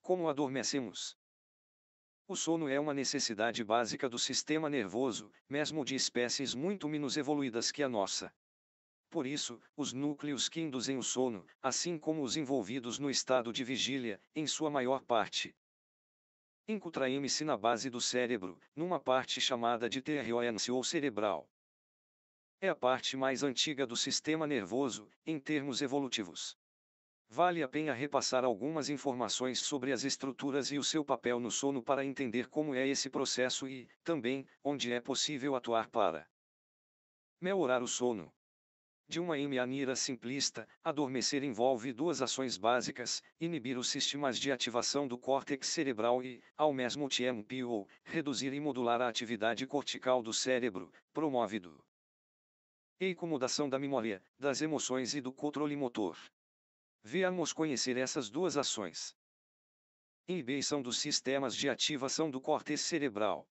Como adormecemos? O sono é uma necessidade básica do sistema nervoso, mesmo de espécies muito menos evoluídas que a nossa. Por isso, os núcleos que induzem o sono, assim como os envolvidos no estado de vigília, em sua maior parte, incutraem-se na base do cérebro, numa parte chamada de TRONC ou cerebral. É a parte mais antiga do sistema nervoso, em termos evolutivos. Vale a pena repassar algumas informações sobre as estruturas e o seu papel no sono para entender como é esse processo e, também, onde é possível atuar para melhorar o sono. De uma maneira simplista, adormecer envolve duas ações básicas: inibir os sistemas de ativação do córtex cerebral e, ao mesmo tempo, reduzir e modular a atividade cortical do cérebro, promovido. Acomodação da memória, das emoções e do controle motor. Veamos conhecer essas duas ações. Inibição dos sistemas de ativação do córtex cerebral.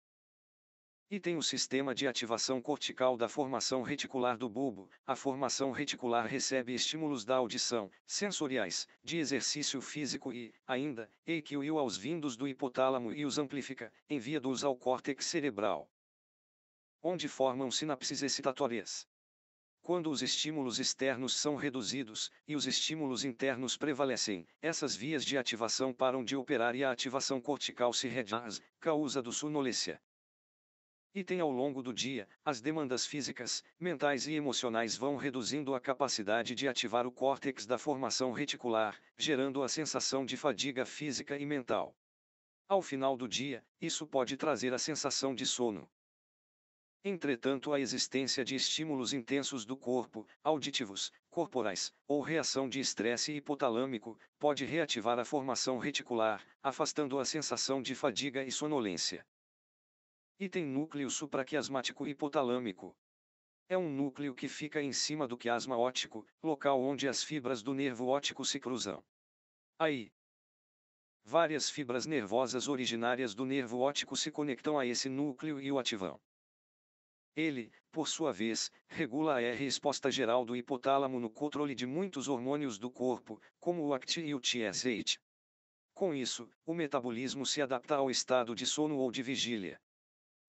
E tem o sistema de ativação cortical da formação reticular do bulbo. A formação reticular recebe estímulos da audição, sensoriais, de exercício físico e, ainda, equilibriu aos vindos do hipotálamo e os amplifica, envia-os ao córtex cerebral, onde formam sinapses excitatórias. Quando os estímulos externos são reduzidos e os estímulos internos prevalecem, essas vias de ativação param de operar e a ativação cortical se reduz, causa do sonolência. Item ao longo do dia, as demandas físicas, mentais e emocionais vão reduzindo a capacidade de ativar o córtex da formação reticular, gerando a sensação de fadiga física e mental. Ao final do dia, isso pode trazer a sensação de sono. Entretanto, a existência de estímulos intensos do corpo, auditivos, corporais, ou reação de estresse hipotalâmico, pode reativar a formação reticular, afastando a sensação de fadiga e sonolência. Item núcleo supraquiasmático hipotalâmico. É um núcleo que fica em cima do quiasma óptico, local onde as fibras do nervo óptico se cruzam. Aí, várias fibras nervosas originárias do nervo óptico se conectam a esse núcleo e o ativam. Ele, por sua vez, regula a resposta geral do hipotálamo no controle de muitos hormônios do corpo, como o ACT e o TSH. Com isso, o metabolismo se adapta ao estado de sono ou de vigília.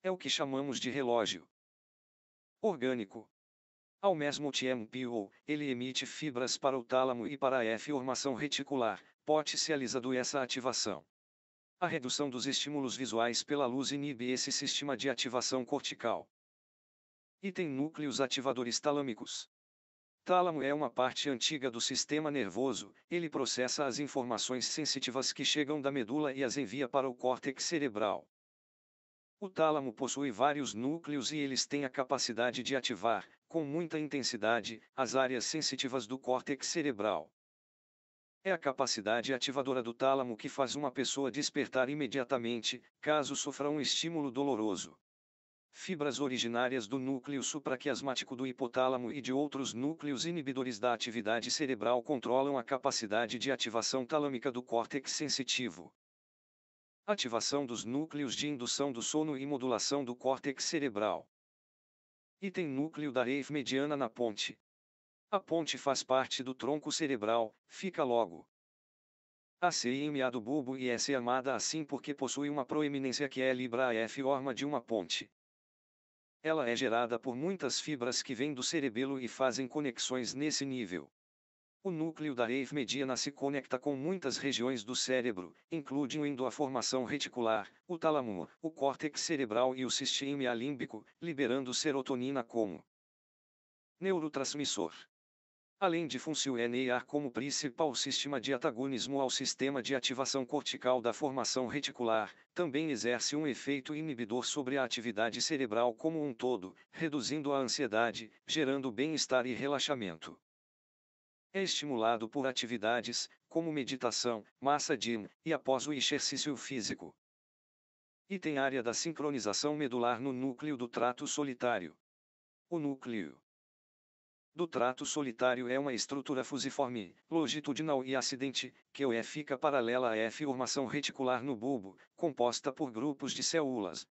É o que chamamos de relógio orgânico. Ao mesmo tempo, ele emite fibras para o tálamo e para a formação reticular, potencializando essa ativação. A redução dos estímulos visuais pela luz inibe esse sistema de ativação cortical. E tem núcleos ativadores talâmicos. Tálamo é uma parte antiga do sistema nervoso, ele processa as informações sensitivas que chegam da medula e as envia para o córtex cerebral. O tálamo possui vários núcleos e eles têm a capacidade de ativar, com muita intensidade, as áreas sensitivas do córtex cerebral. É a capacidade ativadora do tálamo que faz uma pessoa despertar imediatamente, caso sofra um estímulo doloroso fibras originárias do núcleo supraquiasmático do hipotálamo e de outros núcleos inibidores da atividade cerebral controlam a capacidade de ativação talâmica do córtex sensitivo. Ativação dos núcleos de indução do sono e modulação do córtex cerebral. Item núcleo da rave mediana na ponte. A ponte faz parte do tronco cerebral, fica logo. A CIMA do bulbo e é é amada assim porque possui uma proeminência que é Libra F forma de uma ponte. Ela é gerada por muitas fibras que vêm do cerebelo e fazem conexões nesse nível. O núcleo da rave mediana se conecta com muitas regiões do cérebro, incluindo a formação reticular, o tálamo, o córtex cerebral e o sistema alímbico, liberando serotonina como neurotransmissor além de funcionar como principal sistema de antagonismo ao sistema de ativação cortical da formação reticular, também exerce um efeito inibidor sobre a atividade cerebral como um todo, reduzindo a ansiedade, gerando bem-estar e relaxamento. É estimulado por atividades, como meditação, massa gym, e após o exercício físico. E tem área da sincronização medular no núcleo do trato solitário. O núcleo do trato solitário é uma estrutura fusiforme, longitudinal e acidente, que o E fica paralela à F formação reticular no bulbo, composta por grupos de células.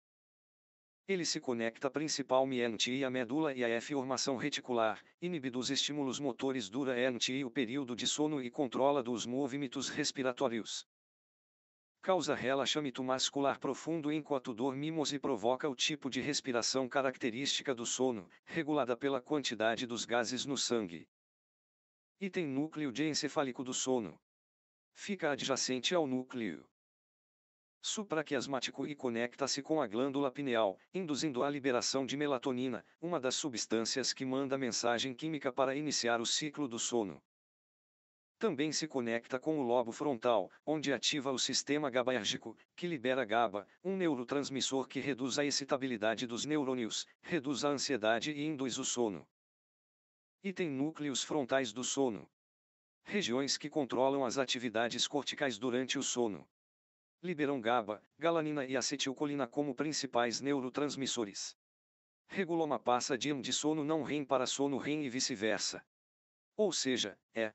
Ele se conecta principalmente à medula e à F-formação reticular, inibindo os estímulos motores durante o período de sono e controla dos movimentos respiratórios causa relaxamento muscular profundo enquanto dormimos e provoca o tipo de respiração característica do sono, regulada pela quantidade dos gases no sangue. Item núcleo de encefálico do sono. Fica adjacente ao núcleo supraquiasmático e conecta-se com a glândula pineal, induzindo a liberação de melatonina, uma das substâncias que manda mensagem química para iniciar o ciclo do sono também se conecta com o lobo frontal, onde ativa o sistema GABAérgico, que libera GABA, um neurotransmissor que reduz a excitabilidade dos neurônios, reduz a ansiedade e induz o sono. E tem núcleos frontais do sono. Regiões que controlam as atividades corticais durante o sono. Liberam GABA, galanina e acetilcolina como principais neurotransmissores. Reguloma passa de um de sono não REM para sono REM e vice-versa. Ou seja, é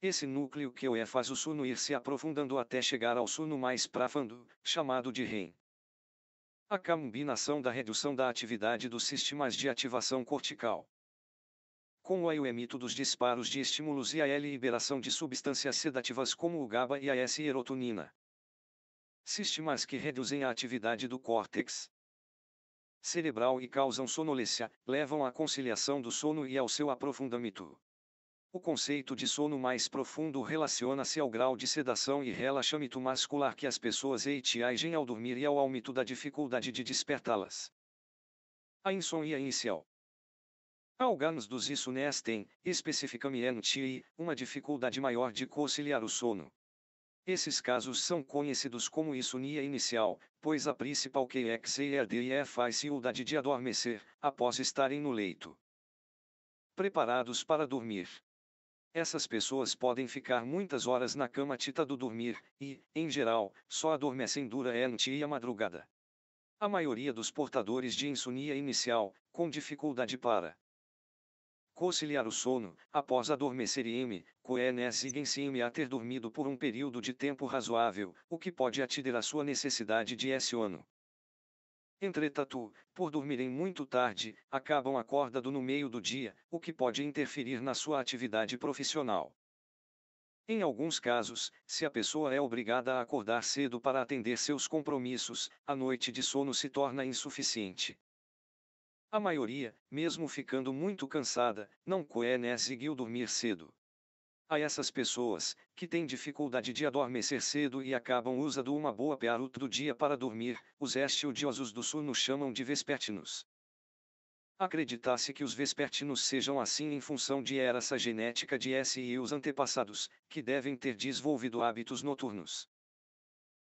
esse núcleo que é faz o sono ir se aprofundando até chegar ao sono mais profundo, chamado de REM. A combinação da redução da atividade dos sistemas de ativação cortical. Com o emito dos disparos de estímulos e a liberação de substâncias sedativas como o GABA e a serotonina. Sistemas que reduzem a atividade do córtex cerebral e causam sonolência, levam à conciliação do sono e ao seu aprofundamento. O conceito de sono mais profundo relaciona-se ao grau de sedação e relaxamento muscular que as pessoas atingem ao dormir e ao aumento da dificuldade de despertá-las. A insônia inicial. Alguns dos insonés têm, especificamente, uma dificuldade maior de conciliar o sono. Esses casos são conhecidos como insônia inicial, pois a principal queixa é a facilidade de adormecer, após estarem no leito. Preparados para dormir. Essas pessoas podem ficar muitas horas na cama tita do dormir, e, em geral, só adormecem durante é a madrugada. A maioria dos portadores de insônia inicial, com dificuldade para conciliar o sono, após adormecer e m, coenesiguem-se a ter dormido por um período de tempo razoável, o que pode atender à sua necessidade de sono. Entretanto, por dormirem muito tarde, acabam acordado no meio do dia, o que pode interferir na sua atividade profissional. Em alguns casos, se a pessoa é obrigada a acordar cedo para atender seus compromissos, a noite de sono se torna insuficiente. A maioria, mesmo ficando muito cansada, não conseguiu dormir cedo. A essas pessoas, que têm dificuldade de adormecer cedo e acabam usando uma boa pearuta do dia para dormir, os estudiosos do sono chamam de vespertinos. Acredita-se que os vespertinos sejam assim em função de herança genética de S e os antepassados, que devem ter desenvolvido hábitos noturnos.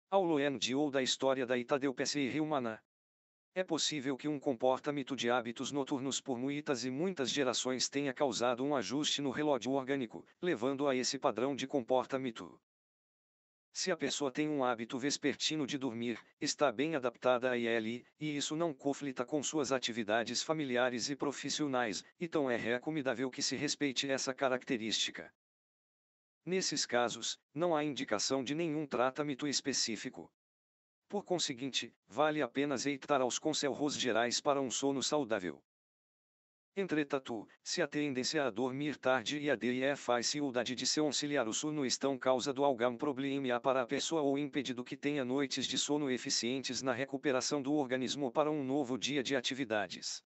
Ao ou da história da Itadeu e Riumana, é possível que um comportamento de hábitos noturnos por muitas e muitas gerações tenha causado um ajuste no relógio orgânico, levando a esse padrão de comportamento. Se a pessoa tem um hábito vespertino de dormir, está bem adaptada a ele, e isso não conflita com suas atividades familiares e profissionais, então é recomendável que se respeite essa característica. Nesses casos, não há indicação de nenhum tratamento específico. Por conseguinte, vale a pena eitar aos conselhos gerais para um sono saudável. Entretanto, se a tendência a dormir tarde e a DIE facilidade de se auxiliar o sono estão causa do algum problema para a pessoa ou impedido que tenha noites de sono eficientes na recuperação do organismo para um novo dia de atividades.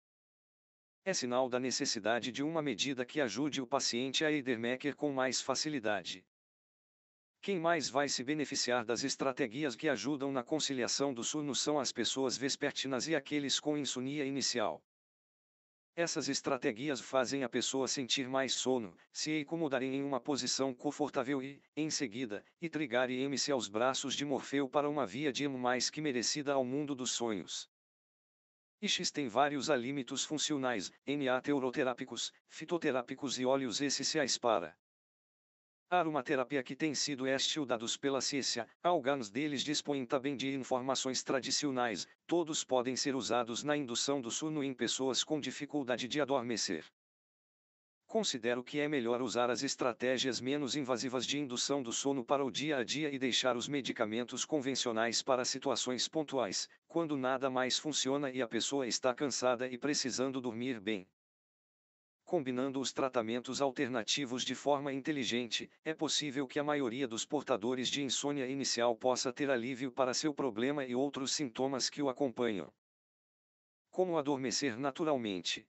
É sinal da necessidade de uma medida que ajude o paciente a Eidermecker com mais facilidade, quem mais vai se beneficiar das estratégias que ajudam na conciliação do sono são as pessoas vespertinas e aqueles com insônia inicial. Essas estratégias fazem a pessoa sentir mais sono, se acomodarem em uma posição confortável e, em seguida, intrigar e se aos braços de Morfeu para uma via de emo mais que merecida ao mundo dos sonhos. X tem vários alímitos funcionais, NA teuroterápicos, fitoterápicos e óleos essenciais para aromaterapia que tem sido estudados pela ciência, alguns deles dispõem também de informações tradicionais, todos podem ser usados na indução do sono em pessoas com dificuldade de adormecer. Considero que é melhor usar as estratégias menos invasivas de indução do sono para o dia a dia e deixar os medicamentos convencionais para situações pontuais, quando nada mais funciona e a pessoa está cansada e precisando dormir bem. Combinando os tratamentos alternativos de forma inteligente, é possível que a maioria dos portadores de insônia inicial possa ter alívio para seu problema e outros sintomas que o acompanham. Como adormecer naturalmente?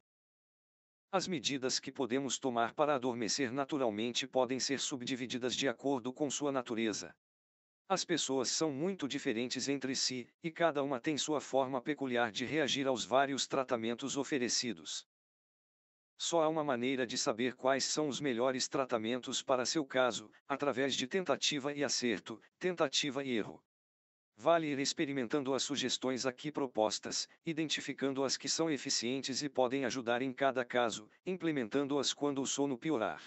As medidas que podemos tomar para adormecer naturalmente podem ser subdivididas de acordo com sua natureza. As pessoas são muito diferentes entre si, e cada uma tem sua forma peculiar de reagir aos vários tratamentos oferecidos. Só há uma maneira de saber quais são os melhores tratamentos para seu caso, através de tentativa e acerto, tentativa e erro. Vale ir experimentando as sugestões aqui propostas, identificando as que são eficientes e podem ajudar em cada caso, implementando-as quando o sono piorar.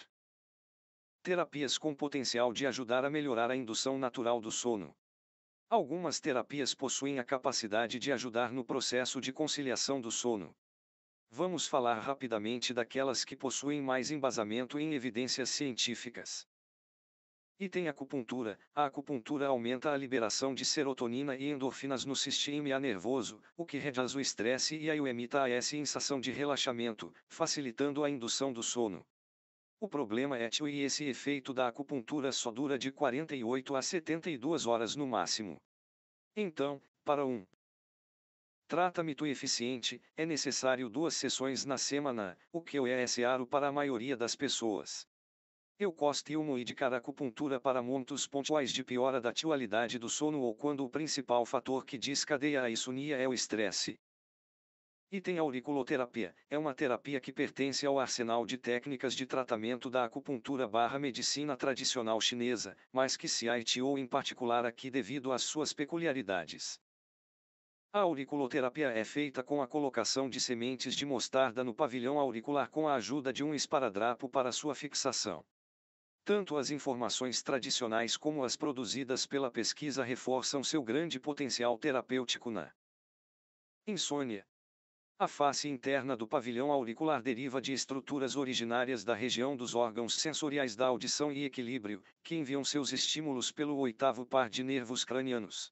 Terapias com potencial de ajudar a melhorar a indução natural do sono. Algumas terapias possuem a capacidade de ajudar no processo de conciliação do sono. Vamos falar rapidamente daquelas que possuem mais embasamento em evidências científicas. Item acupuntura. A acupuntura aumenta a liberação de serotonina e endorfinas no sistema nervoso, o que reduz o estresse e a ioemita sensação de relaxamento, facilitando a indução do sono. O problema é que esse efeito da acupuntura só dura de 48 a 72 horas no máximo. Então, para um Trata tu eficiente, é necessário duas sessões na semana, o que é raro para a maioria das pessoas. Eu Eucostilmo e de caracupuntura para montos pontuais de piora da atualidade do sono ou quando o principal fator que descadeia a insonia é o estresse. Item auriculoterapia, é uma terapia que pertence ao arsenal de técnicas de tratamento da acupuntura barra medicina tradicional chinesa, mas que se haitiou em particular aqui devido às suas peculiaridades. A auriculoterapia é feita com a colocação de sementes de mostarda no pavilhão auricular com a ajuda de um esparadrapo para sua fixação. Tanto as informações tradicionais como as produzidas pela pesquisa reforçam seu grande potencial terapêutico na insônia. A face interna do pavilhão auricular deriva de estruturas originárias da região dos órgãos sensoriais da audição e equilíbrio, que enviam seus estímulos pelo oitavo par de nervos cranianos.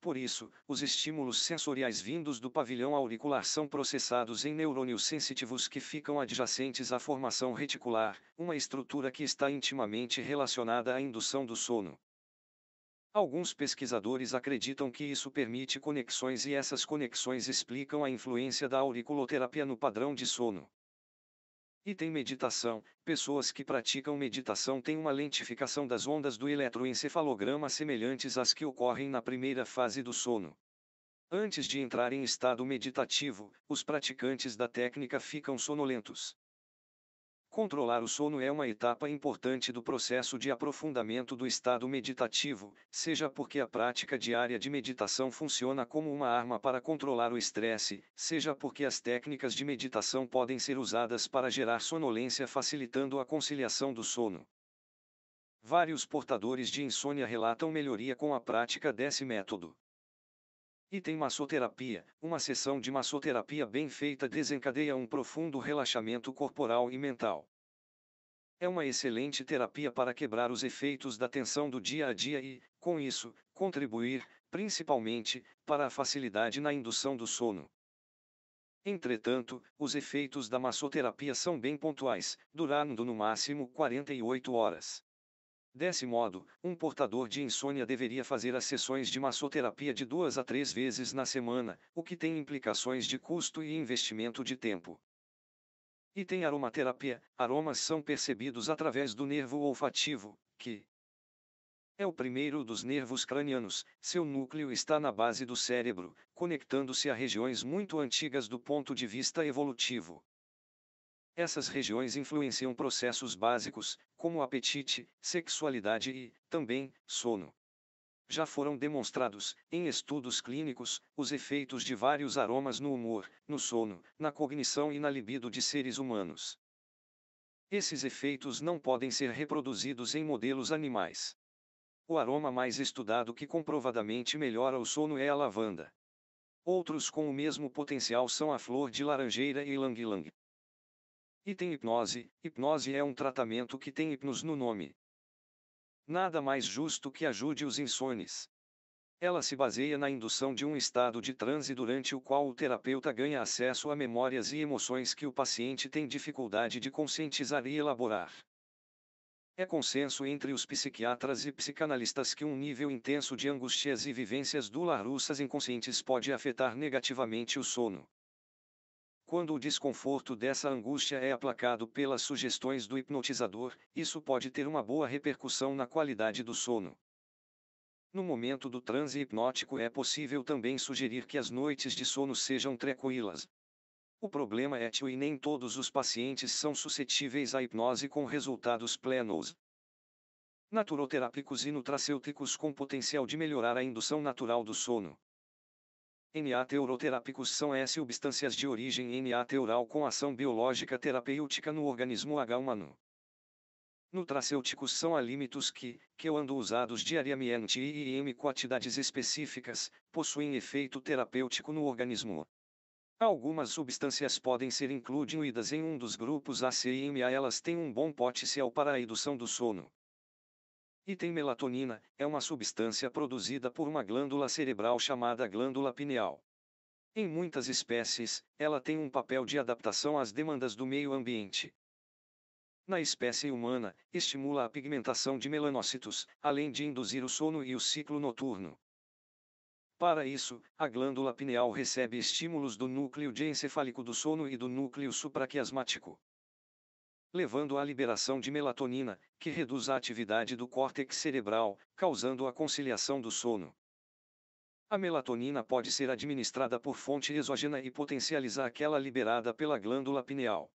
Por isso, os estímulos sensoriais vindos do pavilhão auricular são processados em neurônios sensitivos que ficam adjacentes à formação reticular, uma estrutura que está intimamente relacionada à indução do sono. Alguns pesquisadores acreditam que isso permite conexões e essas conexões explicam a influência da auriculoterapia no padrão de sono. E tem meditação. Pessoas que praticam meditação têm uma lentificação das ondas do eletroencefalograma semelhantes às que ocorrem na primeira fase do sono. Antes de entrar em estado meditativo, os praticantes da técnica ficam sonolentos. Controlar o sono é uma etapa importante do processo de aprofundamento do estado meditativo, seja porque a prática diária de meditação funciona como uma arma para controlar o estresse, seja porque as técnicas de meditação podem ser usadas para gerar sonolência facilitando a conciliação do sono. Vários portadores de insônia relatam melhoria com a prática desse método. E tem massoterapia. Uma sessão de massoterapia bem feita desencadeia um profundo relaxamento corporal e mental. É uma excelente terapia para quebrar os efeitos da tensão do dia a dia e, com isso, contribuir, principalmente, para a facilidade na indução do sono. Entretanto, os efeitos da massoterapia são bem pontuais, durando no máximo 48 horas. Desse modo, um portador de insônia deveria fazer as sessões de massoterapia de duas a três vezes na semana, o que tem implicações de custo e investimento de tempo. E tem aromaterapia, aromas são percebidos através do nervo olfativo, que é o primeiro dos nervos cranianos, seu núcleo está na base do cérebro, conectando-se a regiões muito antigas do ponto de vista evolutivo. Essas regiões influenciam processos básicos, como apetite, sexualidade e, também, sono. Já foram demonstrados, em estudos clínicos, os efeitos de vários aromas no humor, no sono, na cognição e na libido de seres humanos. Esses efeitos não podem ser reproduzidos em modelos animais. O aroma mais estudado que comprovadamente melhora o sono é a lavanda. Outros com o mesmo potencial são a flor de laranjeira e ylang -lang. Item hipnose: hipnose é um tratamento que tem hipnos no nome. Nada mais justo que ajude os insones. Ela se baseia na indução de um estado de transe durante o qual o terapeuta ganha acesso a memórias e emoções que o paciente tem dificuldade de conscientizar e elaborar. É consenso entre os psiquiatras e psicanalistas que um nível intenso de angústias e vivências do larussas inconscientes pode afetar negativamente o sono. Quando o desconforto dessa angústia é aplacado pelas sugestões do hipnotizador, isso pode ter uma boa repercussão na qualidade do sono. No momento do transe hipnótico é possível também sugerir que as noites de sono sejam tranquilas. O problema é que nem todos os pacientes são suscetíveis à hipnose com resultados plenos. Naturoterápicos e nutracêuticos com potencial de melhorar a indução natural do sono. NA-teuroterápicos são as substâncias de origem NA-teural com ação biológica terapêutica no organismo H humano. Nutracêuticos são alímitos que, quando usados diariamente e em quantidades específicas, possuem efeito terapêutico no organismo. Algumas substâncias podem ser incluídas em um dos grupos ACMA, Elas têm um bom potencial para a indução do sono. E tem melatonina é uma substância produzida por uma glândula cerebral chamada glândula pineal. Em muitas espécies, ela tem um papel de adaptação às demandas do meio ambiente. Na espécie humana, estimula a pigmentação de melanócitos, além de induzir o sono e o ciclo noturno. Para isso, a glândula pineal recebe estímulos do núcleo diencefálico do sono e do núcleo supraquiasmático levando à liberação de melatonina, que reduz a atividade do córtex cerebral, causando a conciliação do sono. A melatonina pode ser administrada por fonte exógena e potencializa aquela liberada pela glândula pineal.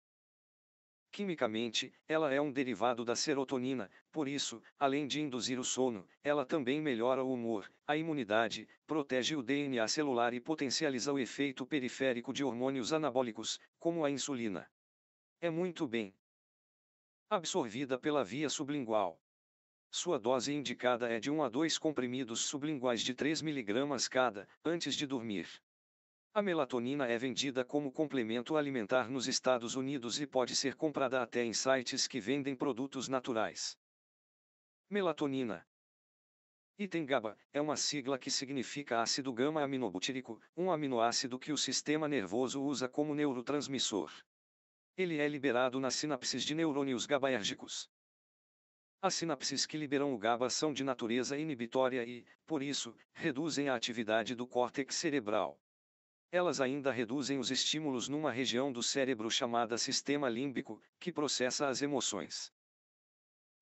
Quimicamente, ela é um derivado da serotonina, por isso, além de induzir o sono, ela também melhora o humor, a imunidade, protege o DNA celular e potencializa o efeito periférico de hormônios anabólicos, como a insulina. É muito bem, absorvida pela via sublingual. Sua dose indicada é de 1 a 2 comprimidos sublinguais de 3 mg cada, antes de dormir. A melatonina é vendida como complemento alimentar nos Estados Unidos e pode ser comprada até em sites que vendem produtos naturais. Melatonina Item GABA é uma sigla que significa ácido gama-aminobutírico, um aminoácido que o sistema nervoso usa como neurotransmissor. Ele é liberado nas sinapses de neurônios GABAérgicos. As sinapses que liberam o GABA são de natureza inibitória e, por isso, reduzem a atividade do córtex cerebral. Elas ainda reduzem os estímulos numa região do cérebro chamada sistema límbico, que processa as emoções.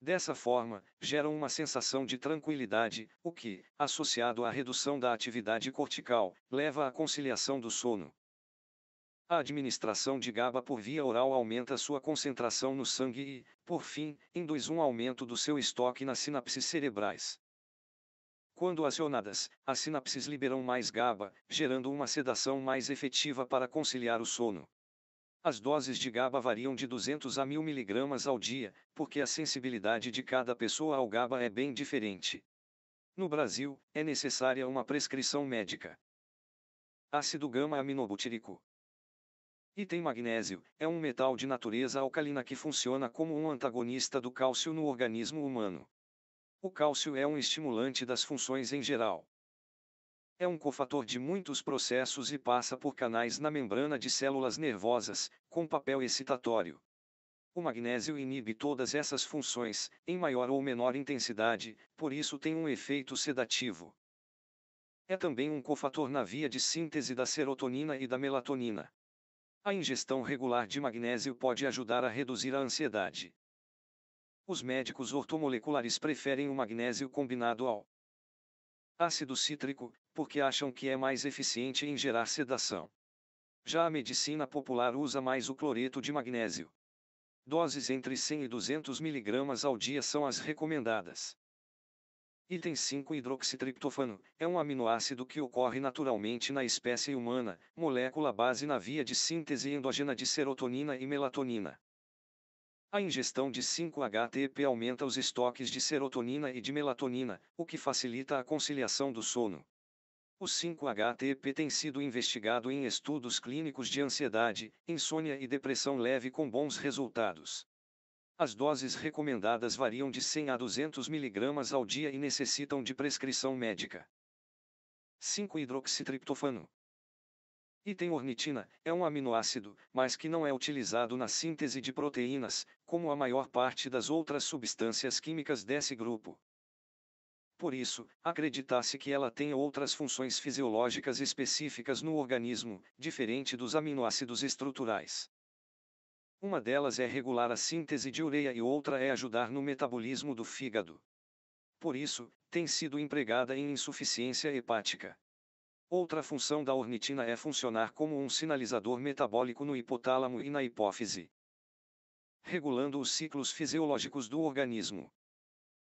Dessa forma, geram uma sensação de tranquilidade, o que, associado à redução da atividade cortical, leva à conciliação do sono. A administração de GABA por via oral aumenta sua concentração no sangue e, por fim, induz um aumento do seu estoque nas sinapses cerebrais. Quando acionadas, as sinapses liberam mais GABA, gerando uma sedação mais efetiva para conciliar o sono. As doses de GABA variam de 200 a 1000 mg ao dia, porque a sensibilidade de cada pessoa ao GABA é bem diferente. No Brasil, é necessária uma prescrição médica. Ácido gama-aminobutírico e tem magnésio, é um metal de natureza alcalina que funciona como um antagonista do cálcio no organismo humano. O cálcio é um estimulante das funções em geral. É um cofator de muitos processos e passa por canais na membrana de células nervosas, com papel excitatório. O magnésio inibe todas essas funções, em maior ou menor intensidade, por isso tem um efeito sedativo. É também um cofator na via de síntese da serotonina e da melatonina. A ingestão regular de magnésio pode ajudar a reduzir a ansiedade. Os médicos ortomoleculares preferem o magnésio combinado ao ácido cítrico, porque acham que é mais eficiente em gerar sedação. Já a medicina popular usa mais o cloreto de magnésio. Doses entre 100 e 200 miligramas ao dia são as recomendadas. Item 5 Hidroxitriptofano é um aminoácido que ocorre naturalmente na espécie humana, molécula base na via de síntese endógena de serotonina e melatonina. A ingestão de 5-HTP aumenta os estoques de serotonina e de melatonina, o que facilita a conciliação do sono. O 5-HTP tem sido investigado em estudos clínicos de ansiedade, insônia e depressão leve com bons resultados. As doses recomendadas variam de 100 a 200 mg ao dia e necessitam de prescrição médica. 5-hidroxitriptofano. Itenornitina é um aminoácido, mas que não é utilizado na síntese de proteínas, como a maior parte das outras substâncias químicas desse grupo. Por isso, acredita-se que ela tenha outras funções fisiológicas específicas no organismo, diferente dos aminoácidos estruturais. Uma delas é regular a síntese de ureia e outra é ajudar no metabolismo do fígado. Por isso, tem sido empregada em insuficiência hepática. Outra função da ornitina é funcionar como um sinalizador metabólico no hipotálamo e na hipófise, regulando os ciclos fisiológicos do organismo.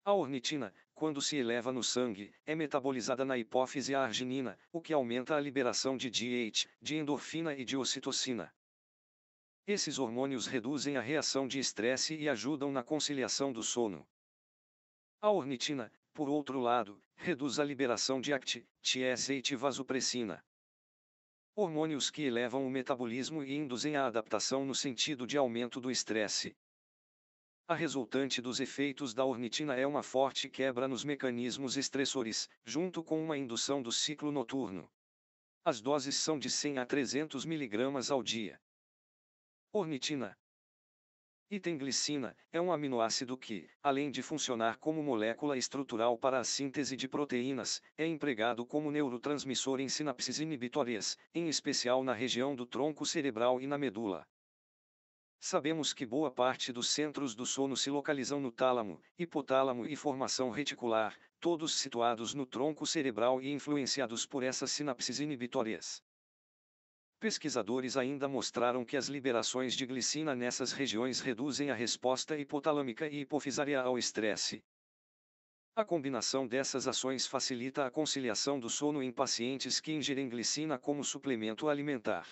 A ornitina, quando se eleva no sangue, é metabolizada na hipófise a arginina, o que aumenta a liberação de DH, de endorfina e de ocitocina. Esses hormônios reduzem a reação de estresse e ajudam na conciliação do sono. A ornitina, por outro lado, reduz a liberação de ACT, TSH e vasopressina. Hormônios que elevam o metabolismo e induzem a adaptação no sentido de aumento do estresse. A resultante dos efeitos da ornitina é uma forte quebra nos mecanismos estressores, junto com uma indução do ciclo noturno. As doses são de 100 a 300 mg ao dia. Ornitina. Itenglicina é um aminoácido que, além de funcionar como molécula estrutural para a síntese de proteínas, é empregado como neurotransmissor em sinapses inibitórias, em especial na região do tronco cerebral e na medula. Sabemos que boa parte dos centros do sono se localizam no tálamo, hipotálamo e formação reticular, todos situados no tronco cerebral e influenciados por essas sinapses inibitórias. Pesquisadores ainda mostraram que as liberações de glicina nessas regiões reduzem a resposta hipotalâmica e hipofisária ao estresse. A combinação dessas ações facilita a conciliação do sono em pacientes que ingerem glicina como suplemento alimentar.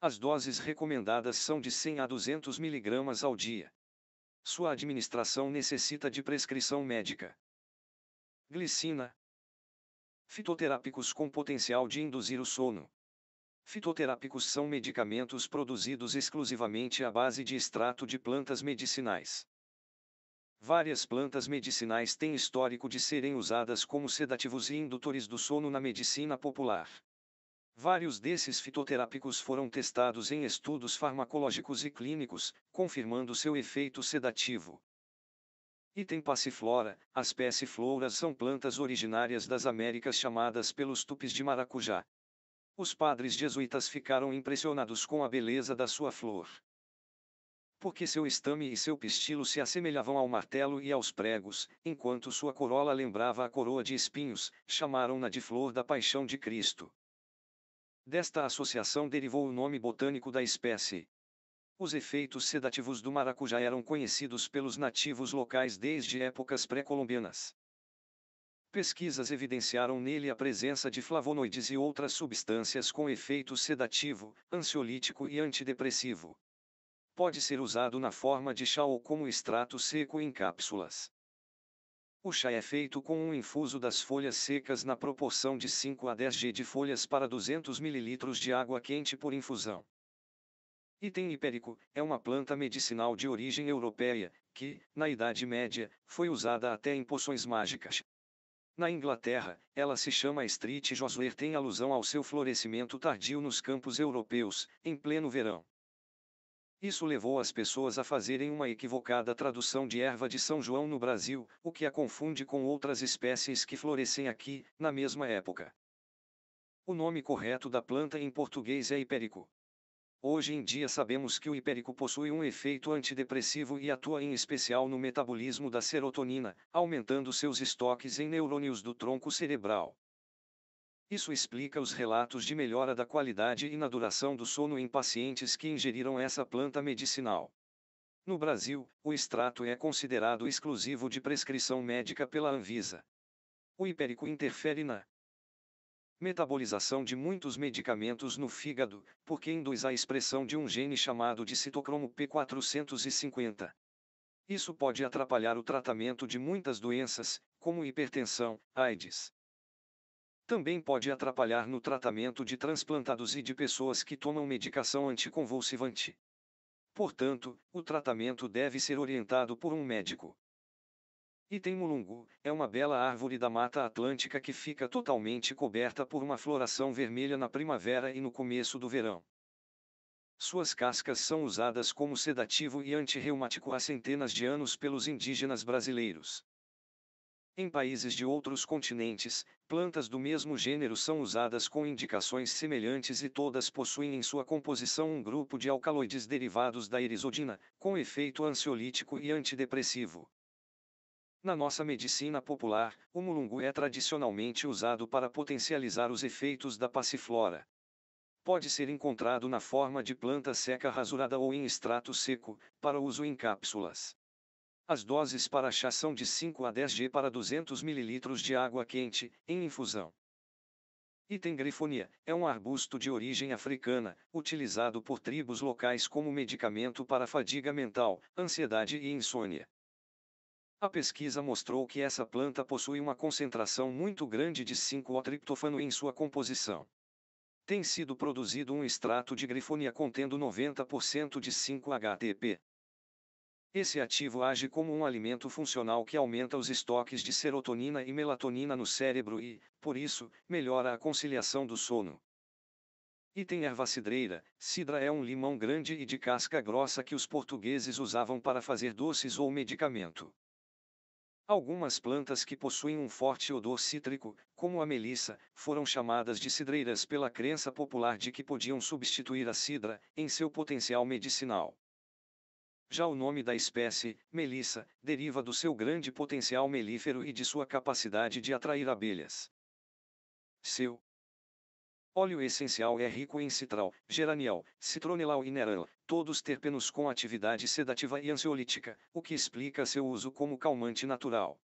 As doses recomendadas são de 100 a 200 mg ao dia. Sua administração necessita de prescrição médica. Glicina. Fitoterápicos com potencial de induzir o sono. Fitoterápicos são medicamentos produzidos exclusivamente à base de extrato de plantas medicinais. Várias plantas medicinais têm histórico de serem usadas como sedativos e indutores do sono na medicina popular. Vários desses fitoterápicos foram testados em estudos farmacológicos e clínicos, confirmando seu efeito sedativo. Item passiflora, as passifloras são plantas originárias das Américas chamadas pelos tupis de maracujá, os padres jesuítas ficaram impressionados com a beleza da sua flor. Porque seu estame e seu pistilo se assemelhavam ao martelo e aos pregos, enquanto sua corola lembrava a coroa de espinhos, chamaram-na de flor da paixão de Cristo. Desta associação derivou o nome botânico da espécie. Os efeitos sedativos do maracujá eram conhecidos pelos nativos locais desde épocas pré-colombianas pesquisas evidenciaram nele a presença de flavonoides e outras substâncias com efeito sedativo, ansiolítico e antidepressivo. Pode ser usado na forma de chá ou como extrato seco em cápsulas. O chá é feito com um infuso das folhas secas na proporção de 5 a 10 g de folhas para 200 ml de água quente por infusão. Item hipérico é uma planta medicinal de origem europeia, que, na Idade Média, foi usada até em poções mágicas. Na Inglaterra, ela se chama Street Josuer tem alusão ao seu florescimento tardio nos campos europeus, em pleno verão. Isso levou as pessoas a fazerem uma equivocada tradução de erva de São João no Brasil, o que a confunde com outras espécies que florescem aqui, na mesma época. O nome correto da planta em português é hipérico. Hoje em dia sabemos que o hipérico possui um efeito antidepressivo e atua em especial no metabolismo da serotonina, aumentando seus estoques em neurônios do tronco cerebral. Isso explica os relatos de melhora da qualidade e na duração do sono em pacientes que ingeriram essa planta medicinal. No Brasil, o extrato é considerado exclusivo de prescrição médica pela Anvisa. O hipérico interfere na metabolização de muitos medicamentos no fígado, porque induz a expressão de um gene chamado de citocromo P450. Isso pode atrapalhar o tratamento de muitas doenças, como hipertensão, AIDS. Também pode atrapalhar no tratamento de transplantados e de pessoas que tomam medicação anticonvulsivante. Portanto, o tratamento deve ser orientado por um médico. Mulungu é uma bela árvore da Mata Atlântica que fica totalmente coberta por uma floração vermelha na primavera e no começo do verão. Suas cascas são usadas como sedativo e antirreumático há centenas de anos pelos indígenas brasileiros. Em países de outros continentes, plantas do mesmo gênero são usadas com indicações semelhantes e todas possuem em sua composição um grupo de alcaloides derivados da irisodina, com efeito ansiolítico e antidepressivo. Na nossa medicina popular, o mulungu é tradicionalmente usado para potencializar os efeitos da passiflora. Pode ser encontrado na forma de planta seca rasurada ou em extrato seco, para uso em cápsulas. As doses para chá são de 5 a 10 g para 200 ml de água quente, em infusão. Item grifonia é um arbusto de origem africana, utilizado por tribos locais como medicamento para fadiga mental, ansiedade e insônia. A pesquisa mostrou que essa planta possui uma concentração muito grande de 5-O-triptofano em sua composição. Tem sido produzido um extrato de grifonia contendo 90% de 5-HTP. Esse ativo age como um alimento funcional que aumenta os estoques de serotonina e melatonina no cérebro e, por isso, melhora a conciliação do sono. Item erva cidreira, cidra é um limão grande e de casca grossa que os portugueses usavam para fazer doces ou medicamento. Algumas plantas que possuem um forte odor cítrico, como a melissa, foram chamadas de cidreiras pela crença popular de que podiam substituir a cidra em seu potencial medicinal. Já o nome da espécie, melissa, deriva do seu grande potencial melífero e de sua capacidade de atrair abelhas. Seu Óleo essencial é rico em citral, geraniol, citronelal e nerol, todos terpenos com atividade sedativa e ansiolítica, o que explica seu uso como calmante natural.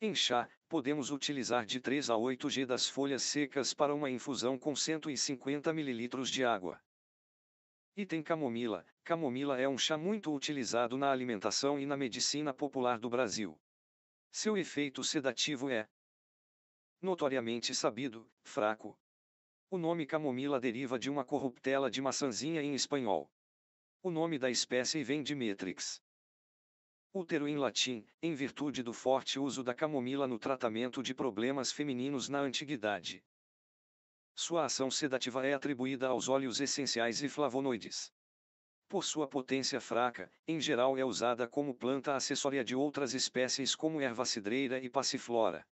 Em chá, podemos utilizar de 3 a 8 g das folhas secas para uma infusão com 150 ml de água. Item camomila. Camomila é um chá muito utilizado na alimentação e na medicina popular do Brasil. Seu efeito sedativo é notoriamente sabido, fraco, o nome camomila deriva de uma corruptela de maçãzinha em espanhol. O nome da espécie vem de Metrix. Útero em latim, em virtude do forte uso da camomila no tratamento de problemas femininos na antiguidade. Sua ação sedativa é atribuída aos óleos essenciais e flavonoides. Por sua potência fraca, em geral é usada como planta acessória de outras espécies como erva cidreira e passiflora.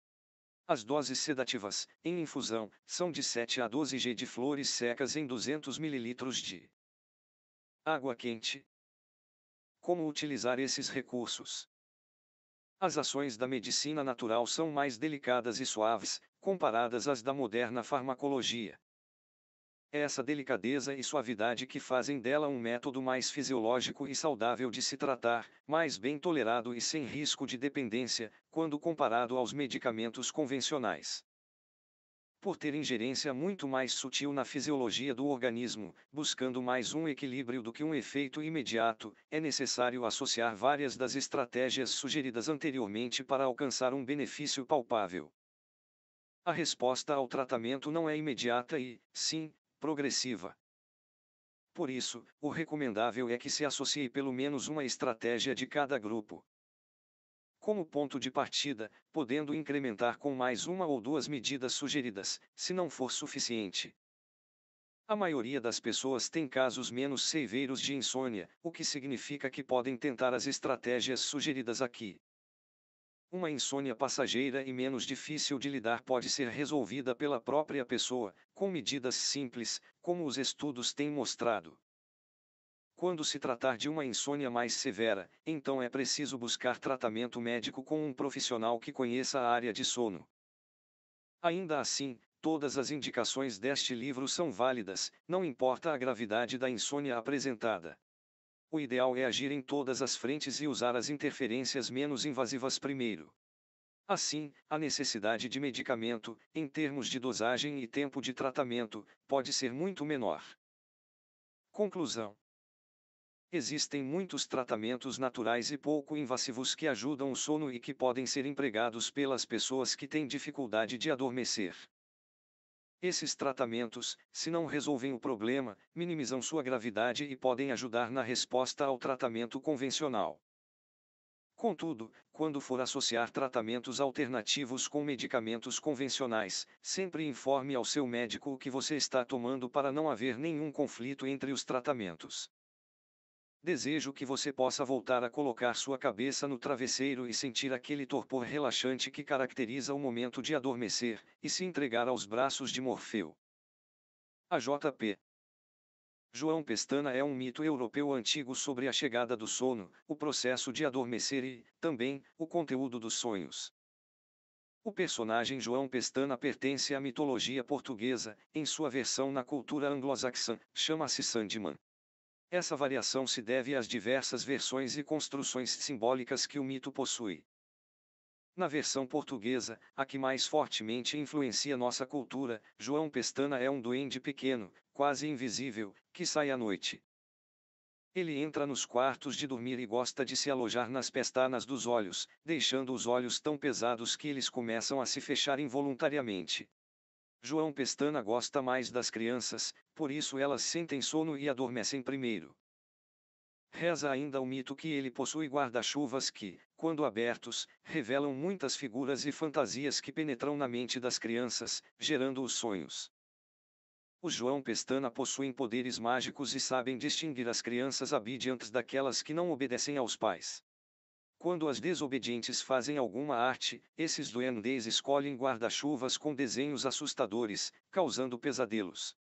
As doses sedativas, em infusão, são de 7 a 12 g de flores secas em 200 ml de água quente. Como utilizar esses recursos? As ações da medicina natural são mais delicadas e suaves, comparadas às da moderna farmacologia. É essa delicadeza e suavidade que fazem dela um método mais fisiológico e saudável de se tratar, mais bem tolerado e sem risco de dependência, quando comparado aos medicamentos convencionais. Por ter ingerência muito mais sutil na fisiologia do organismo, buscando mais um equilíbrio do que um efeito imediato, é necessário associar várias das estratégias sugeridas anteriormente para alcançar um benefício palpável. A resposta ao tratamento não é imediata e, sim, progressiva. Por isso, o recomendável é que se associe pelo menos uma estratégia de cada grupo. Como ponto de partida, podendo incrementar com mais uma ou duas medidas sugeridas, se não for suficiente. A maioria das pessoas tem casos menos severos de insônia, o que significa que podem tentar as estratégias sugeridas aqui. Uma insônia passageira e menos difícil de lidar pode ser resolvida pela própria pessoa, com medidas simples, como os estudos têm mostrado. Quando se tratar de uma insônia mais severa, então é preciso buscar tratamento médico com um profissional que conheça a área de sono. Ainda assim, todas as indicações deste livro são válidas, não importa a gravidade da insônia apresentada. O ideal é agir em todas as frentes e usar as interferências menos invasivas primeiro. Assim, a necessidade de medicamento, em termos de dosagem e tempo de tratamento, pode ser muito menor. Conclusão: Existem muitos tratamentos naturais e pouco invasivos que ajudam o sono e que podem ser empregados pelas pessoas que têm dificuldade de adormecer. Esses tratamentos, se não resolvem o problema, minimizam sua gravidade e podem ajudar na resposta ao tratamento convencional. Contudo, quando for associar tratamentos alternativos com medicamentos convencionais, sempre informe ao seu médico o que você está tomando para não haver nenhum conflito entre os tratamentos. Desejo que você possa voltar a colocar sua cabeça no travesseiro e sentir aquele torpor relaxante que caracteriza o momento de adormecer, e se entregar aos braços de Morfeu. A JP João Pestana é um mito europeu antigo sobre a chegada do sono, o processo de adormecer e, também, o conteúdo dos sonhos. O personagem João Pestana pertence à mitologia portuguesa, em sua versão na cultura anglo-saxã, chama-se Sandman. Essa variação se deve às diversas versões e construções simbólicas que o mito possui. Na versão portuguesa, a que mais fortemente influencia nossa cultura, João Pestana é um duende pequeno, quase invisível, que sai à noite. Ele entra nos quartos de dormir e gosta de se alojar nas pestanas dos olhos, deixando os olhos tão pesados que eles começam a se fechar involuntariamente. João Pestana gosta mais das crianças, por isso elas sentem sono e adormecem primeiro. Reza ainda o mito que ele possui guarda-chuvas que, quando abertos, revelam muitas figuras e fantasias que penetram na mente das crianças, gerando os sonhos. Os João Pestana possuem poderes mágicos e sabem distinguir as crianças obedientes daquelas que não obedecem aos pais. Quando as desobedientes fazem alguma arte, esses duendes escolhem guarda-chuvas com desenhos assustadores, causando pesadelos.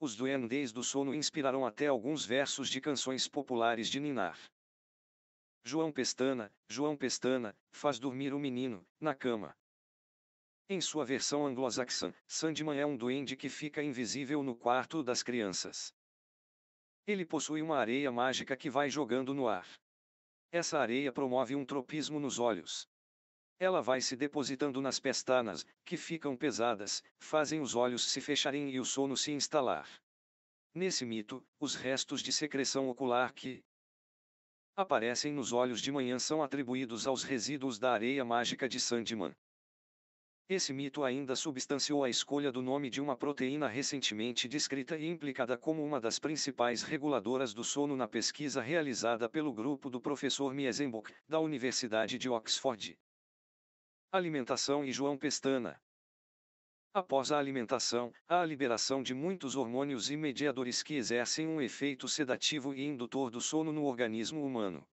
Os duendes do sono inspiraram até alguns versos de canções populares de Ninar. João Pestana, João Pestana, faz dormir o menino, na cama. Em sua versão anglo-saxã, Sandman é um duende que fica invisível no quarto das crianças. Ele possui uma areia mágica que vai jogando no ar. Essa areia promove um tropismo nos olhos. Ela vai se depositando nas pestanas, que ficam pesadas, fazem os olhos se fecharem e o sono se instalar. Nesse mito, os restos de secreção ocular que aparecem nos olhos de manhã são atribuídos aos resíduos da areia mágica de Sandman. Esse mito ainda substanciou a escolha do nome de uma proteína recentemente descrita e implicada como uma das principais reguladoras do sono na pesquisa realizada pelo grupo do professor Miesenbock, da Universidade de Oxford. Alimentação e João Pestana. Após a alimentação, há a liberação de muitos hormônios e mediadores que exercem um efeito sedativo e indutor do sono no organismo humano.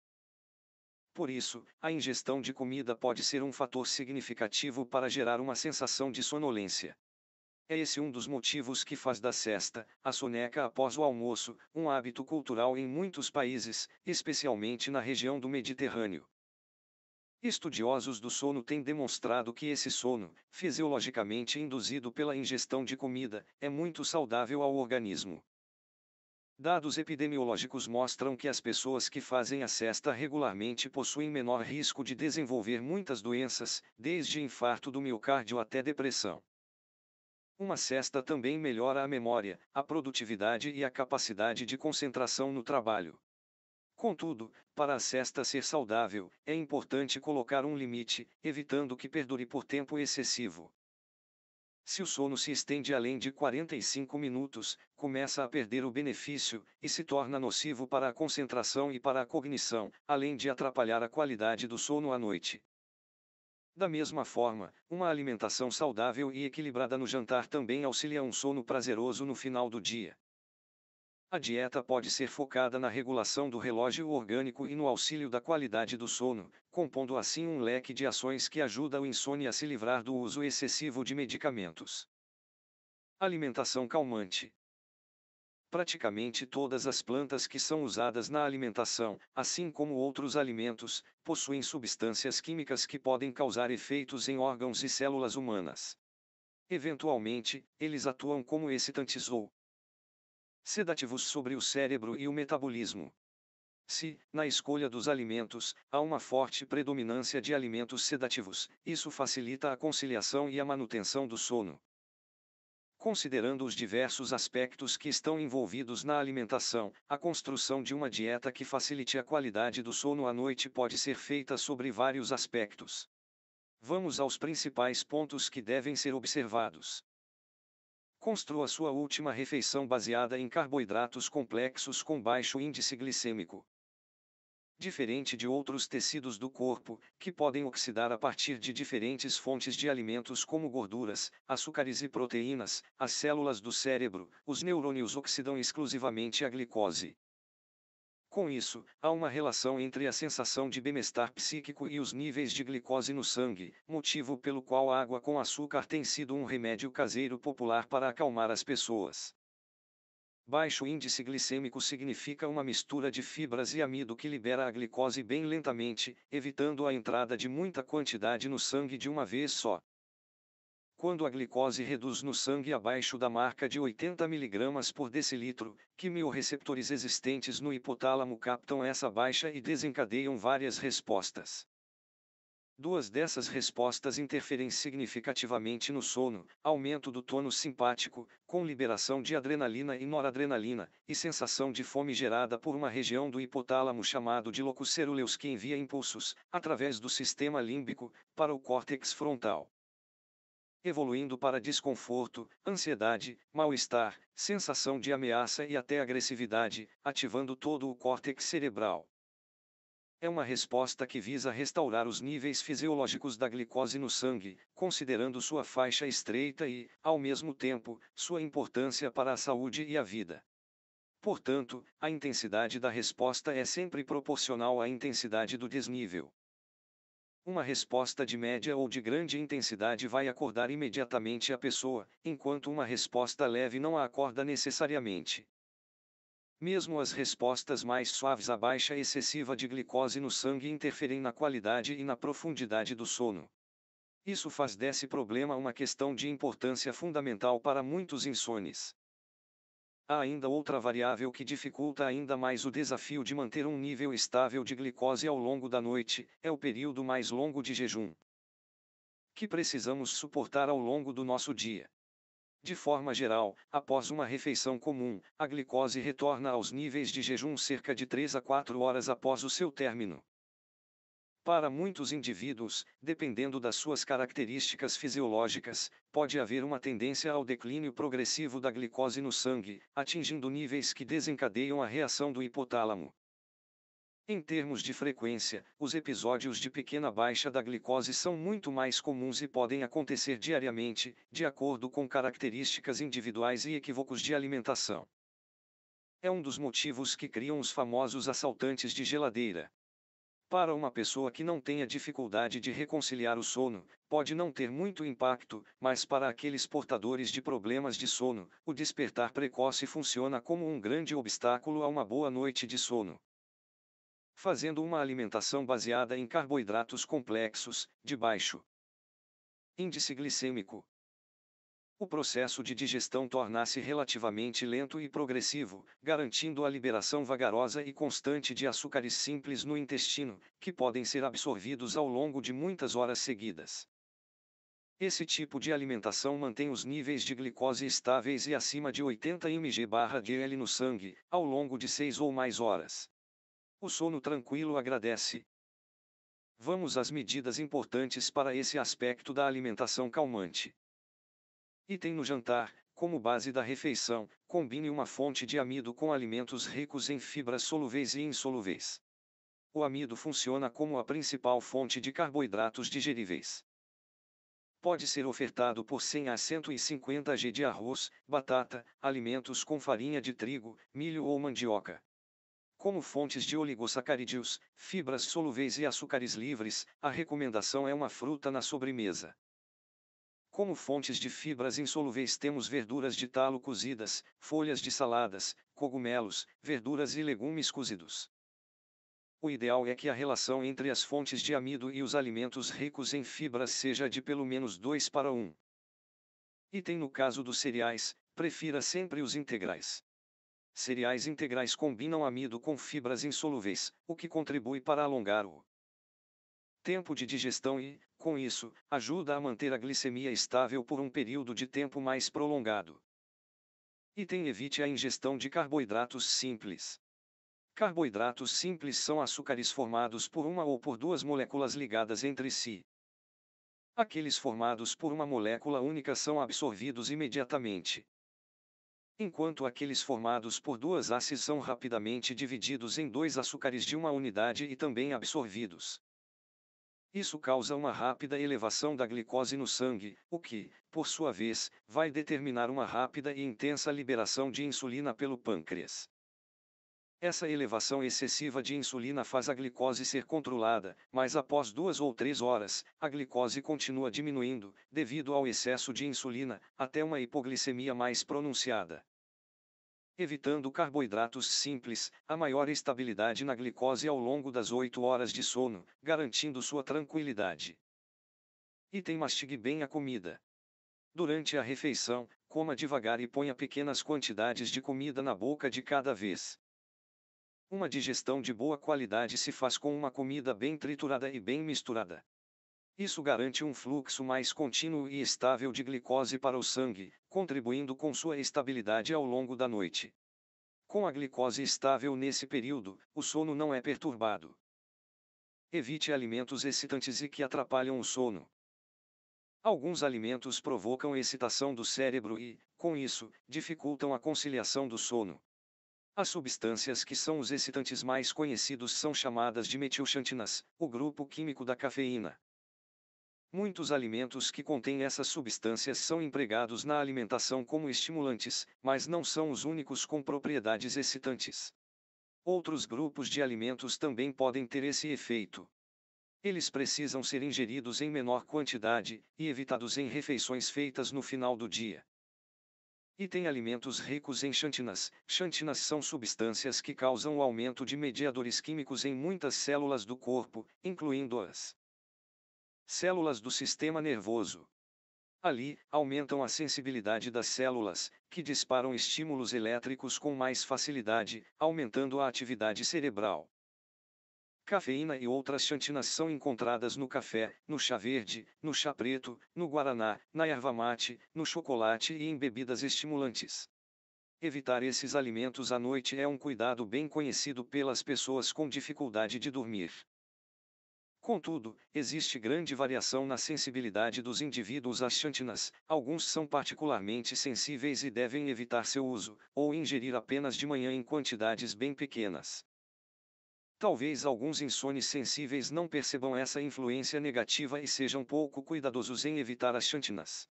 Por isso, a ingestão de comida pode ser um fator significativo para gerar uma sensação de sonolência. É esse um dos motivos que faz da cesta, a soneca após o almoço, um hábito cultural em muitos países, especialmente na região do Mediterrâneo. Estudiosos do sono têm demonstrado que esse sono, fisiologicamente induzido pela ingestão de comida, é muito saudável ao organismo. Dados epidemiológicos mostram que as pessoas que fazem a cesta regularmente possuem menor risco de desenvolver muitas doenças, desde infarto do miocárdio até depressão. Uma cesta também melhora a memória, a produtividade e a capacidade de concentração no trabalho. Contudo, para a cesta ser saudável, é importante colocar um limite, evitando que perdure por tempo excessivo. Se o sono se estende além de 45 minutos, começa a perder o benefício e se torna nocivo para a concentração e para a cognição, além de atrapalhar a qualidade do sono à noite. Da mesma forma, uma alimentação saudável e equilibrada no jantar também auxilia um sono prazeroso no final do dia. A dieta pode ser focada na regulação do relógio orgânico e no auxílio da qualidade do sono, compondo assim um leque de ações que ajuda o insônia a se livrar do uso excessivo de medicamentos. Alimentação calmante. Praticamente todas as plantas que são usadas na alimentação, assim como outros alimentos, possuem substâncias químicas que podem causar efeitos em órgãos e células humanas. Eventualmente, eles atuam como excitantes ou, sedativos sobre o cérebro e o metabolismo. Se, na escolha dos alimentos, há uma forte predominância de alimentos sedativos, isso facilita a conciliação e a manutenção do sono. Considerando os diversos aspectos que estão envolvidos na alimentação, a construção de uma dieta que facilite a qualidade do sono à noite pode ser feita sobre vários aspectos. Vamos aos principais pontos que devem ser observados. Construa sua última refeição baseada em carboidratos complexos com baixo índice glicêmico. Diferente de outros tecidos do corpo, que podem oxidar a partir de diferentes fontes de alimentos como gorduras, açúcares e proteínas, as células do cérebro, os neurônios oxidam exclusivamente a glicose. Com isso, há uma relação entre a sensação de bem-estar psíquico e os níveis de glicose no sangue, motivo pelo qual a água com açúcar tem sido um remédio caseiro popular para acalmar as pessoas. Baixo índice glicêmico significa uma mistura de fibras e amido que libera a glicose bem lentamente, evitando a entrada de muita quantidade no sangue de uma vez só quando a glicose reduz no sangue abaixo da marca de 80 mg por decilitro, quimiorreceptores existentes no hipotálamo captam essa baixa e desencadeiam várias respostas. Duas dessas respostas interferem significativamente no sono, aumento do tono simpático, com liberação de adrenalina e noradrenalina, e sensação de fome gerada por uma região do hipotálamo chamado de locus ceruleus que envia impulsos, através do sistema límbico, para o córtex frontal evoluindo para desconforto, ansiedade, mal-estar, sensação de ameaça e até agressividade, ativando todo o córtex cerebral. É uma resposta que visa restaurar os níveis fisiológicos da glicose no sangue, considerando sua faixa estreita e, ao mesmo tempo, sua importância para a saúde e a vida. Portanto, a intensidade da resposta é sempre proporcional à intensidade do desnível. Uma resposta de média ou de grande intensidade vai acordar imediatamente a pessoa, enquanto uma resposta leve não a acorda necessariamente. Mesmo as respostas mais suaves à baixa excessiva de glicose no sangue interferem na qualidade e na profundidade do sono. Isso faz desse problema uma questão de importância fundamental para muitos insones. Há ainda outra variável que dificulta ainda mais o desafio de manter um nível estável de glicose ao longo da noite, é o período mais longo de jejum que precisamos suportar ao longo do nosso dia. De forma geral, após uma refeição comum, a glicose retorna aos níveis de jejum cerca de 3 a 4 horas após o seu término. Para muitos indivíduos, dependendo das suas características fisiológicas, pode haver uma tendência ao declínio progressivo da glicose no sangue, atingindo níveis que desencadeiam a reação do hipotálamo. Em termos de frequência, os episódios de pequena baixa da glicose são muito mais comuns e podem acontecer diariamente, de acordo com características individuais e equívocos de alimentação. É um dos motivos que criam os famosos assaltantes de geladeira. Para uma pessoa que não tenha dificuldade de reconciliar o sono, pode não ter muito impacto, mas para aqueles portadores de problemas de sono, o despertar precoce funciona como um grande obstáculo a uma boa noite de sono. Fazendo uma alimentação baseada em carboidratos complexos, de baixo índice glicêmico, o processo de digestão torna-se relativamente lento e progressivo, garantindo a liberação vagarosa e constante de açúcares simples no intestino, que podem ser absorvidos ao longo de muitas horas seguidas. Esse tipo de alimentação mantém os níveis de glicose estáveis e acima de 80 mg/dl no sangue, ao longo de 6 ou mais horas. O sono tranquilo agradece. Vamos às medidas importantes para esse aspecto da alimentação calmante. Item no jantar, como base da refeição, combine uma fonte de amido com alimentos ricos em fibras solúveis e insolúveis. O amido funciona como a principal fonte de carboidratos digeríveis. Pode ser ofertado por 100 a 150 g de arroz, batata, alimentos com farinha de trigo, milho ou mandioca. Como fontes de oligosacarídeos, fibras solúveis e açúcares livres, a recomendação é uma fruta na sobremesa. Como fontes de fibras insolúveis temos verduras de talo cozidas, folhas de saladas, cogumelos, verduras e legumes cozidos. O ideal é que a relação entre as fontes de amido e os alimentos ricos em fibras seja de pelo menos 2 para 1. Item no caso dos cereais, prefira sempre os integrais. Cereais integrais combinam amido com fibras insolúveis, o que contribui para alongar o tempo de digestão e, com isso, ajuda a manter a glicemia estável por um período de tempo mais prolongado. Item evite a ingestão de carboidratos simples. Carboidratos simples são açúcares formados por uma ou por duas moléculas ligadas entre si. Aqueles formados por uma molécula única são absorvidos imediatamente. Enquanto aqueles formados por duas aces são rapidamente divididos em dois açúcares de uma unidade e também absorvidos. Isso causa uma rápida elevação da glicose no sangue, o que, por sua vez, vai determinar uma rápida e intensa liberação de insulina pelo pâncreas. Essa elevação excessiva de insulina faz a glicose ser controlada, mas após duas ou três horas, a glicose continua diminuindo, devido ao excesso de insulina, até uma hipoglicemia mais pronunciada evitando carboidratos simples, a maior estabilidade na glicose ao longo das 8 horas de sono, garantindo sua tranquilidade. Item mastigue bem a comida. Durante a refeição, coma devagar e ponha pequenas quantidades de comida na boca de cada vez. Uma digestão de boa qualidade se faz com uma comida bem triturada e bem misturada. Isso garante um fluxo mais contínuo e estável de glicose para o sangue, contribuindo com sua estabilidade ao longo da noite. Com a glicose estável nesse período, o sono não é perturbado. Evite alimentos excitantes e que atrapalham o sono. Alguns alimentos provocam excitação do cérebro e, com isso, dificultam a conciliação do sono. As substâncias que são os excitantes mais conhecidos são chamadas de metilxantinas, o grupo químico da cafeína. Muitos alimentos que contêm essas substâncias são empregados na alimentação como estimulantes, mas não são os únicos com propriedades excitantes. Outros grupos de alimentos também podem ter esse efeito. Eles precisam ser ingeridos em menor quantidade e evitados em refeições feitas no final do dia. E tem alimentos ricos em xantinas. Xantinas são substâncias que causam o aumento de mediadores químicos em muitas células do corpo, incluindo as células do sistema nervoso. Ali, aumentam a sensibilidade das células, que disparam estímulos elétricos com mais facilidade, aumentando a atividade cerebral. Cafeína e outras xantinas são encontradas no café, no chá verde, no chá preto, no guaraná, na erva mate, no chocolate e em bebidas estimulantes. Evitar esses alimentos à noite é um cuidado bem conhecido pelas pessoas com dificuldade de dormir. Contudo, existe grande variação na sensibilidade dos indivíduos às xantinas, alguns são particularmente sensíveis e devem evitar seu uso, ou ingerir apenas de manhã em quantidades bem pequenas. Talvez alguns insones sensíveis não percebam essa influência negativa e sejam pouco cuidadosos em evitar as xantinas.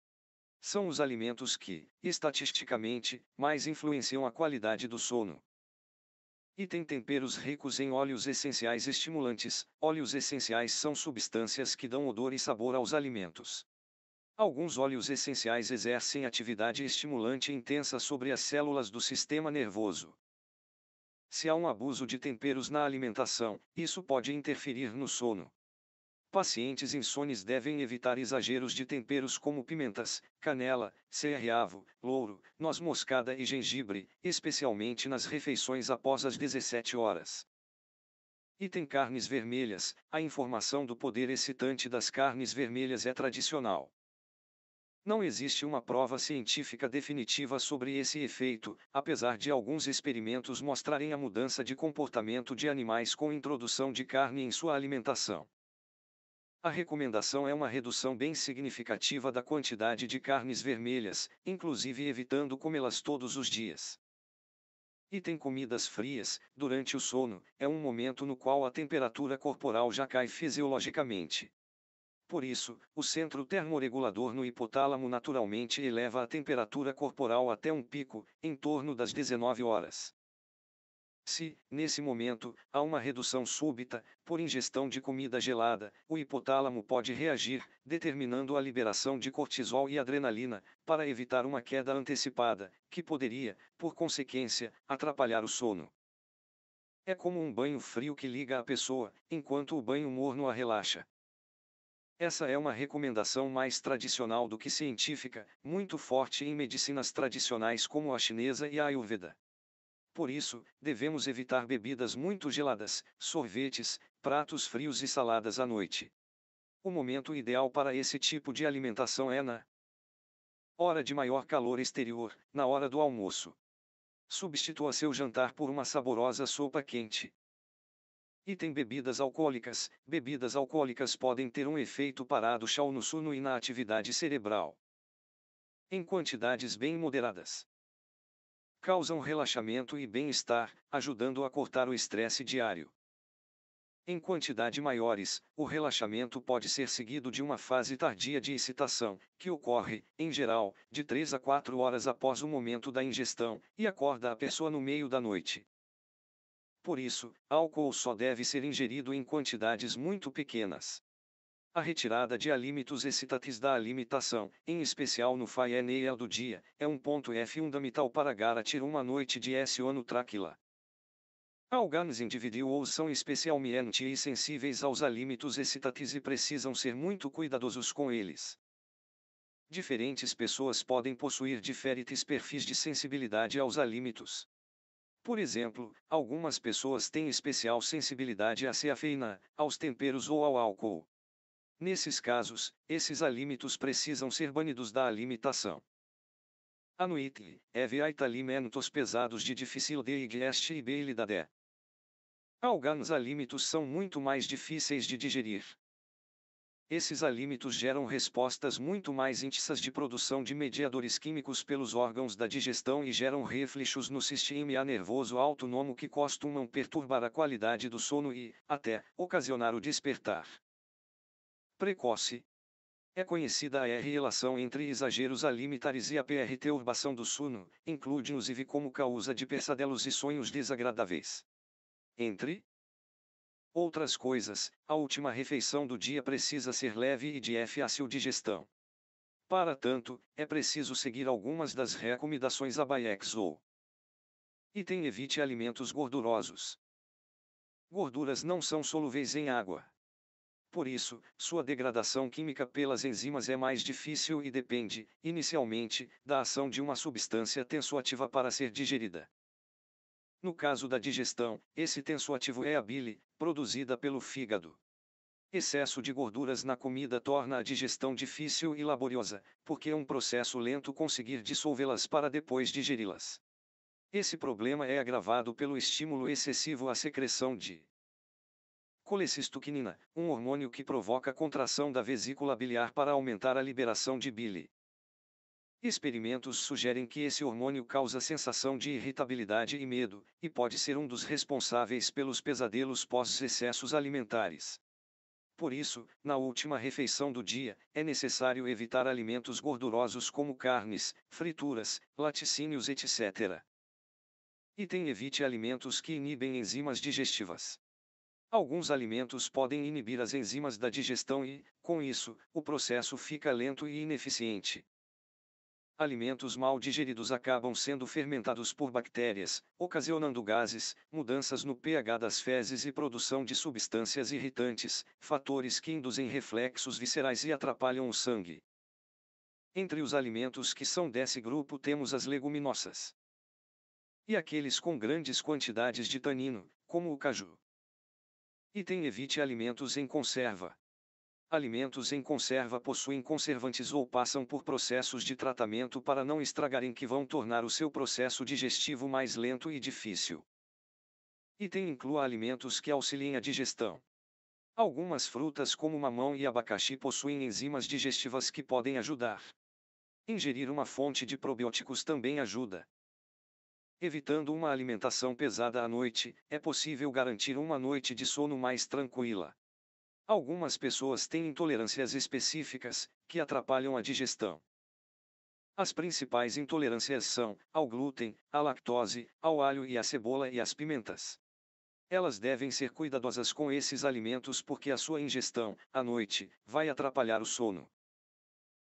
São os alimentos que, estatisticamente, mais influenciam a qualidade do sono. E tem temperos ricos em óleos essenciais estimulantes. Óleos essenciais são substâncias que dão odor e sabor aos alimentos. Alguns óleos essenciais exercem atividade estimulante intensa sobre as células do sistema nervoso. Se há um abuso de temperos na alimentação, isso pode interferir no sono, Pacientes insones devem evitar exageros de temperos como pimentas, canela, cerreavo, louro, noz moscada e gengibre, especialmente nas refeições após as 17 horas. Item carnes vermelhas, a informação do poder excitante das carnes vermelhas é tradicional. Não existe uma prova científica definitiva sobre esse efeito, apesar de alguns experimentos mostrarem a mudança de comportamento de animais com introdução de carne em sua alimentação. A recomendação é uma redução bem significativa da quantidade de carnes vermelhas, inclusive evitando comê-las todos os dias. Item comidas frias, durante o sono, é um momento no qual a temperatura corporal já cai fisiologicamente. Por isso, o centro termorregulador no hipotálamo naturalmente eleva a temperatura corporal até um pico, em torno das 19 horas. Se, nesse momento, há uma redução súbita, por ingestão de comida gelada, o hipotálamo pode reagir, determinando a liberação de cortisol e adrenalina, para evitar uma queda antecipada, que poderia, por consequência, atrapalhar o sono. É como um banho frio que liga a pessoa, enquanto o banho morno a relaxa. Essa é uma recomendação mais tradicional do que científica, muito forte em medicinas tradicionais como a chinesa e a ayurveda. Por isso, devemos evitar bebidas muito geladas, sorvetes, pratos frios e saladas à noite. O momento ideal para esse tipo de alimentação é na hora de maior calor exterior, na hora do almoço. Substitua seu jantar por uma saborosa sopa quente. Item bebidas alcoólicas. Bebidas alcoólicas podem ter um efeito parado no sono e na atividade cerebral. Em quantidades bem moderadas causam relaxamento e bem-estar, ajudando a cortar o estresse diário. Em quantidade maiores, o relaxamento pode ser seguido de uma fase tardia de excitação, que ocorre, em geral, de 3 a 4 horas após o momento da ingestão, e acorda a pessoa no meio da noite. Por isso, álcool só deve ser ingerido em quantidades muito pequenas. A retirada de alímitos excitatis da alimentação, em especial no FAENEA do dia, é um ponto F fundamental para garantir uma noite de sono tranquila. Alguns indivíduos são especialmente sensíveis aos alímitos excitatis e precisam ser muito cuidadosos com eles. Diferentes pessoas podem possuir diferentes perfis de sensibilidade aos alímitos. Por exemplo, algumas pessoas têm especial sensibilidade à cafeína, aos temperos ou ao álcool. Nesses casos, esses alímitos precisam ser banidos da alimentação. Anuitli, ev alimentos pesados de difícil de digest e beilidade. Alguns alímitos são muito mais difíceis de digerir. Esses alímitos geram respostas muito mais intensas de produção de mediadores químicos pelos órgãos da digestão e geram reflexos no sistema nervoso autônomo que costumam perturbar a qualidade do sono e, até, ocasionar o despertar precoce. É conhecida a relação entre exageros alimentares e a perturbação do sono, incluindo-os e como causa de pesadelos e sonhos desagradáveis. Entre outras coisas, a última refeição do dia precisa ser leve e de fácil digestão. Para tanto, é preciso seguir algumas das recomendações ABAEX ou Item evite alimentos gordurosos. Gorduras não são solúveis em água. Por isso, sua degradação química pelas enzimas é mais difícil e depende, inicialmente, da ação de uma substância tensoativa para ser digerida. No caso da digestão, esse tensoativo é a bile, produzida pelo fígado. Excesso de gorduras na comida torna a digestão difícil e laboriosa, porque é um processo lento conseguir dissolvê-las para depois digeri-las. Esse problema é agravado pelo estímulo excessivo à secreção de Colecistoquinina, um hormônio que provoca contração da vesícula biliar para aumentar a liberação de bile. Experimentos sugerem que esse hormônio causa sensação de irritabilidade e medo, e pode ser um dos responsáveis pelos pesadelos pós-excessos alimentares. Por isso, na última refeição do dia, é necessário evitar alimentos gordurosos como carnes, frituras, laticínios, etc. E Item evite alimentos que inibem enzimas digestivas. Alguns alimentos podem inibir as enzimas da digestão e, com isso, o processo fica lento e ineficiente. Alimentos mal digeridos acabam sendo fermentados por bactérias, ocasionando gases, mudanças no pH das fezes e produção de substâncias irritantes, fatores que induzem reflexos viscerais e atrapalham o sangue. Entre os alimentos que são desse grupo temos as leguminosas. E aqueles com grandes quantidades de tanino, como o caju. Item evite alimentos em conserva. Alimentos em conserva possuem conservantes ou passam por processos de tratamento para não estragarem que vão tornar o seu processo digestivo mais lento e difícil. Item inclua alimentos que auxiliem a digestão. Algumas frutas como mamão e abacaxi possuem enzimas digestivas que podem ajudar. Ingerir uma fonte de probióticos também ajuda. Evitando uma alimentação pesada à noite, é possível garantir uma noite de sono mais tranquila. Algumas pessoas têm intolerâncias específicas, que atrapalham a digestão. As principais intolerâncias são ao glúten, à lactose, ao alho e à cebola e às pimentas. Elas devem ser cuidadosas com esses alimentos porque a sua ingestão, à noite, vai atrapalhar o sono.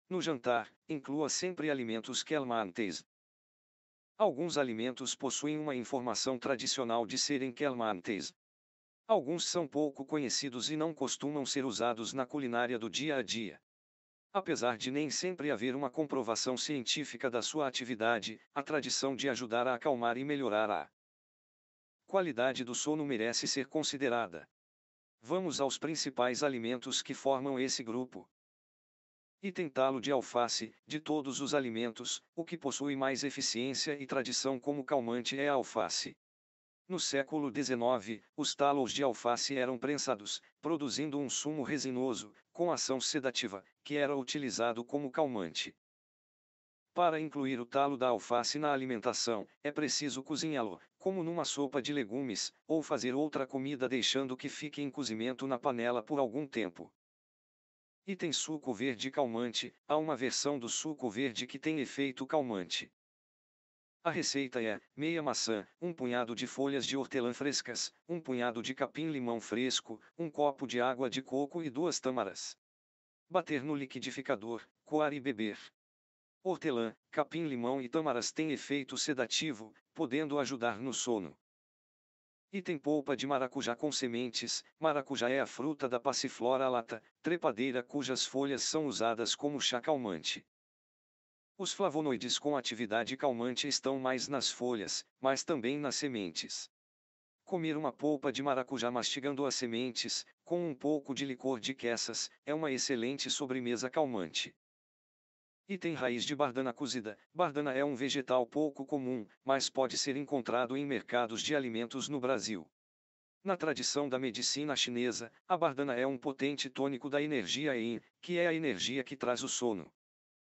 No jantar, inclua sempre alimentos calmantes, Alguns alimentos possuem uma informação tradicional de serem calmantes. Alguns são pouco conhecidos e não costumam ser usados na culinária do dia a dia. Apesar de nem sempre haver uma comprovação científica da sua atividade, a tradição de ajudar a acalmar e melhorar a qualidade do sono merece ser considerada. Vamos aos principais alimentos que formam esse grupo e tentá-lo de alface, de todos os alimentos, o que possui mais eficiência e tradição como calmante é a alface. No século XIX, os talos de alface eram prensados, produzindo um sumo resinoso, com ação sedativa, que era utilizado como calmante. Para incluir o talo da alface na alimentação, é preciso cozinhá-lo, como numa sopa de legumes, ou fazer outra comida deixando que fique em cozimento na panela por algum tempo. E tem suco verde calmante, há uma versão do suco verde que tem efeito calmante. A receita é: meia maçã, um punhado de folhas de hortelã frescas, um punhado de capim-limão fresco, um copo de água de coco e duas tâmaras. Bater no liquidificador, coar e beber. Hortelã, capim-limão e tâmaras têm efeito sedativo, podendo ajudar no sono. Item polpa de maracujá com sementes. Maracujá é a fruta da passiflora lata, trepadeira cujas folhas são usadas como chá calmante. Os flavonoides com atividade calmante estão mais nas folhas, mas também nas sementes. Comer uma polpa de maracujá mastigando as sementes, com um pouco de licor de queças, é uma excelente sobremesa calmante. Item raiz de bardana cozida. Bardana é um vegetal pouco comum, mas pode ser encontrado em mercados de alimentos no Brasil. Na tradição da medicina chinesa, a bardana é um potente tônico da energia yin, que é a energia que traz o sono.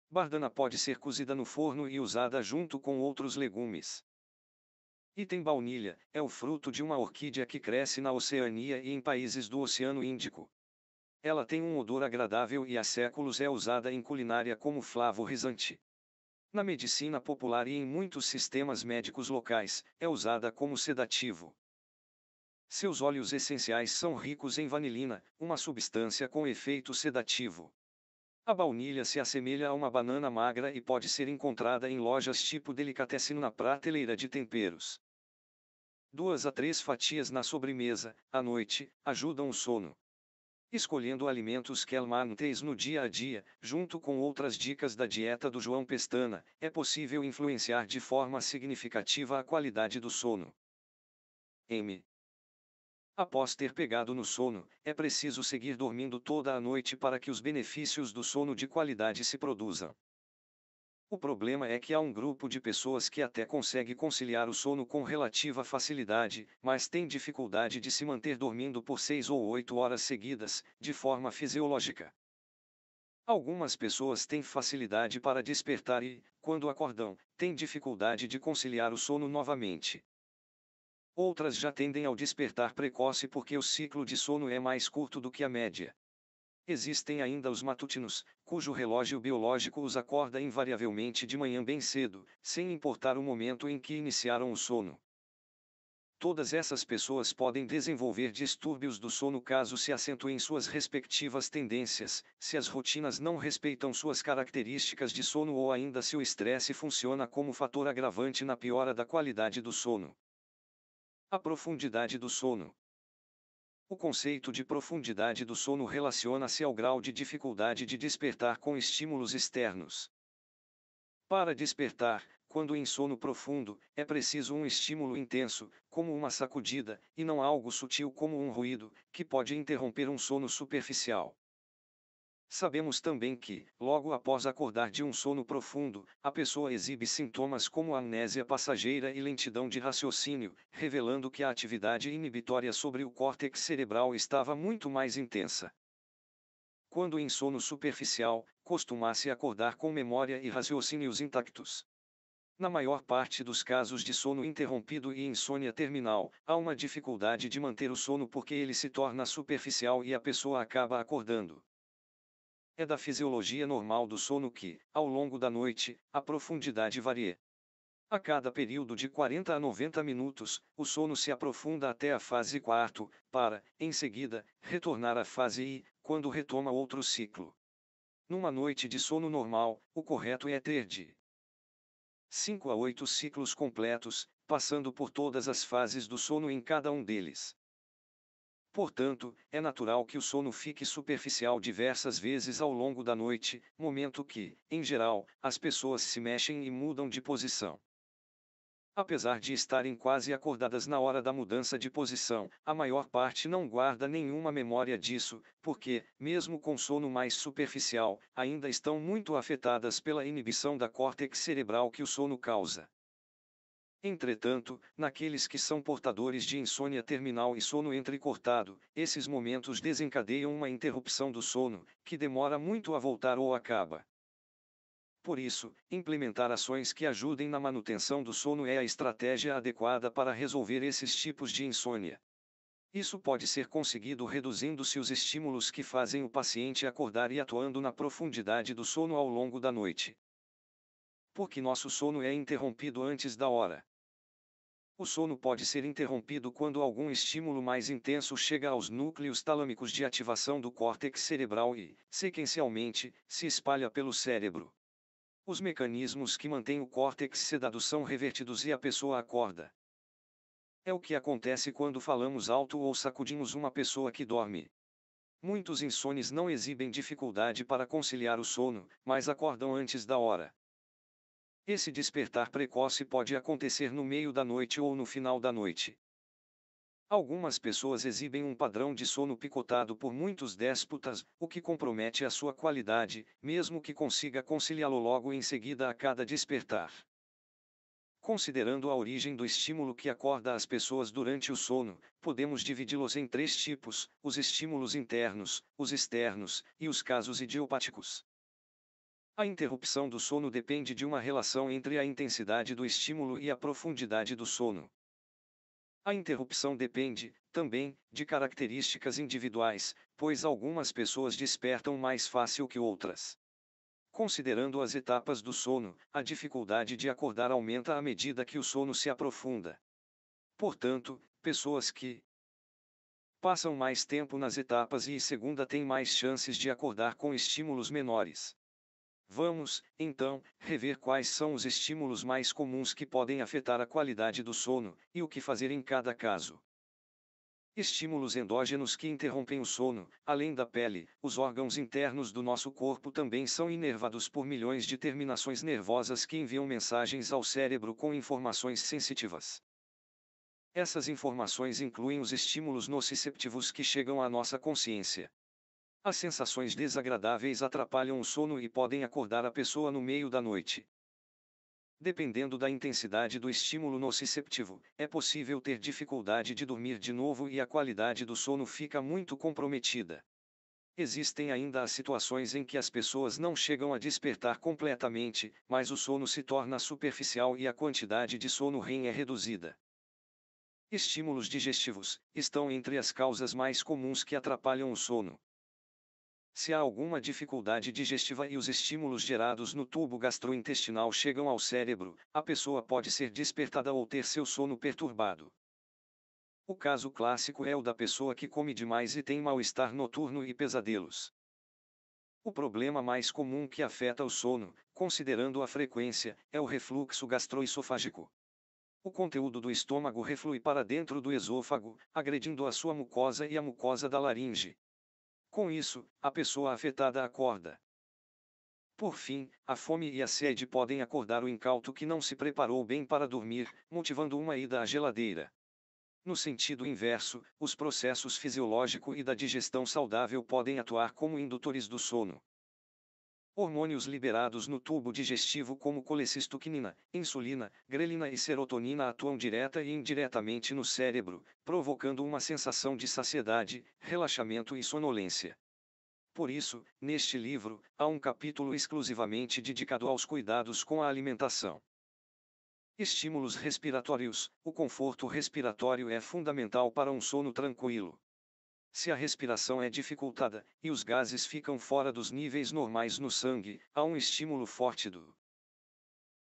Bardana pode ser cozida no forno e usada junto com outros legumes. Item baunilha é o fruto de uma orquídea que cresce na Oceania e em países do Oceano Índico. Ela tem um odor agradável e há séculos é usada em culinária como flavorizante. Na medicina popular e em muitos sistemas médicos locais, é usada como sedativo. Seus óleos essenciais são ricos em vanilina, uma substância com efeito sedativo. A baunilha se assemelha a uma banana magra e pode ser encontrada em lojas tipo delicatessen na prateleira de temperos. Duas a três fatias na sobremesa, à noite, ajudam o sono escolhendo alimentos que calmantes no dia a dia, junto com outras dicas da dieta do João Pestana, é possível influenciar de forma significativa a qualidade do sono. M. Após ter pegado no sono, é preciso seguir dormindo toda a noite para que os benefícios do sono de qualidade se produzam. O problema é que há um grupo de pessoas que até consegue conciliar o sono com relativa facilidade, mas tem dificuldade de se manter dormindo por seis ou oito horas seguidas, de forma fisiológica. Algumas pessoas têm facilidade para despertar e, quando acordam, têm dificuldade de conciliar o sono novamente. Outras já tendem ao despertar precoce porque o ciclo de sono é mais curto do que a média. Existem ainda os matutinos, cujo relógio biológico os acorda invariavelmente de manhã bem cedo, sem importar o momento em que iniciaram o sono. Todas essas pessoas podem desenvolver distúrbios do sono caso se acentuem suas respectivas tendências, se as rotinas não respeitam suas características de sono ou ainda se o estresse funciona como fator agravante na piora da qualidade do sono. A profundidade do sono. O conceito de profundidade do sono relaciona-se ao grau de dificuldade de despertar com estímulos externos. Para despertar, quando em sono profundo, é preciso um estímulo intenso, como uma sacudida, e não algo sutil como um ruído, que pode interromper um sono superficial. Sabemos também que, logo após acordar de um sono profundo, a pessoa exibe sintomas como amnésia passageira e lentidão de raciocínio, revelando que a atividade inibitória sobre o córtex cerebral estava muito mais intensa. Quando em sono superficial, costumasse acordar com memória e raciocínios intactos. Na maior parte dos casos de sono interrompido e insônia terminal, há uma dificuldade de manter o sono porque ele se torna superficial e a pessoa acaba acordando. É da fisiologia normal do sono que, ao longo da noite, a profundidade varia. A cada período de 40 a 90 minutos, o sono se aprofunda até a fase quarto, para, em seguida, retornar à fase I, quando retoma outro ciclo. Numa noite de sono normal, o correto é ter de 5 a 8 ciclos completos, passando por todas as fases do sono em cada um deles. Portanto, é natural que o sono fique superficial diversas vezes ao longo da noite, momento que, em geral, as pessoas se mexem e mudam de posição. Apesar de estarem quase acordadas na hora da mudança de posição, a maior parte não guarda nenhuma memória disso, porque, mesmo com sono mais superficial, ainda estão muito afetadas pela inibição da córtex cerebral que o sono causa. Entretanto, naqueles que são portadores de insônia terminal e sono entrecortado, esses momentos desencadeiam uma interrupção do sono, que demora muito a voltar ou acaba. Por isso, implementar ações que ajudem na manutenção do sono é a estratégia adequada para resolver esses tipos de insônia. Isso pode ser conseguido reduzindo-se os estímulos que fazem o paciente acordar e atuando na profundidade do sono ao longo da noite. Porque nosso sono é interrompido antes da hora. O sono pode ser interrompido quando algum estímulo mais intenso chega aos núcleos talâmicos de ativação do córtex cerebral e, sequencialmente, se espalha pelo cérebro. Os mecanismos que mantêm o córtex sedado são revertidos e a pessoa acorda. É o que acontece quando falamos alto ou sacudimos uma pessoa que dorme. Muitos insones não exibem dificuldade para conciliar o sono, mas acordam antes da hora. Esse despertar precoce pode acontecer no meio da noite ou no final da noite. Algumas pessoas exibem um padrão de sono picotado por muitos déspotas, o que compromete a sua qualidade, mesmo que consiga conciliá-lo logo em seguida a cada despertar. Considerando a origem do estímulo que acorda as pessoas durante o sono, podemos dividi-los em três tipos: os estímulos internos, os externos e os casos idiopáticos. A interrupção do sono depende de uma relação entre a intensidade do estímulo e a profundidade do sono. A interrupção depende, também, de características individuais, pois algumas pessoas despertam mais fácil que outras. Considerando as etapas do sono, a dificuldade de acordar aumenta à medida que o sono se aprofunda. Portanto, pessoas que passam mais tempo nas etapas I e segunda têm mais chances de acordar com estímulos menores. Vamos, então, rever quais são os estímulos mais comuns que podem afetar a qualidade do sono, e o que fazer em cada caso. Estímulos endógenos que interrompem o sono, além da pele, os órgãos internos do nosso corpo também são inervados por milhões de terminações nervosas que enviam mensagens ao cérebro com informações sensitivas. Essas informações incluem os estímulos nociceptivos que chegam à nossa consciência, as sensações desagradáveis atrapalham o sono e podem acordar a pessoa no meio da noite. Dependendo da intensidade do estímulo nociceptivo, é possível ter dificuldade de dormir de novo e a qualidade do sono fica muito comprometida. Existem ainda as situações em que as pessoas não chegam a despertar completamente, mas o sono se torna superficial e a quantidade de sono REM é reduzida. Estímulos digestivos estão entre as causas mais comuns que atrapalham o sono. Se há alguma dificuldade digestiva e os estímulos gerados no tubo gastrointestinal chegam ao cérebro, a pessoa pode ser despertada ou ter seu sono perturbado. O caso clássico é o da pessoa que come demais e tem mal-estar noturno e pesadelos. O problema mais comum que afeta o sono, considerando a frequência, é o refluxo gastroesofágico. O conteúdo do estômago reflui para dentro do esôfago, agredindo a sua mucosa e a mucosa da laringe, com isso, a pessoa afetada acorda. Por fim, a fome e a sede podem acordar o incauto que não se preparou bem para dormir, motivando uma ida à geladeira. No sentido inverso, os processos fisiológico e da digestão saudável podem atuar como indutores do sono. Hormônios liberados no tubo digestivo como colecistoquinina, insulina, grelina e serotonina atuam direta e indiretamente no cérebro, provocando uma sensação de saciedade, relaxamento e sonolência. Por isso, neste livro, há um capítulo exclusivamente dedicado aos cuidados com a alimentação. Estímulos respiratórios: o conforto respiratório é fundamental para um sono tranquilo. Se a respiração é dificultada e os gases ficam fora dos níveis normais no sangue, há um estímulo forte do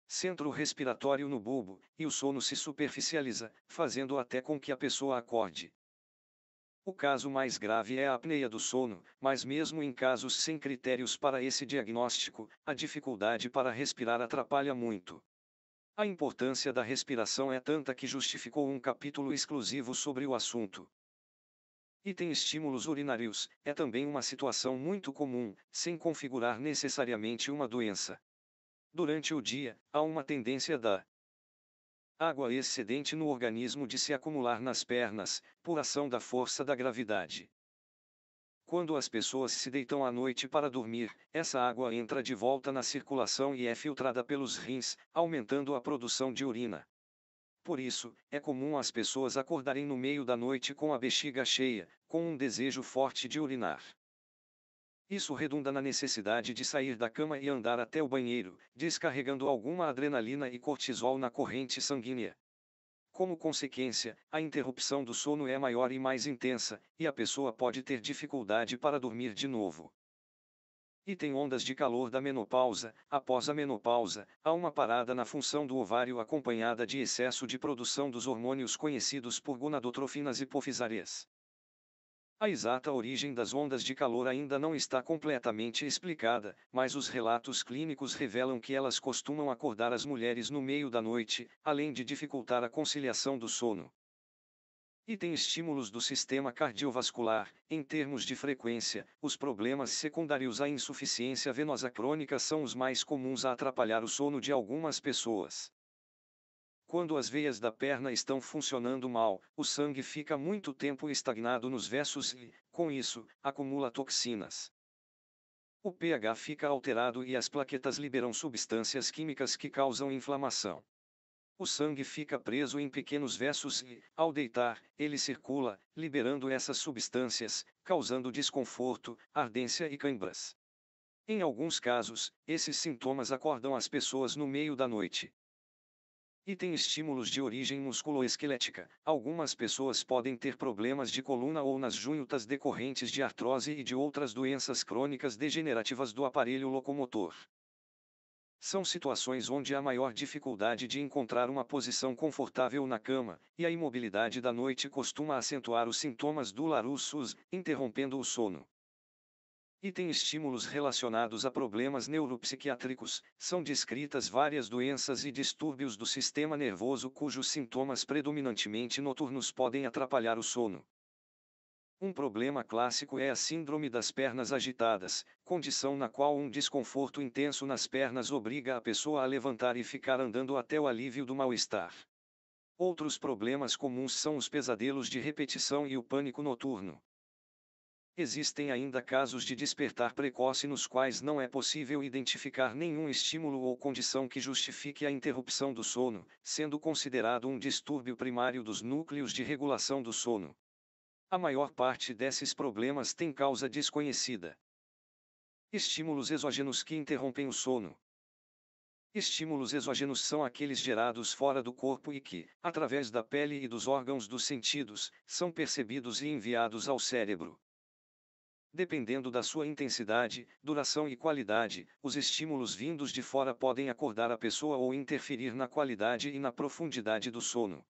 centro respiratório no bulbo e o sono se superficializa, fazendo até com que a pessoa acorde. O caso mais grave é a apneia do sono, mas mesmo em casos sem critérios para esse diagnóstico, a dificuldade para respirar atrapalha muito. A importância da respiração é tanta que justificou um capítulo exclusivo sobre o assunto e tem estímulos urinários, é também uma situação muito comum, sem configurar necessariamente uma doença. Durante o dia, há uma tendência da água excedente no organismo de se acumular nas pernas, por ação da força da gravidade. Quando as pessoas se deitam à noite para dormir, essa água entra de volta na circulação e é filtrada pelos rins, aumentando a produção de urina. Por isso, é comum as pessoas acordarem no meio da noite com a bexiga cheia, com um desejo forte de urinar. Isso redunda na necessidade de sair da cama e andar até o banheiro, descarregando alguma adrenalina e cortisol na corrente sanguínea. Como consequência, a interrupção do sono é maior e mais intensa, e a pessoa pode ter dificuldade para dormir de novo. E tem ondas de calor da menopausa, após a menopausa, há uma parada na função do ovário acompanhada de excesso de produção dos hormônios conhecidos por gonadotrofinas hipofisárias. A exata origem das ondas de calor ainda não está completamente explicada, mas os relatos clínicos revelam que elas costumam acordar as mulheres no meio da noite, além de dificultar a conciliação do sono e tem estímulos do sistema cardiovascular. Em termos de frequência, os problemas secundários à insuficiência venosa crônica são os mais comuns a atrapalhar o sono de algumas pessoas. Quando as veias da perna estão funcionando mal, o sangue fica muito tempo estagnado nos versos e, com isso, acumula toxinas. O pH fica alterado e as plaquetas liberam substâncias químicas que causam inflamação. O sangue fica preso em pequenos versos e, ao deitar, ele circula, liberando essas substâncias, causando desconforto, ardência e cãibras. Em alguns casos, esses sintomas acordam as pessoas no meio da noite. E tem estímulos de origem musculoesquelética. Algumas pessoas podem ter problemas de coluna ou nas juntas decorrentes de artrose e de outras doenças crônicas degenerativas do aparelho locomotor. São situações onde há maior dificuldade de encontrar uma posição confortável na cama, e a imobilidade da noite costuma acentuar os sintomas do Larussus, interrompendo o sono. E tem estímulos relacionados a problemas neuropsiquiátricos, são descritas várias doenças e distúrbios do sistema nervoso cujos sintomas predominantemente noturnos podem atrapalhar o sono. Um problema clássico é a síndrome das pernas agitadas, condição na qual um desconforto intenso nas pernas obriga a pessoa a levantar e ficar andando até o alívio do mal-estar. Outros problemas comuns são os pesadelos de repetição e o pânico noturno. Existem ainda casos de despertar precoce nos quais não é possível identificar nenhum estímulo ou condição que justifique a interrupção do sono, sendo considerado um distúrbio primário dos núcleos de regulação do sono. A maior parte desses problemas tem causa desconhecida. Estímulos exógenos que interrompem o sono. Estímulos exógenos são aqueles gerados fora do corpo e que, através da pele e dos órgãos dos sentidos, são percebidos e enviados ao cérebro. Dependendo da sua intensidade, duração e qualidade, os estímulos vindos de fora podem acordar a pessoa ou interferir na qualidade e na profundidade do sono.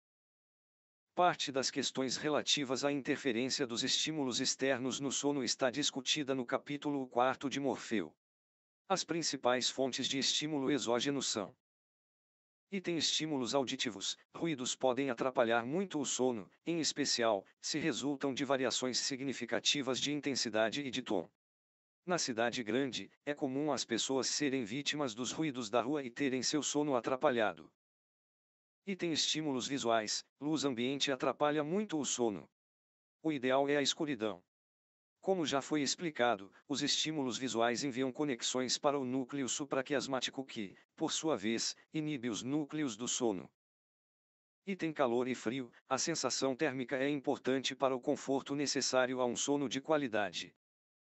Parte das questões relativas à interferência dos estímulos externos no sono está discutida no capítulo 4 de Morfeu. As principais fontes de estímulo exógeno são: Item estímulos auditivos, ruídos podem atrapalhar muito o sono, em especial, se resultam de variações significativas de intensidade e de tom. Na cidade grande, é comum as pessoas serem vítimas dos ruídos da rua e terem seu sono atrapalhado e tem estímulos visuais, luz ambiente atrapalha muito o sono. O ideal é a escuridão. Como já foi explicado, os estímulos visuais enviam conexões para o núcleo supraquiasmático que, por sua vez, inibe os núcleos do sono. E tem calor e frio, a sensação térmica é importante para o conforto necessário a um sono de qualidade.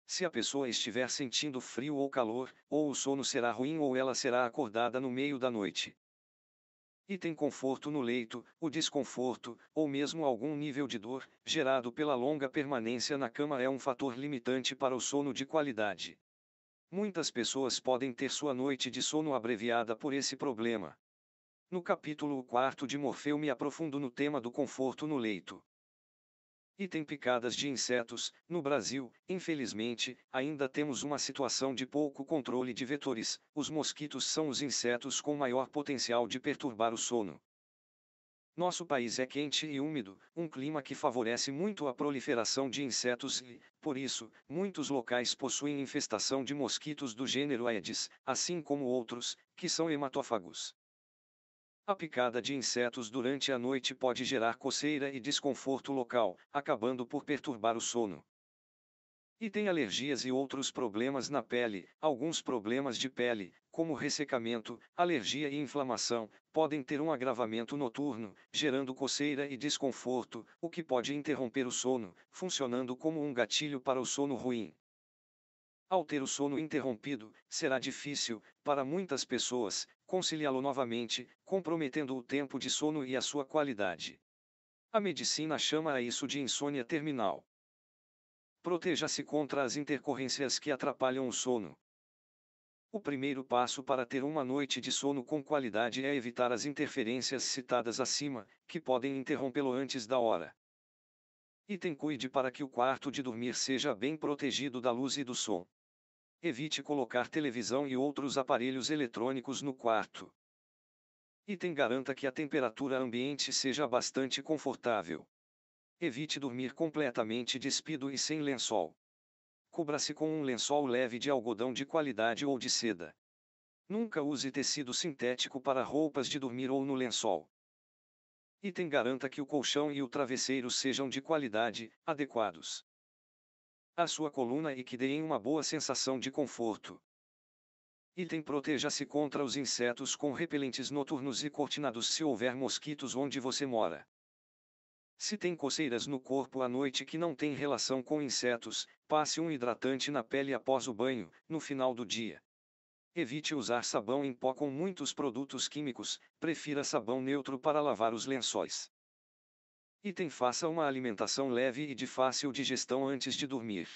Se a pessoa estiver sentindo frio ou calor, ou o sono será ruim ou ela será acordada no meio da noite. E tem conforto no leito, o desconforto, ou mesmo algum nível de dor, gerado pela longa permanência na cama é um fator limitante para o sono de qualidade. Muitas pessoas podem ter sua noite de sono abreviada por esse problema. No capítulo 4 de Morfeu me aprofundo no tema do conforto no leito e tem picadas de insetos, no Brasil, infelizmente, ainda temos uma situação de pouco controle de vetores. Os mosquitos são os insetos com maior potencial de perturbar o sono. Nosso país é quente e úmido, um clima que favorece muito a proliferação de insetos e, por isso, muitos locais possuem infestação de mosquitos do gênero Aedes, assim como outros, que são hematófagos. A picada de insetos durante a noite pode gerar coceira e desconforto local, acabando por perturbar o sono. E tem alergias e outros problemas na pele. Alguns problemas de pele, como ressecamento, alergia e inflamação, podem ter um agravamento noturno, gerando coceira e desconforto, o que pode interromper o sono, funcionando como um gatilho para o sono ruim. Ao ter o sono interrompido, será difícil, para muitas pessoas, conciliá lo novamente, comprometendo o tempo de sono e a sua qualidade. A medicina chama a isso de insônia terminal. Proteja-se contra as intercorrências que atrapalham o sono. O primeiro passo para ter uma noite de sono com qualidade é evitar as interferências citadas acima, que podem interrompê-lo antes da hora. Item cuide para que o quarto de dormir seja bem protegido da luz e do som. Evite colocar televisão e outros aparelhos eletrônicos no quarto. Item garanta que a temperatura ambiente seja bastante confortável. Evite dormir completamente despido e sem lençol. Cubra-se com um lençol leve de algodão de qualidade ou de seda. Nunca use tecido sintético para roupas de dormir ou no lençol. Item garanta que o colchão e o travesseiro sejam de qualidade, adequados. A sua coluna e que deem uma boa sensação de conforto. Item proteja-se contra os insetos com repelentes noturnos e cortinados se houver mosquitos onde você mora. Se tem coceiras no corpo à noite que não tem relação com insetos, passe um hidratante na pele após o banho, no final do dia. Evite usar sabão em pó com muitos produtos químicos, prefira sabão neutro para lavar os lençóis. Item faça uma alimentação leve e de fácil digestão antes de dormir.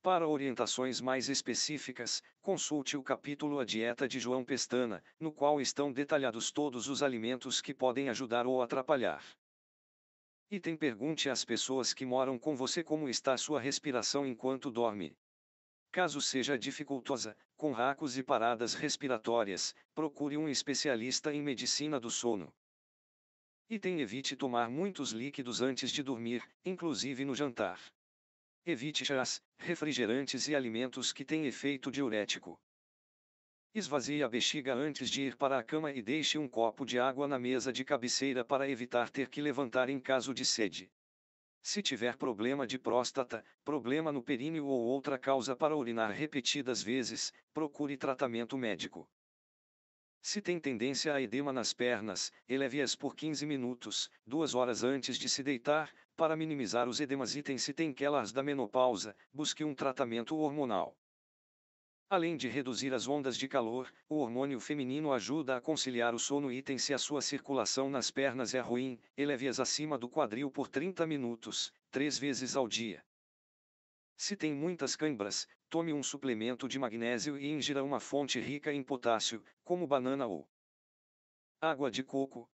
Para orientações mais específicas, consulte o capítulo A Dieta de João Pestana, no qual estão detalhados todos os alimentos que podem ajudar ou atrapalhar. Item pergunte às pessoas que moram com você como está sua respiração enquanto dorme. Caso seja dificultosa, com racos e paradas respiratórias, procure um especialista em medicina do sono. Item evite tomar muitos líquidos antes de dormir, inclusive no jantar. Evite chás, refrigerantes e alimentos que têm efeito diurético. Esvazie a bexiga antes de ir para a cama e deixe um copo de água na mesa de cabeceira para evitar ter que levantar em caso de sede. Se tiver problema de próstata, problema no períneo ou outra causa para urinar repetidas vezes, procure tratamento médico. Se tem tendência a edema nas pernas, eleve-as por 15 minutos, duas horas antes de se deitar, para minimizar os edemas. Item se tem quelas da menopausa, busque um tratamento hormonal. Além de reduzir as ondas de calor, o hormônio feminino ajuda a conciliar o sono. Item se a sua circulação nas pernas é ruim, eleve-as acima do quadril por 30 minutos, três vezes ao dia. Se tem muitas cãibras, tome um suplemento de magnésio e ingira uma fonte rica em potássio, como banana ou água de coco.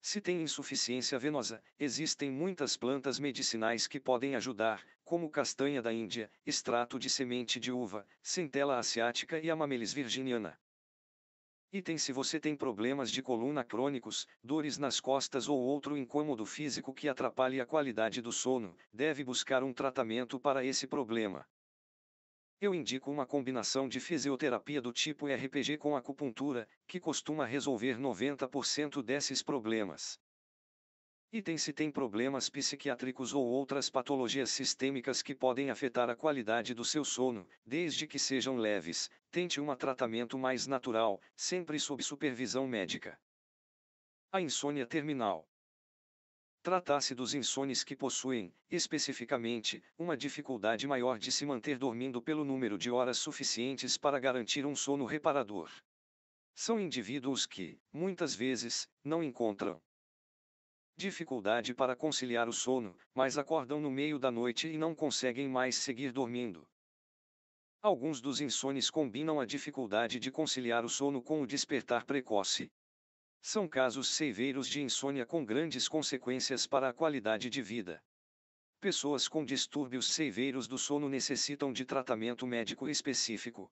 Se tem insuficiência venosa, existem muitas plantas medicinais que podem ajudar, como castanha da Índia, extrato de semente de uva, centela asiática e amamelis virginiana. Item se você tem problemas de coluna crônicos, dores nas costas ou outro incômodo físico que atrapalhe a qualidade do sono, deve buscar um tratamento para esse problema. Eu indico uma combinação de fisioterapia do tipo RPG com acupuntura, que costuma resolver 90% desses problemas. Item se tem problemas psiquiátricos ou outras patologias sistêmicas que podem afetar a qualidade do seu sono, desde que sejam leves, tente um tratamento mais natural, sempre sob supervisão médica. A insônia terminal. trata se dos insones que possuem, especificamente, uma dificuldade maior de se manter dormindo pelo número de horas suficientes para garantir um sono reparador. São indivíduos que, muitas vezes, não encontram dificuldade para conciliar o sono, mas acordam no meio da noite e não conseguem mais seguir dormindo. Alguns dos insones combinam a dificuldade de conciliar o sono com o despertar precoce. São casos seiveiros de insônia com grandes consequências para a qualidade de vida. Pessoas com distúrbios seiveiros do sono necessitam de tratamento médico específico.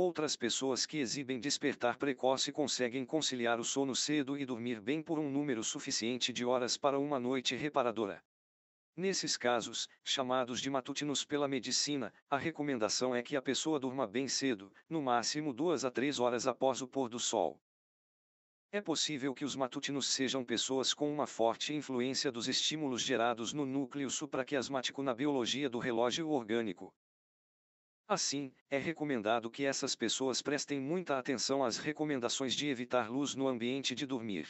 Outras pessoas que exibem despertar precoce conseguem conciliar o sono cedo e dormir bem por um número suficiente de horas para uma noite reparadora. Nesses casos, chamados de matutinos pela medicina, a recomendação é que a pessoa durma bem cedo, no máximo duas a três horas após o pôr do sol. É possível que os matutinos sejam pessoas com uma forte influência dos estímulos gerados no núcleo supraquiasmático na biologia do relógio orgânico, Assim, é recomendado que essas pessoas prestem muita atenção às recomendações de evitar luz no ambiente de dormir.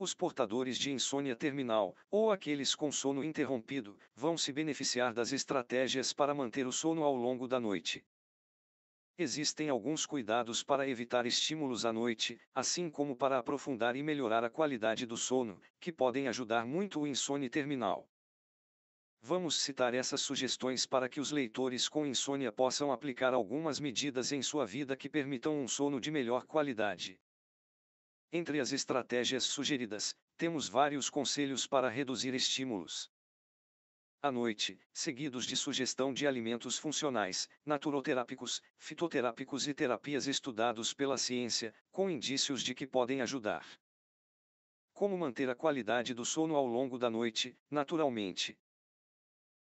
Os portadores de insônia terminal, ou aqueles com sono interrompido, vão se beneficiar das estratégias para manter o sono ao longo da noite. Existem alguns cuidados para evitar estímulos à noite, assim como para aprofundar e melhorar a qualidade do sono, que podem ajudar muito o insônia terminal. Vamos citar essas sugestões para que os leitores com insônia possam aplicar algumas medidas em sua vida que permitam um sono de melhor qualidade. Entre as estratégias sugeridas, temos vários conselhos para reduzir estímulos. À noite, seguidos de sugestão de alimentos funcionais, naturoterápicos, fitoterápicos e terapias estudados pela ciência, com indícios de que podem ajudar. Como manter a qualidade do sono ao longo da noite, naturalmente,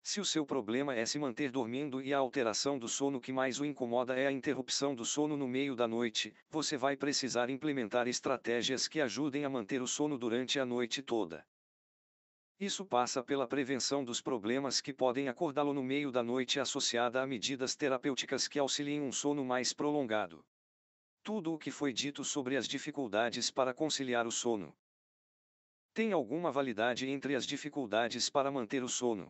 se o seu problema é se manter dormindo e a alteração do sono que mais o incomoda é a interrupção do sono no meio da noite, você vai precisar implementar estratégias que ajudem a manter o sono durante a noite toda. Isso passa pela prevenção dos problemas que podem acordá-lo no meio da noite, associada a medidas terapêuticas que auxiliem um sono mais prolongado. Tudo o que foi dito sobre as dificuldades para conciliar o sono tem alguma validade entre as dificuldades para manter o sono.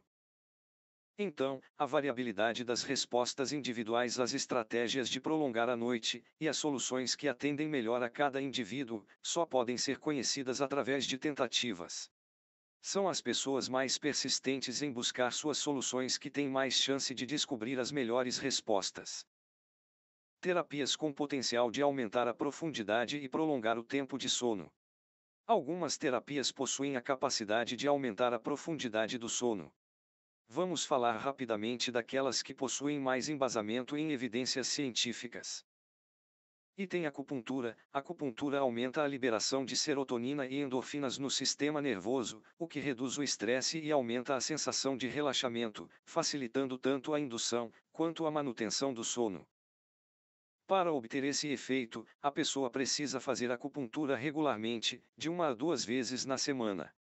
Então, a variabilidade das respostas individuais às estratégias de prolongar a noite, e as soluções que atendem melhor a cada indivíduo, só podem ser conhecidas através de tentativas. São as pessoas mais persistentes em buscar suas soluções que têm mais chance de descobrir as melhores respostas. Terapias com potencial de aumentar a profundidade e prolongar o tempo de sono. Algumas terapias possuem a capacidade de aumentar a profundidade do sono, Vamos falar rapidamente daquelas que possuem mais embasamento em evidências científicas. Item acupuntura. Acupuntura aumenta a liberação de serotonina e endorfinas no sistema nervoso, o que reduz o estresse e aumenta a sensação de relaxamento, facilitando tanto a indução quanto a manutenção do sono. Para obter esse efeito, a pessoa precisa fazer acupuntura regularmente, de uma a duas vezes na semana.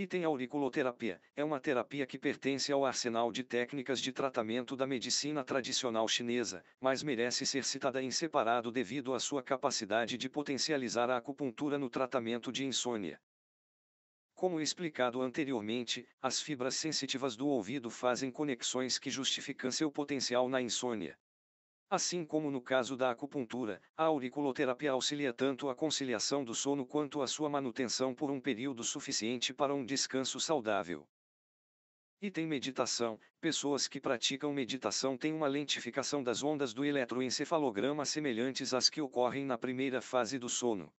Item auriculoterapia é uma terapia que pertence ao arsenal de técnicas de tratamento da medicina tradicional chinesa, mas merece ser citada em separado devido à sua capacidade de potencializar a acupuntura no tratamento de insônia. Como explicado anteriormente, as fibras sensitivas do ouvido fazem conexões que justificam seu potencial na insônia. Assim como no caso da acupuntura, a auriculoterapia auxilia tanto a conciliação do sono quanto a sua manutenção por um período suficiente para um descanso saudável. Item meditação: pessoas que praticam meditação têm uma lentificação das ondas do eletroencefalograma semelhantes às que ocorrem na primeira fase do sono.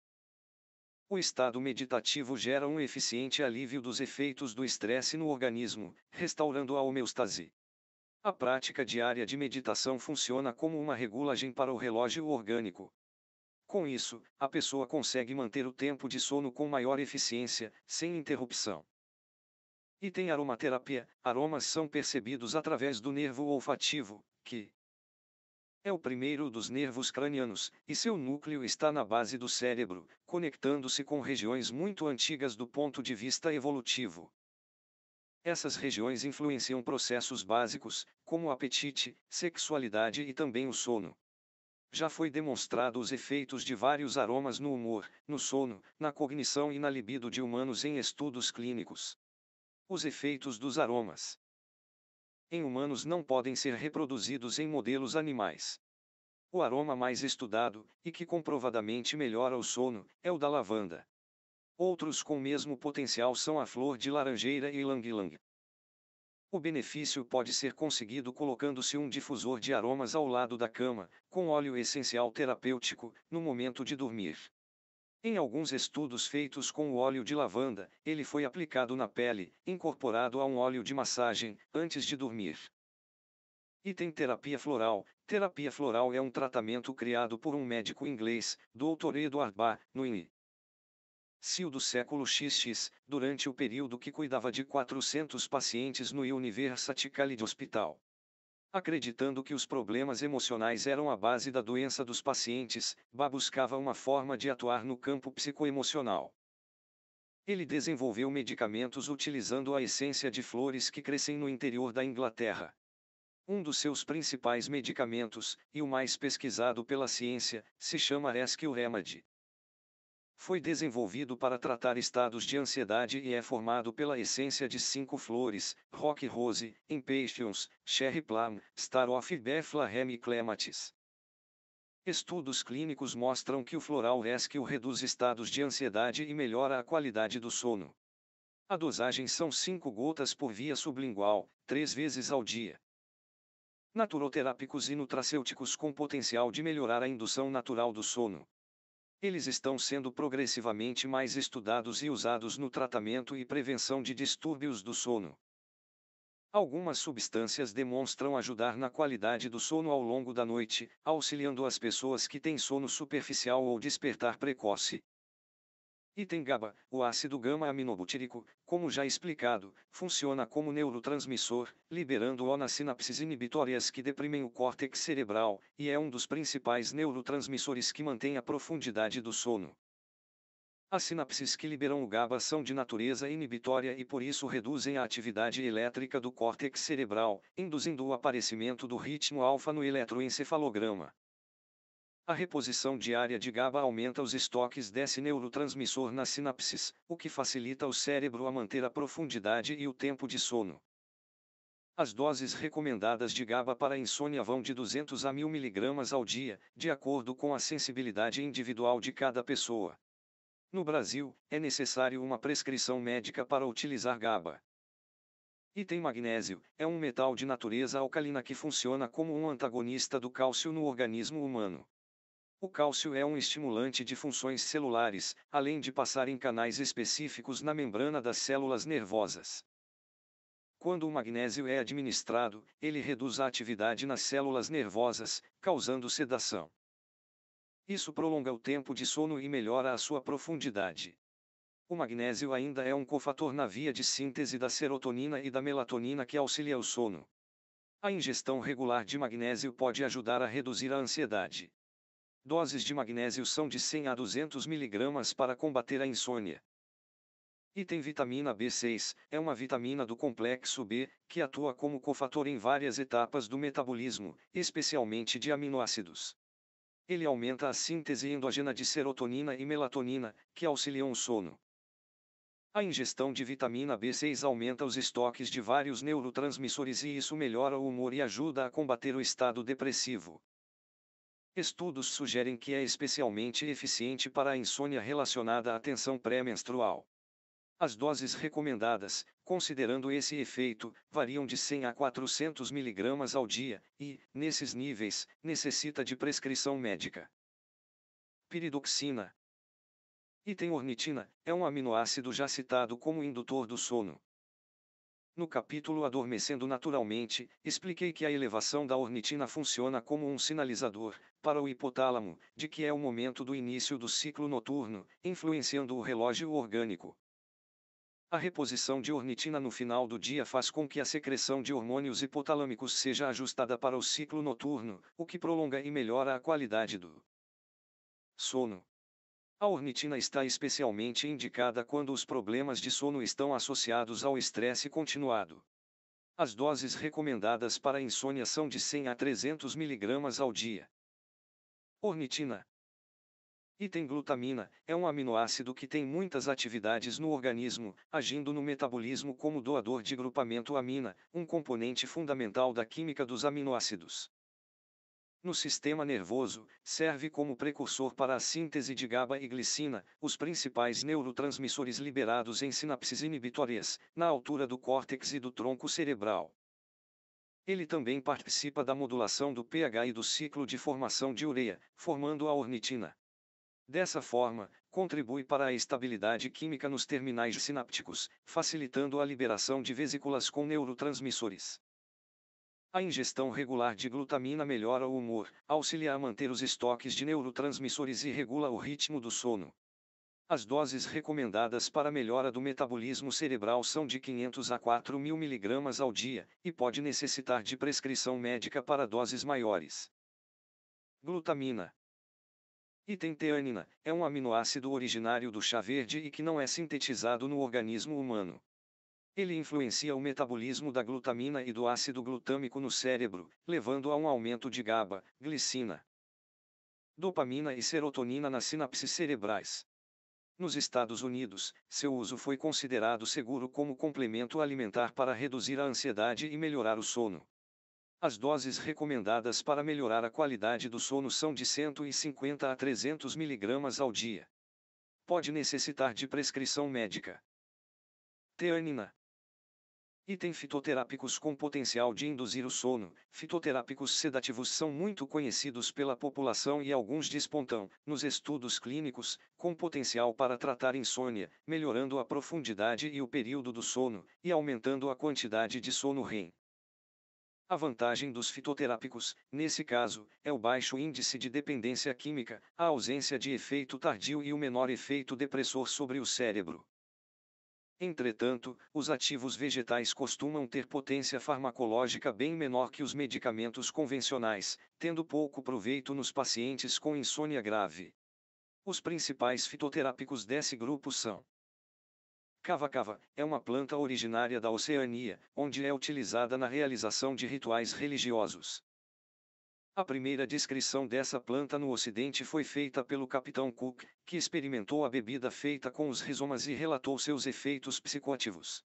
O estado meditativo gera um eficiente alívio dos efeitos do estresse no organismo, restaurando a homeostase. A prática diária de meditação funciona como uma regulagem para o relógio orgânico. Com isso, a pessoa consegue manter o tempo de sono com maior eficiência, sem interrupção. E tem aromaterapia, aromas são percebidos através do nervo olfativo, que é o primeiro dos nervos cranianos, e seu núcleo está na base do cérebro, conectando-se com regiões muito antigas do ponto de vista evolutivo. Essas regiões influenciam processos básicos, como o apetite, sexualidade e também o sono. Já foi demonstrado os efeitos de vários aromas no humor, no sono, na cognição e na libido de humanos em estudos clínicos. Os efeitos dos aromas em humanos não podem ser reproduzidos em modelos animais. O aroma mais estudado, e que comprovadamente melhora o sono, é o da lavanda. Outros com o mesmo potencial são a flor de laranjeira e ylang O benefício pode ser conseguido colocando-se um difusor de aromas ao lado da cama, com óleo essencial terapêutico, no momento de dormir. Em alguns estudos feitos com o óleo de lavanda, ele foi aplicado na pele, incorporado a um óleo de massagem, antes de dormir. Item terapia floral. Terapia floral é um tratamento criado por um médico inglês, Dr. Edward Barr, no INI. CIO do século XX, durante o período que cuidava de 400 pacientes no University College Hospital. Acreditando que os problemas emocionais eram a base da doença dos pacientes, Ba buscava uma forma de atuar no campo psicoemocional. Ele desenvolveu medicamentos utilizando a essência de flores que crescem no interior da Inglaterra. Um dos seus principais medicamentos, e o mais pesquisado pela ciência, se chama Rescue Remedy, foi desenvolvido para tratar estados de ansiedade e é formado pela essência de cinco flores, Rock Rose, Impatience, Cherry Plum, Star of Bethlehem e Clematis. Estudos clínicos mostram que o floral rescue reduz estados de ansiedade e melhora a qualidade do sono. A dosagem são 5 gotas por via sublingual, 3 vezes ao dia. Naturoterápicos e nutracêuticos com potencial de melhorar a indução natural do sono. Eles estão sendo progressivamente mais estudados e usados no tratamento e prevenção de distúrbios do sono. Algumas substâncias demonstram ajudar na qualidade do sono ao longo da noite, auxiliando as pessoas que têm sono superficial ou despertar precoce, Item GABA, o ácido gama-aminobutírico, como já explicado, funciona como neurotransmissor, liberando O nas sinapses inibitórias que deprimem o córtex cerebral, e é um dos principais neurotransmissores que mantém a profundidade do sono. As sinapses que liberam o GABA são de natureza inibitória e por isso reduzem a atividade elétrica do córtex cerebral, induzindo o aparecimento do ritmo alfa no eletroencefalograma. A reposição diária de GABA aumenta os estoques desse neurotransmissor nas sinapses, o que facilita o cérebro a manter a profundidade e o tempo de sono. As doses recomendadas de GABA para insônia vão de 200 a 1000 mg ao dia, de acordo com a sensibilidade individual de cada pessoa. No Brasil, é necessário uma prescrição médica para utilizar GABA. Item magnésio é um metal de natureza alcalina que funciona como um antagonista do cálcio no organismo humano. O cálcio é um estimulante de funções celulares, além de passar em canais específicos na membrana das células nervosas. Quando o magnésio é administrado, ele reduz a atividade nas células nervosas, causando sedação. Isso prolonga o tempo de sono e melhora a sua profundidade. O magnésio ainda é um cofator na via de síntese da serotonina e da melatonina que auxilia o sono. A ingestão regular de magnésio pode ajudar a reduzir a ansiedade. Doses de magnésio são de 100 a 200 mg para combater a insônia. Item vitamina B6 é uma vitamina do complexo B que atua como cofator em várias etapas do metabolismo, especialmente de aminoácidos. Ele aumenta a síntese endógena de serotonina e melatonina, que auxiliam o sono. A ingestão de vitamina B6 aumenta os estoques de vários neurotransmissores e isso melhora o humor e ajuda a combater o estado depressivo. Estudos sugerem que é especialmente eficiente para a insônia relacionada à tensão pré-menstrual. As doses recomendadas, considerando esse efeito, variam de 100 a 400 mg ao dia, e, nesses níveis, necessita de prescrição médica. Piridoxina Item ornitina é um aminoácido já citado como indutor do sono. No capítulo Adormecendo Naturalmente, expliquei que a elevação da ornitina funciona como um sinalizador, para o hipotálamo, de que é o momento do início do ciclo noturno, influenciando o relógio orgânico. A reposição de ornitina no final do dia faz com que a secreção de hormônios hipotalâmicos seja ajustada para o ciclo noturno, o que prolonga e melhora a qualidade do sono. A ornitina está especialmente indicada quando os problemas de sono estão associados ao estresse continuado. As doses recomendadas para insônia são de 100 a 300 mg ao dia. Ornitina Item glutamina é um aminoácido que tem muitas atividades no organismo, agindo no metabolismo como doador de grupamento amina, um componente fundamental da química dos aminoácidos. No sistema nervoso, serve como precursor para a síntese de GABA e glicina, os principais neurotransmissores liberados em sinapses inibitórias, na altura do córtex e do tronco cerebral. Ele também participa da modulação do pH e do ciclo de formação de ureia, formando a ornitina. Dessa forma, contribui para a estabilidade química nos terminais sinápticos, facilitando a liberação de vesículas com neurotransmissores. A ingestão regular de glutamina melhora o humor, auxilia a manter os estoques de neurotransmissores e regula o ritmo do sono. As doses recomendadas para melhora do metabolismo cerebral são de 500 a 4.000 mg ao dia, e pode necessitar de prescrição médica para doses maiores. Glutamina e teanina, é um aminoácido originário do chá verde e que não é sintetizado no organismo humano. Ele influencia o metabolismo da glutamina e do ácido glutâmico no cérebro, levando a um aumento de GABA, glicina, dopamina e serotonina nas sinapses cerebrais. Nos Estados Unidos, seu uso foi considerado seguro como complemento alimentar para reduzir a ansiedade e melhorar o sono. As doses recomendadas para melhorar a qualidade do sono são de 150 a 300 mg ao dia. Pode necessitar de prescrição médica. Teanina Item fitoterápicos com potencial de induzir o sono. Fitoterápicos sedativos são muito conhecidos pela população e alguns despontam, nos estudos clínicos, com potencial para tratar insônia, melhorando a profundidade e o período do sono, e aumentando a quantidade de sono REM. A vantagem dos fitoterápicos, nesse caso, é o baixo índice de dependência química, a ausência de efeito tardio e o menor efeito depressor sobre o cérebro. Entretanto, os ativos vegetais costumam ter potência farmacológica bem menor que os medicamentos convencionais, tendo pouco proveito nos pacientes com insônia grave. Os principais fitoterápicos desse grupo são: Cava-cava é uma planta originária da Oceania, onde é utilizada na realização de rituais religiosos. A primeira descrição dessa planta no Ocidente foi feita pelo capitão Cook, que experimentou a bebida feita com os rizomas e relatou seus efeitos psicoativos.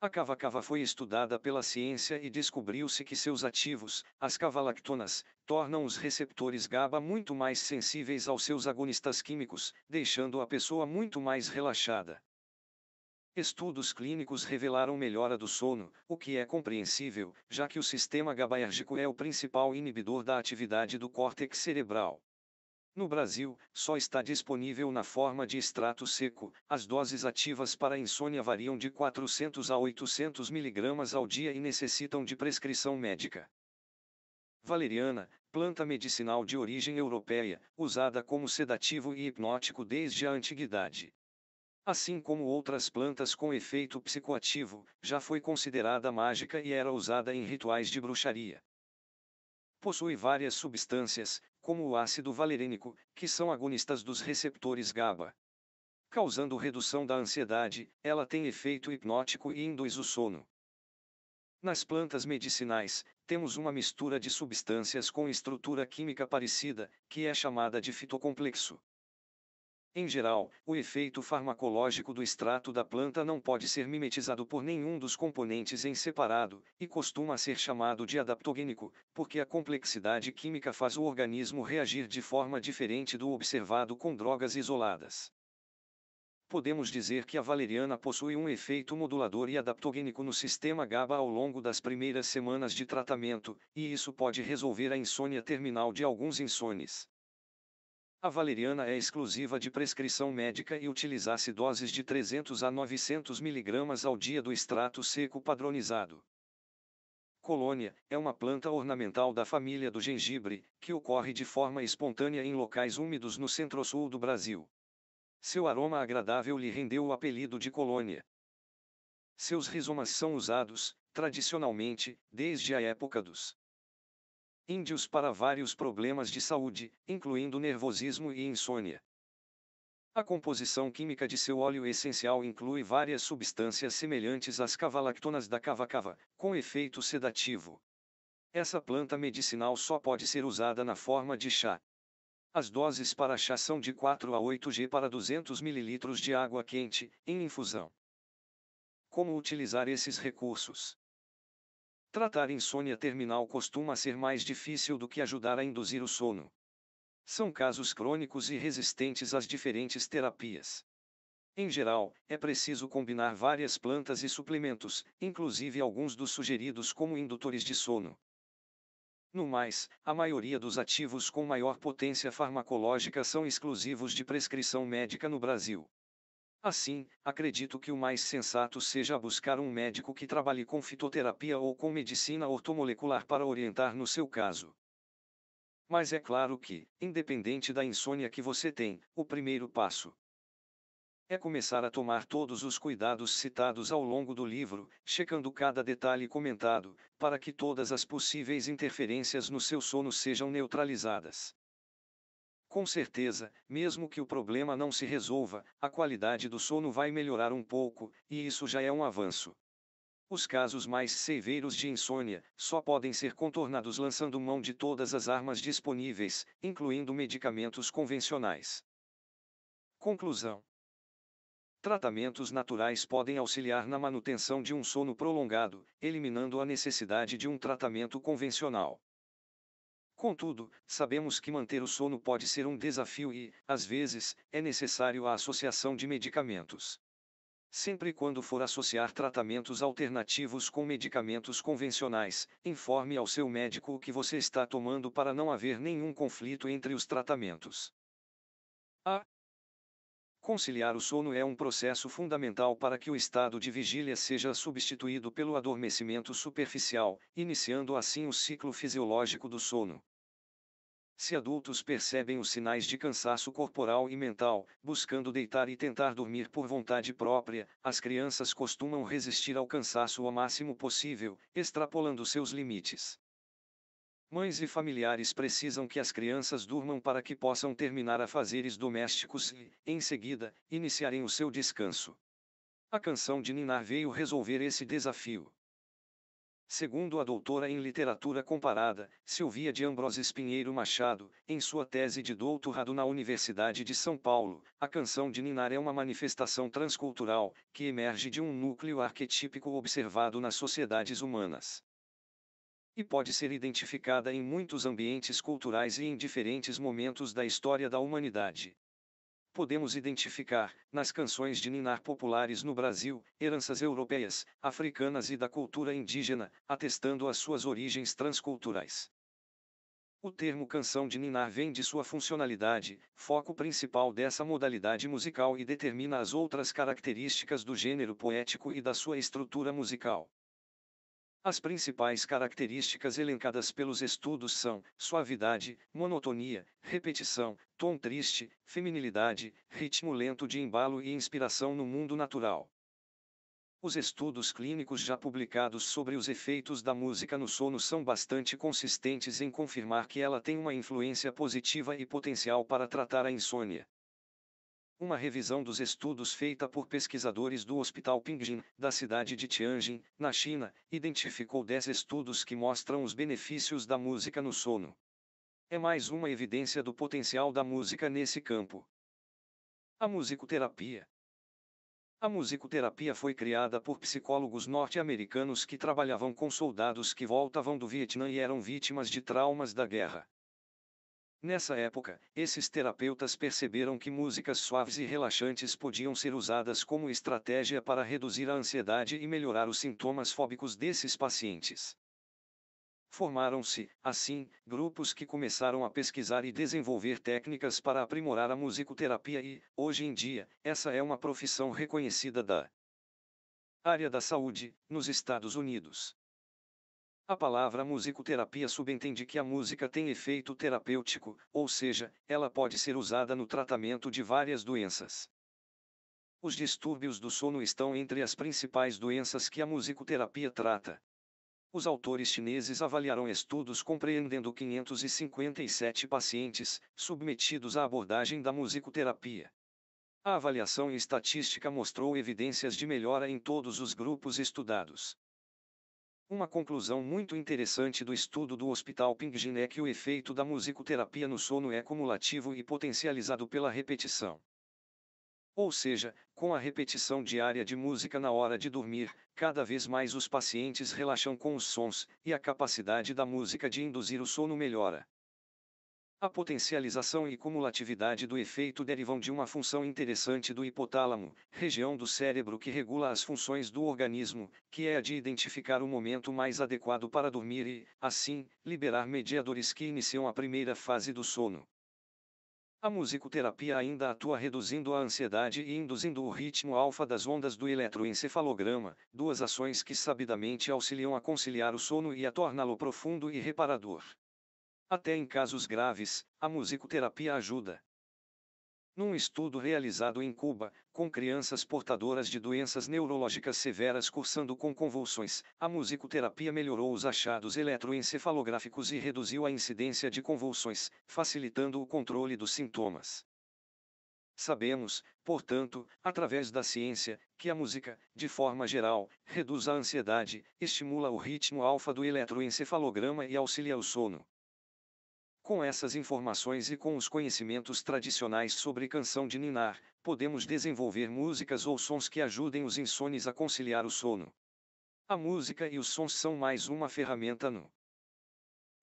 A cava-cava foi estudada pela ciência e descobriu-se que seus ativos, as cavalactonas, tornam os receptores GABA muito mais sensíveis aos seus agonistas químicos, deixando a pessoa muito mais relaxada. Estudos clínicos revelaram melhora do sono, o que é compreensível, já que o sistema GABAérgico é o principal inibidor da atividade do córtex cerebral. No Brasil, só está disponível na forma de extrato seco. As doses ativas para insônia variam de 400 a 800 mg ao dia e necessitam de prescrição médica. Valeriana, planta medicinal de origem europeia, usada como sedativo e hipnótico desde a antiguidade. Assim como outras plantas com efeito psicoativo, já foi considerada mágica e era usada em rituais de bruxaria. Possui várias substâncias, como o ácido valerênico, que são agonistas dos receptores GABA. Causando redução da ansiedade, ela tem efeito hipnótico e induz o sono. Nas plantas medicinais, temos uma mistura de substâncias com estrutura química parecida, que é chamada de fitocomplexo. Em geral, o efeito farmacológico do extrato da planta não pode ser mimetizado por nenhum dos componentes em separado, e costuma ser chamado de adaptogênico, porque a complexidade química faz o organismo reagir de forma diferente do observado com drogas isoladas. Podemos dizer que a valeriana possui um efeito modulador e adaptogênico no sistema GABA ao longo das primeiras semanas de tratamento, e isso pode resolver a insônia terminal de alguns insones. A valeriana é exclusiva de prescrição médica e utilizasse se doses de 300 a 900 mg ao dia do extrato seco padronizado. Colônia é uma planta ornamental da família do gengibre, que ocorre de forma espontânea em locais úmidos no centro-sul do Brasil. Seu aroma agradável lhe rendeu o apelido de colônia. Seus rizomas são usados, tradicionalmente, desde a época dos índios para vários problemas de saúde, incluindo nervosismo e insônia. A composição química de seu óleo essencial inclui várias substâncias semelhantes às cavalactonas da cava-cava, com efeito sedativo. Essa planta medicinal só pode ser usada na forma de chá. As doses para chá são de 4 a 8 g para 200 ml de água quente, em infusão. Como utilizar esses recursos? Tratar insônia terminal costuma ser mais difícil do que ajudar a induzir o sono. São casos crônicos e resistentes às diferentes terapias. Em geral, é preciso combinar várias plantas e suplementos, inclusive alguns dos sugeridos como indutores de sono. No mais, a maioria dos ativos com maior potência farmacológica são exclusivos de prescrição médica no Brasil. Assim, acredito que o mais sensato seja buscar um médico que trabalhe com fitoterapia ou com medicina ortomolecular para orientar no seu caso. Mas é claro que, independente da insônia que você tem, o primeiro passo é começar a tomar todos os cuidados citados ao longo do livro, checando cada detalhe comentado, para que todas as possíveis interferências no seu sono sejam neutralizadas. Com certeza, mesmo que o problema não se resolva, a qualidade do sono vai melhorar um pouco, e isso já é um avanço. Os casos mais severos de insônia só podem ser contornados lançando mão de todas as armas disponíveis, incluindo medicamentos convencionais. Conclusão: Tratamentos naturais podem auxiliar na manutenção de um sono prolongado, eliminando a necessidade de um tratamento convencional. Contudo, sabemos que manter o sono pode ser um desafio e, às vezes, é necessário a associação de medicamentos. Sempre quando for associar tratamentos alternativos com medicamentos convencionais, informe ao seu médico o que você está tomando para não haver nenhum conflito entre os tratamentos. A. Conciliar o sono é um processo fundamental para que o estado de vigília seja substituído pelo adormecimento superficial, iniciando assim o ciclo fisiológico do sono. Se adultos percebem os sinais de cansaço corporal e mental, buscando deitar e tentar dormir por vontade própria, as crianças costumam resistir ao cansaço o máximo possível, extrapolando seus limites. Mães e familiares precisam que as crianças durmam para que possam terminar fazeres domésticos e, em seguida, iniciarem o seu descanso. A canção de Ninar veio resolver esse desafio. Segundo a doutora em literatura comparada, Silvia de Ambrose Pinheiro Machado, em sua tese de doutorado na Universidade de São Paulo, a canção de Ninar é uma manifestação transcultural que emerge de um núcleo arquetípico observado nas sociedades humanas e pode ser identificada em muitos ambientes culturais e em diferentes momentos da história da humanidade. Podemos identificar, nas canções de ninar populares no Brasil, heranças europeias, africanas e da cultura indígena, atestando as suas origens transculturais. O termo canção de ninar vem de sua funcionalidade, foco principal dessa modalidade musical e determina as outras características do gênero poético e da sua estrutura musical. As principais características elencadas pelos estudos são suavidade, monotonia, repetição, tom triste, feminilidade, ritmo lento de embalo e inspiração no mundo natural. Os estudos clínicos já publicados sobre os efeitos da música no sono são bastante consistentes em confirmar que ela tem uma influência positiva e potencial para tratar a insônia. Uma revisão dos estudos feita por pesquisadores do Hospital Pingjin, da cidade de Tianjin, na China, identificou 10 estudos que mostram os benefícios da música no sono. É mais uma evidência do potencial da música nesse campo. A musicoterapia. A musicoterapia foi criada por psicólogos norte-americanos que trabalhavam com soldados que voltavam do Vietnã e eram vítimas de traumas da guerra. Nessa época, esses terapeutas perceberam que músicas suaves e relaxantes podiam ser usadas como estratégia para reduzir a ansiedade e melhorar os sintomas fóbicos desses pacientes. Formaram-se, assim, grupos que começaram a pesquisar e desenvolver técnicas para aprimorar a musicoterapia e, hoje em dia, essa é uma profissão reconhecida da área da saúde, nos Estados Unidos. A palavra musicoterapia subentende que a música tem efeito terapêutico, ou seja, ela pode ser usada no tratamento de várias doenças. Os distúrbios do sono estão entre as principais doenças que a musicoterapia trata. Os autores chineses avaliaram estudos compreendendo 557 pacientes submetidos à abordagem da musicoterapia. A avaliação estatística mostrou evidências de melhora em todos os grupos estudados. Uma conclusão muito interessante do estudo do Hospital Pingin é que o efeito da musicoterapia no sono é cumulativo e potencializado pela repetição. Ou seja, com a repetição diária de música na hora de dormir, cada vez mais os pacientes relaxam com os sons, e a capacidade da música de induzir o sono melhora. A potencialização e cumulatividade do efeito derivam de uma função interessante do hipotálamo, região do cérebro que regula as funções do organismo, que é a de identificar o momento mais adequado para dormir e, assim, liberar mediadores que iniciam a primeira fase do sono. A musicoterapia ainda atua reduzindo a ansiedade e induzindo o ritmo alfa das ondas do eletroencefalograma, duas ações que sabidamente auxiliam a conciliar o sono e a torná-lo profundo e reparador. Até em casos graves, a musicoterapia ajuda. Num estudo realizado em Cuba, com crianças portadoras de doenças neurológicas severas cursando com convulsões, a musicoterapia melhorou os achados eletroencefalográficos e reduziu a incidência de convulsões, facilitando o controle dos sintomas. Sabemos, portanto, através da ciência, que a música, de forma geral, reduz a ansiedade, estimula o ritmo alfa do eletroencefalograma e auxilia o sono. Com essas informações e com os conhecimentos tradicionais sobre canção de ninar, podemos desenvolver músicas ou sons que ajudem os insones a conciliar o sono. A música e os sons são mais uma ferramenta no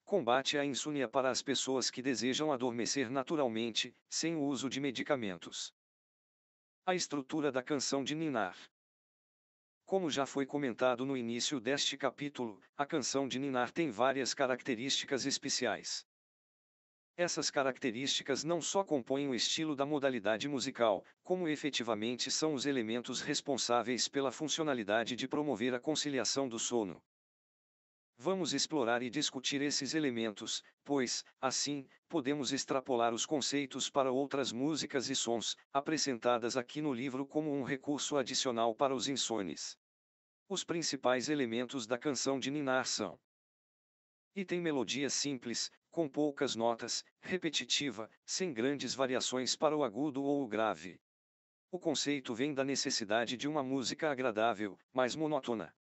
combate à insônia para as pessoas que desejam adormecer naturalmente, sem o uso de medicamentos. A estrutura da canção de ninar. Como já foi comentado no início deste capítulo, a canção de ninar tem várias características especiais. Essas características não só compõem o estilo da modalidade musical, como efetivamente são os elementos responsáveis pela funcionalidade de promover a conciliação do sono. Vamos explorar e discutir esses elementos, pois, assim, podemos extrapolar os conceitos para outras músicas e sons, apresentadas aqui no livro como um recurso adicional para os insones. Os principais elementos da canção de Ninar são e tem melodia simples, com poucas notas, repetitiva, sem grandes variações para o agudo ou o grave. O conceito vem da necessidade de uma música agradável, mas monótona.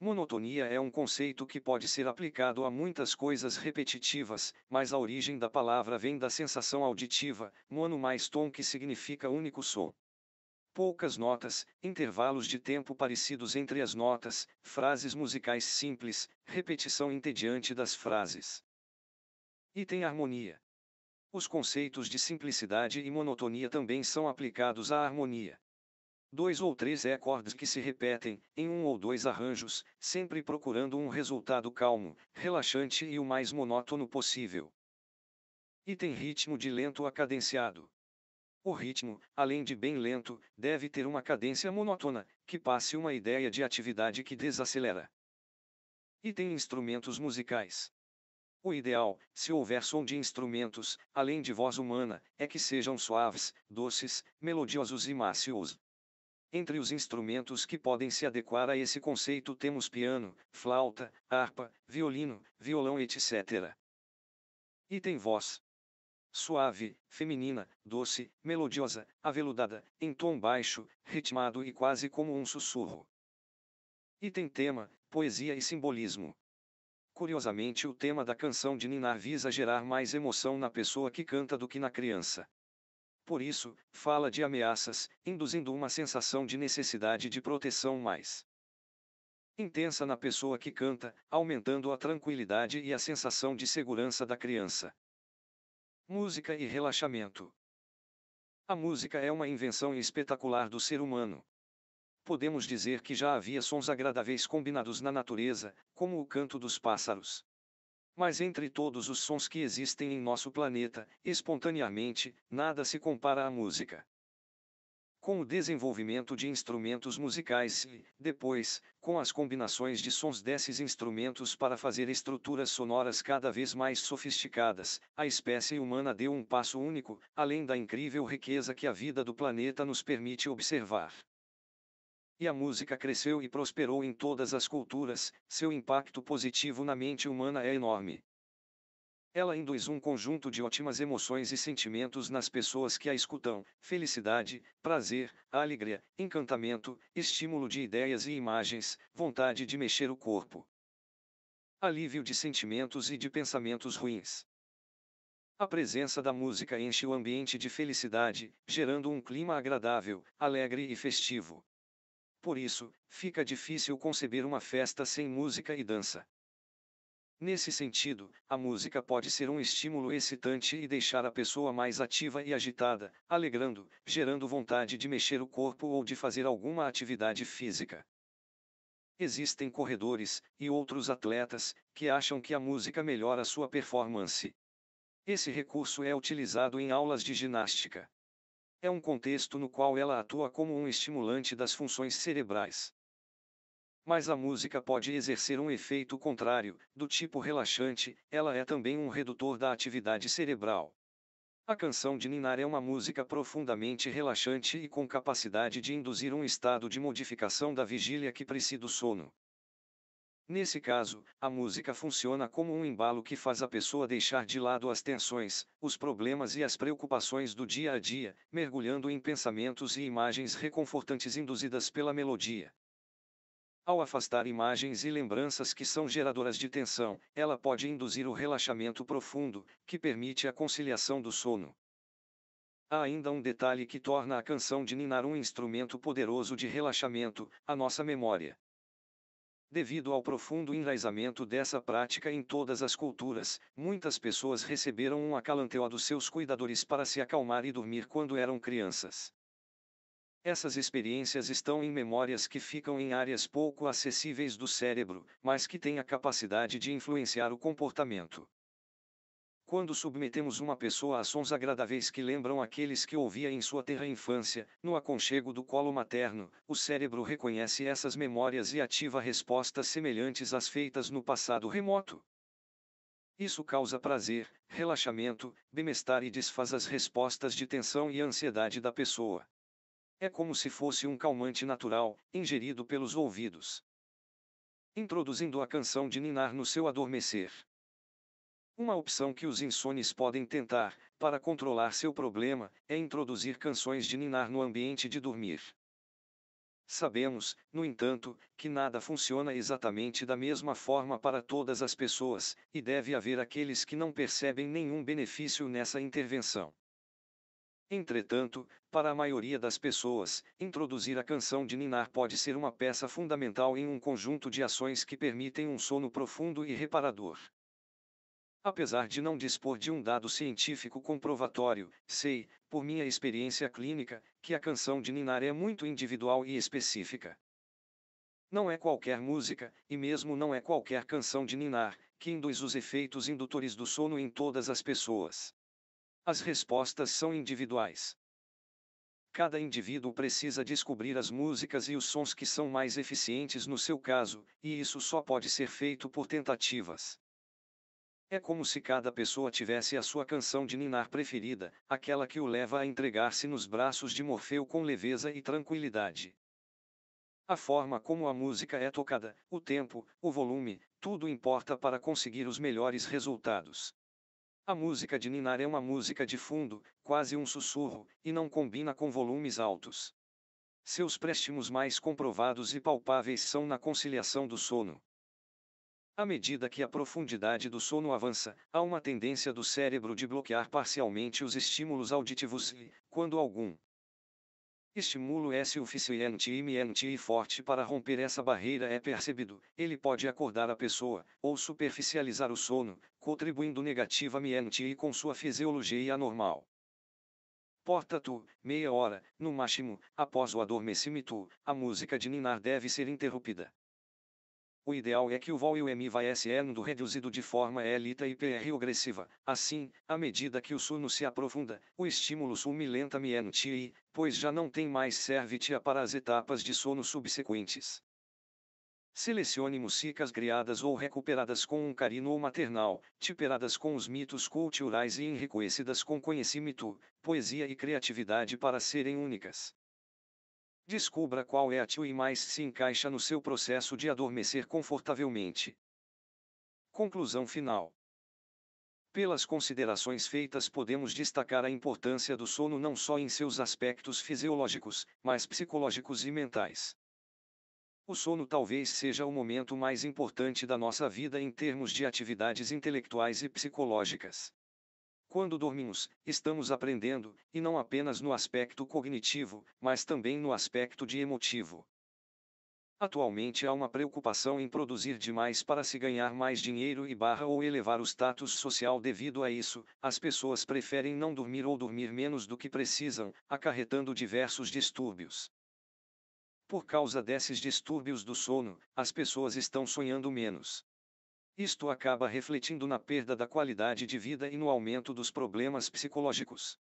Monotonia é um conceito que pode ser aplicado a muitas coisas repetitivas, mas a origem da palavra vem da sensação auditiva, mono mais tom que significa único som poucas notas, intervalos de tempo parecidos entre as notas, frases musicais simples, repetição entediante das frases. Item harmonia. Os conceitos de simplicidade e monotonia também são aplicados à harmonia. Dois ou três acordes que se repetem, em um ou dois arranjos, sempre procurando um resultado calmo, relaxante e o mais monótono possível. Item ritmo de lento a cadenciado. O ritmo, além de bem lento, deve ter uma cadência monótona, que passe uma ideia de atividade que desacelera. E tem instrumentos musicais. O ideal, se houver som de instrumentos, além de voz humana, é que sejam suaves, doces, melodiosos e macios. Entre os instrumentos que podem se adequar a esse conceito temos piano, flauta, harpa, violino, violão, etc. E tem voz suave, feminina, doce, melodiosa, aveludada, em tom baixo, ritmado e quase como um sussurro. E tem tema: poesia e simbolismo. Curiosamente, o tema da canção de Nina visa gerar mais emoção na pessoa que canta do que na criança. Por isso, fala de ameaças, induzindo uma sensação de necessidade de proteção mais intensa na pessoa que canta, aumentando a tranquilidade e a sensação de segurança da criança. Música e relaxamento. A música é uma invenção espetacular do ser humano. Podemos dizer que já havia sons agradáveis combinados na natureza, como o canto dos pássaros. Mas entre todos os sons que existem em nosso planeta, espontaneamente, nada se compara à música com o desenvolvimento de instrumentos musicais e, depois, com as combinações de sons desses instrumentos para fazer estruturas sonoras cada vez mais sofisticadas, a espécie humana deu um passo único, além da incrível riqueza que a vida do planeta nos permite observar. E a música cresceu e prosperou em todas as culturas, seu impacto positivo na mente humana é enorme. Ela induz um conjunto de ótimas emoções e sentimentos nas pessoas que a escutam: felicidade, prazer, alegria, encantamento, estímulo de ideias e imagens, vontade de mexer o corpo. Alívio de sentimentos e de pensamentos ruins. A presença da música enche o ambiente de felicidade, gerando um clima agradável, alegre e festivo. Por isso, fica difícil conceber uma festa sem música e dança. Nesse sentido, a música pode ser um estímulo excitante e deixar a pessoa mais ativa e agitada, alegrando, gerando vontade de mexer o corpo ou de fazer alguma atividade física. Existem corredores e outros atletas que acham que a música melhora sua performance. Esse recurso é utilizado em aulas de ginástica. É um contexto no qual ela atua como um estimulante das funções cerebrais. Mas a música pode exercer um efeito contrário, do tipo relaxante, ela é também um redutor da atividade cerebral. A canção de Ninar é uma música profundamente relaxante e com capacidade de induzir um estado de modificação da vigília que precede o sono. Nesse caso, a música funciona como um embalo que faz a pessoa deixar de lado as tensões, os problemas e as preocupações do dia a dia, mergulhando em pensamentos e imagens reconfortantes induzidas pela melodia. Ao afastar imagens e lembranças que são geradoras de tensão, ela pode induzir o relaxamento profundo, que permite a conciliação do sono. Há ainda um detalhe que torna a canção de Ninar um instrumento poderoso de relaxamento, a nossa memória. Devido ao profundo enraizamento dessa prática em todas as culturas, muitas pessoas receberam um acalanteó dos seus cuidadores para se acalmar e dormir quando eram crianças. Essas experiências estão em memórias que ficam em áreas pouco acessíveis do cérebro, mas que têm a capacidade de influenciar o comportamento. Quando submetemos uma pessoa a sons agradáveis que lembram aqueles que ouvia em sua terra infância, no aconchego do colo materno, o cérebro reconhece essas memórias e ativa respostas semelhantes às feitas no passado remoto. Isso causa prazer, relaxamento, bem-estar e desfaz as respostas de tensão e ansiedade da pessoa. É como se fosse um calmante natural, ingerido pelos ouvidos. Introduzindo a canção de ninar no seu adormecer. Uma opção que os insones podem tentar, para controlar seu problema, é introduzir canções de ninar no ambiente de dormir. Sabemos, no entanto, que nada funciona exatamente da mesma forma para todas as pessoas, e deve haver aqueles que não percebem nenhum benefício nessa intervenção. Entretanto, para a maioria das pessoas, introduzir a canção de ninar pode ser uma peça fundamental em um conjunto de ações que permitem um sono profundo e reparador. Apesar de não dispor de um dado científico comprovatório, sei, por minha experiência clínica, que a canção de ninar é muito individual e específica. Não é qualquer música, e mesmo não é qualquer canção de ninar, que induz os efeitos indutores do sono em todas as pessoas. As respostas são individuais. Cada indivíduo precisa descobrir as músicas e os sons que são mais eficientes no seu caso, e isso só pode ser feito por tentativas. É como se cada pessoa tivesse a sua canção de ninar preferida, aquela que o leva a entregar-se nos braços de Morfeu com leveza e tranquilidade. A forma como a música é tocada, o tempo, o volume, tudo importa para conseguir os melhores resultados. A música de ninar é uma música de fundo, quase um sussurro, e não combina com volumes altos. Seus préstimos mais comprovados e palpáveis são na conciliação do sono. À medida que a profundidade do sono avança, há uma tendência do cérebro de bloquear parcialmente os estímulos auditivos e, quando algum, Estímulo é suficiente e mente e forte para romper essa barreira é percebido. Ele pode acordar a pessoa, ou superficializar o sono, contribuindo negativamente e com sua fisiologia anormal. Porta-tu, meia hora, no máximo, após o adormecimento, a música de ninar deve ser interrompida. O ideal é que o VOL e o MI vai sendo reduzido de forma elita e PR progressiva. Assim, à medida que o sono se aprofunda, o estímulo sulmilentamente e, pois já não tem mais serve para as etapas de sono subsequentes. Selecione músicas criadas ou recuperadas com um carinho ou maternal, tiperadas com os mitos culturais e enriquecidas com conhecimento, poesia e criatividade para serem únicas. Descubra qual é a e mais se encaixa no seu processo de adormecer confortavelmente. Conclusão final. Pelas considerações feitas, podemos destacar a importância do sono não só em seus aspectos fisiológicos, mas psicológicos e mentais. O sono talvez seja o momento mais importante da nossa vida em termos de atividades intelectuais e psicológicas. Quando dormimos, estamos aprendendo, e não apenas no aspecto cognitivo, mas também no aspecto de emotivo. Atualmente há uma preocupação em produzir demais para se ganhar mais dinheiro e barra ou elevar o status social devido a isso, as pessoas preferem não dormir ou dormir menos do que precisam, acarretando diversos distúrbios. Por causa desses distúrbios do sono, as pessoas estão sonhando menos. Isto acaba refletindo na perda da qualidade de vida e no aumento dos problemas psicológicos.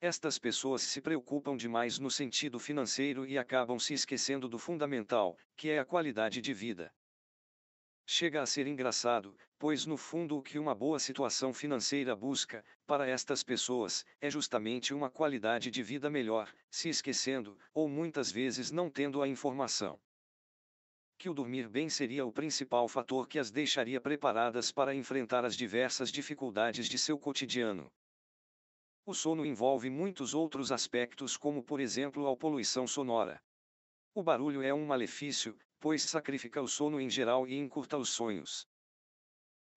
Estas pessoas se preocupam demais no sentido financeiro e acabam se esquecendo do fundamental, que é a qualidade de vida. Chega a ser engraçado, pois no fundo o que uma boa situação financeira busca, para estas pessoas, é justamente uma qualidade de vida melhor, se esquecendo, ou muitas vezes não tendo a informação que o dormir bem seria o principal fator que as deixaria preparadas para enfrentar as diversas dificuldades de seu cotidiano. O sono envolve muitos outros aspectos, como por exemplo a poluição sonora. O barulho é um malefício, pois sacrifica o sono em geral e encurta os sonhos.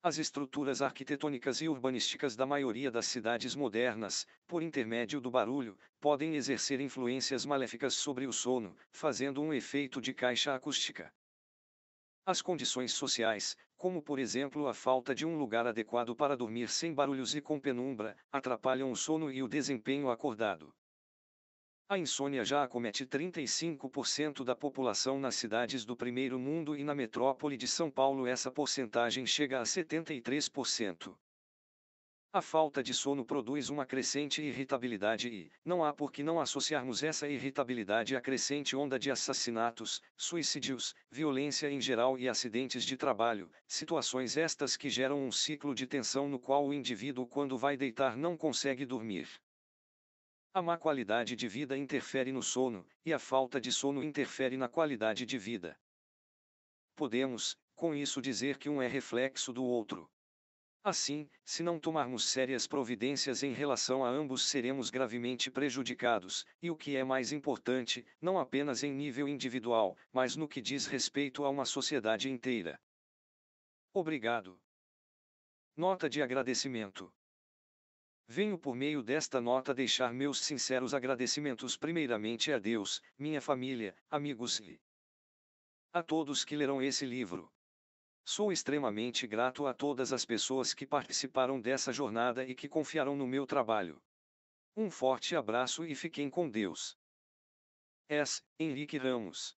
As estruturas arquitetônicas e urbanísticas da maioria das cidades modernas, por intermédio do barulho, podem exercer influências maléficas sobre o sono, fazendo um efeito de caixa acústica. As condições sociais, como por exemplo a falta de um lugar adequado para dormir sem barulhos e com penumbra, atrapalham o sono e o desempenho acordado. A insônia já acomete 35% da população nas cidades do primeiro mundo e na metrópole de São Paulo essa porcentagem chega a 73%. A falta de sono produz uma crescente irritabilidade e, não há por que não associarmos essa irritabilidade à crescente onda de assassinatos, suicídios, violência em geral e acidentes de trabalho, situações estas que geram um ciclo de tensão no qual o indivíduo, quando vai deitar, não consegue dormir. A má qualidade de vida interfere no sono, e a falta de sono interfere na qualidade de vida. Podemos, com isso, dizer que um é reflexo do outro. Assim, se não tomarmos sérias providências em relação a ambos, seremos gravemente prejudicados, e o que é mais importante, não apenas em nível individual, mas no que diz respeito a uma sociedade inteira. Obrigado. Nota de agradecimento. Venho por meio desta nota deixar meus sinceros agradecimentos primeiramente a Deus, minha família, amigos e a todos que lerão esse livro. Sou extremamente grato a todas as pessoas que participaram dessa jornada e que confiaram no meu trabalho. Um forte abraço e fiquem com Deus. S. Henrique Ramos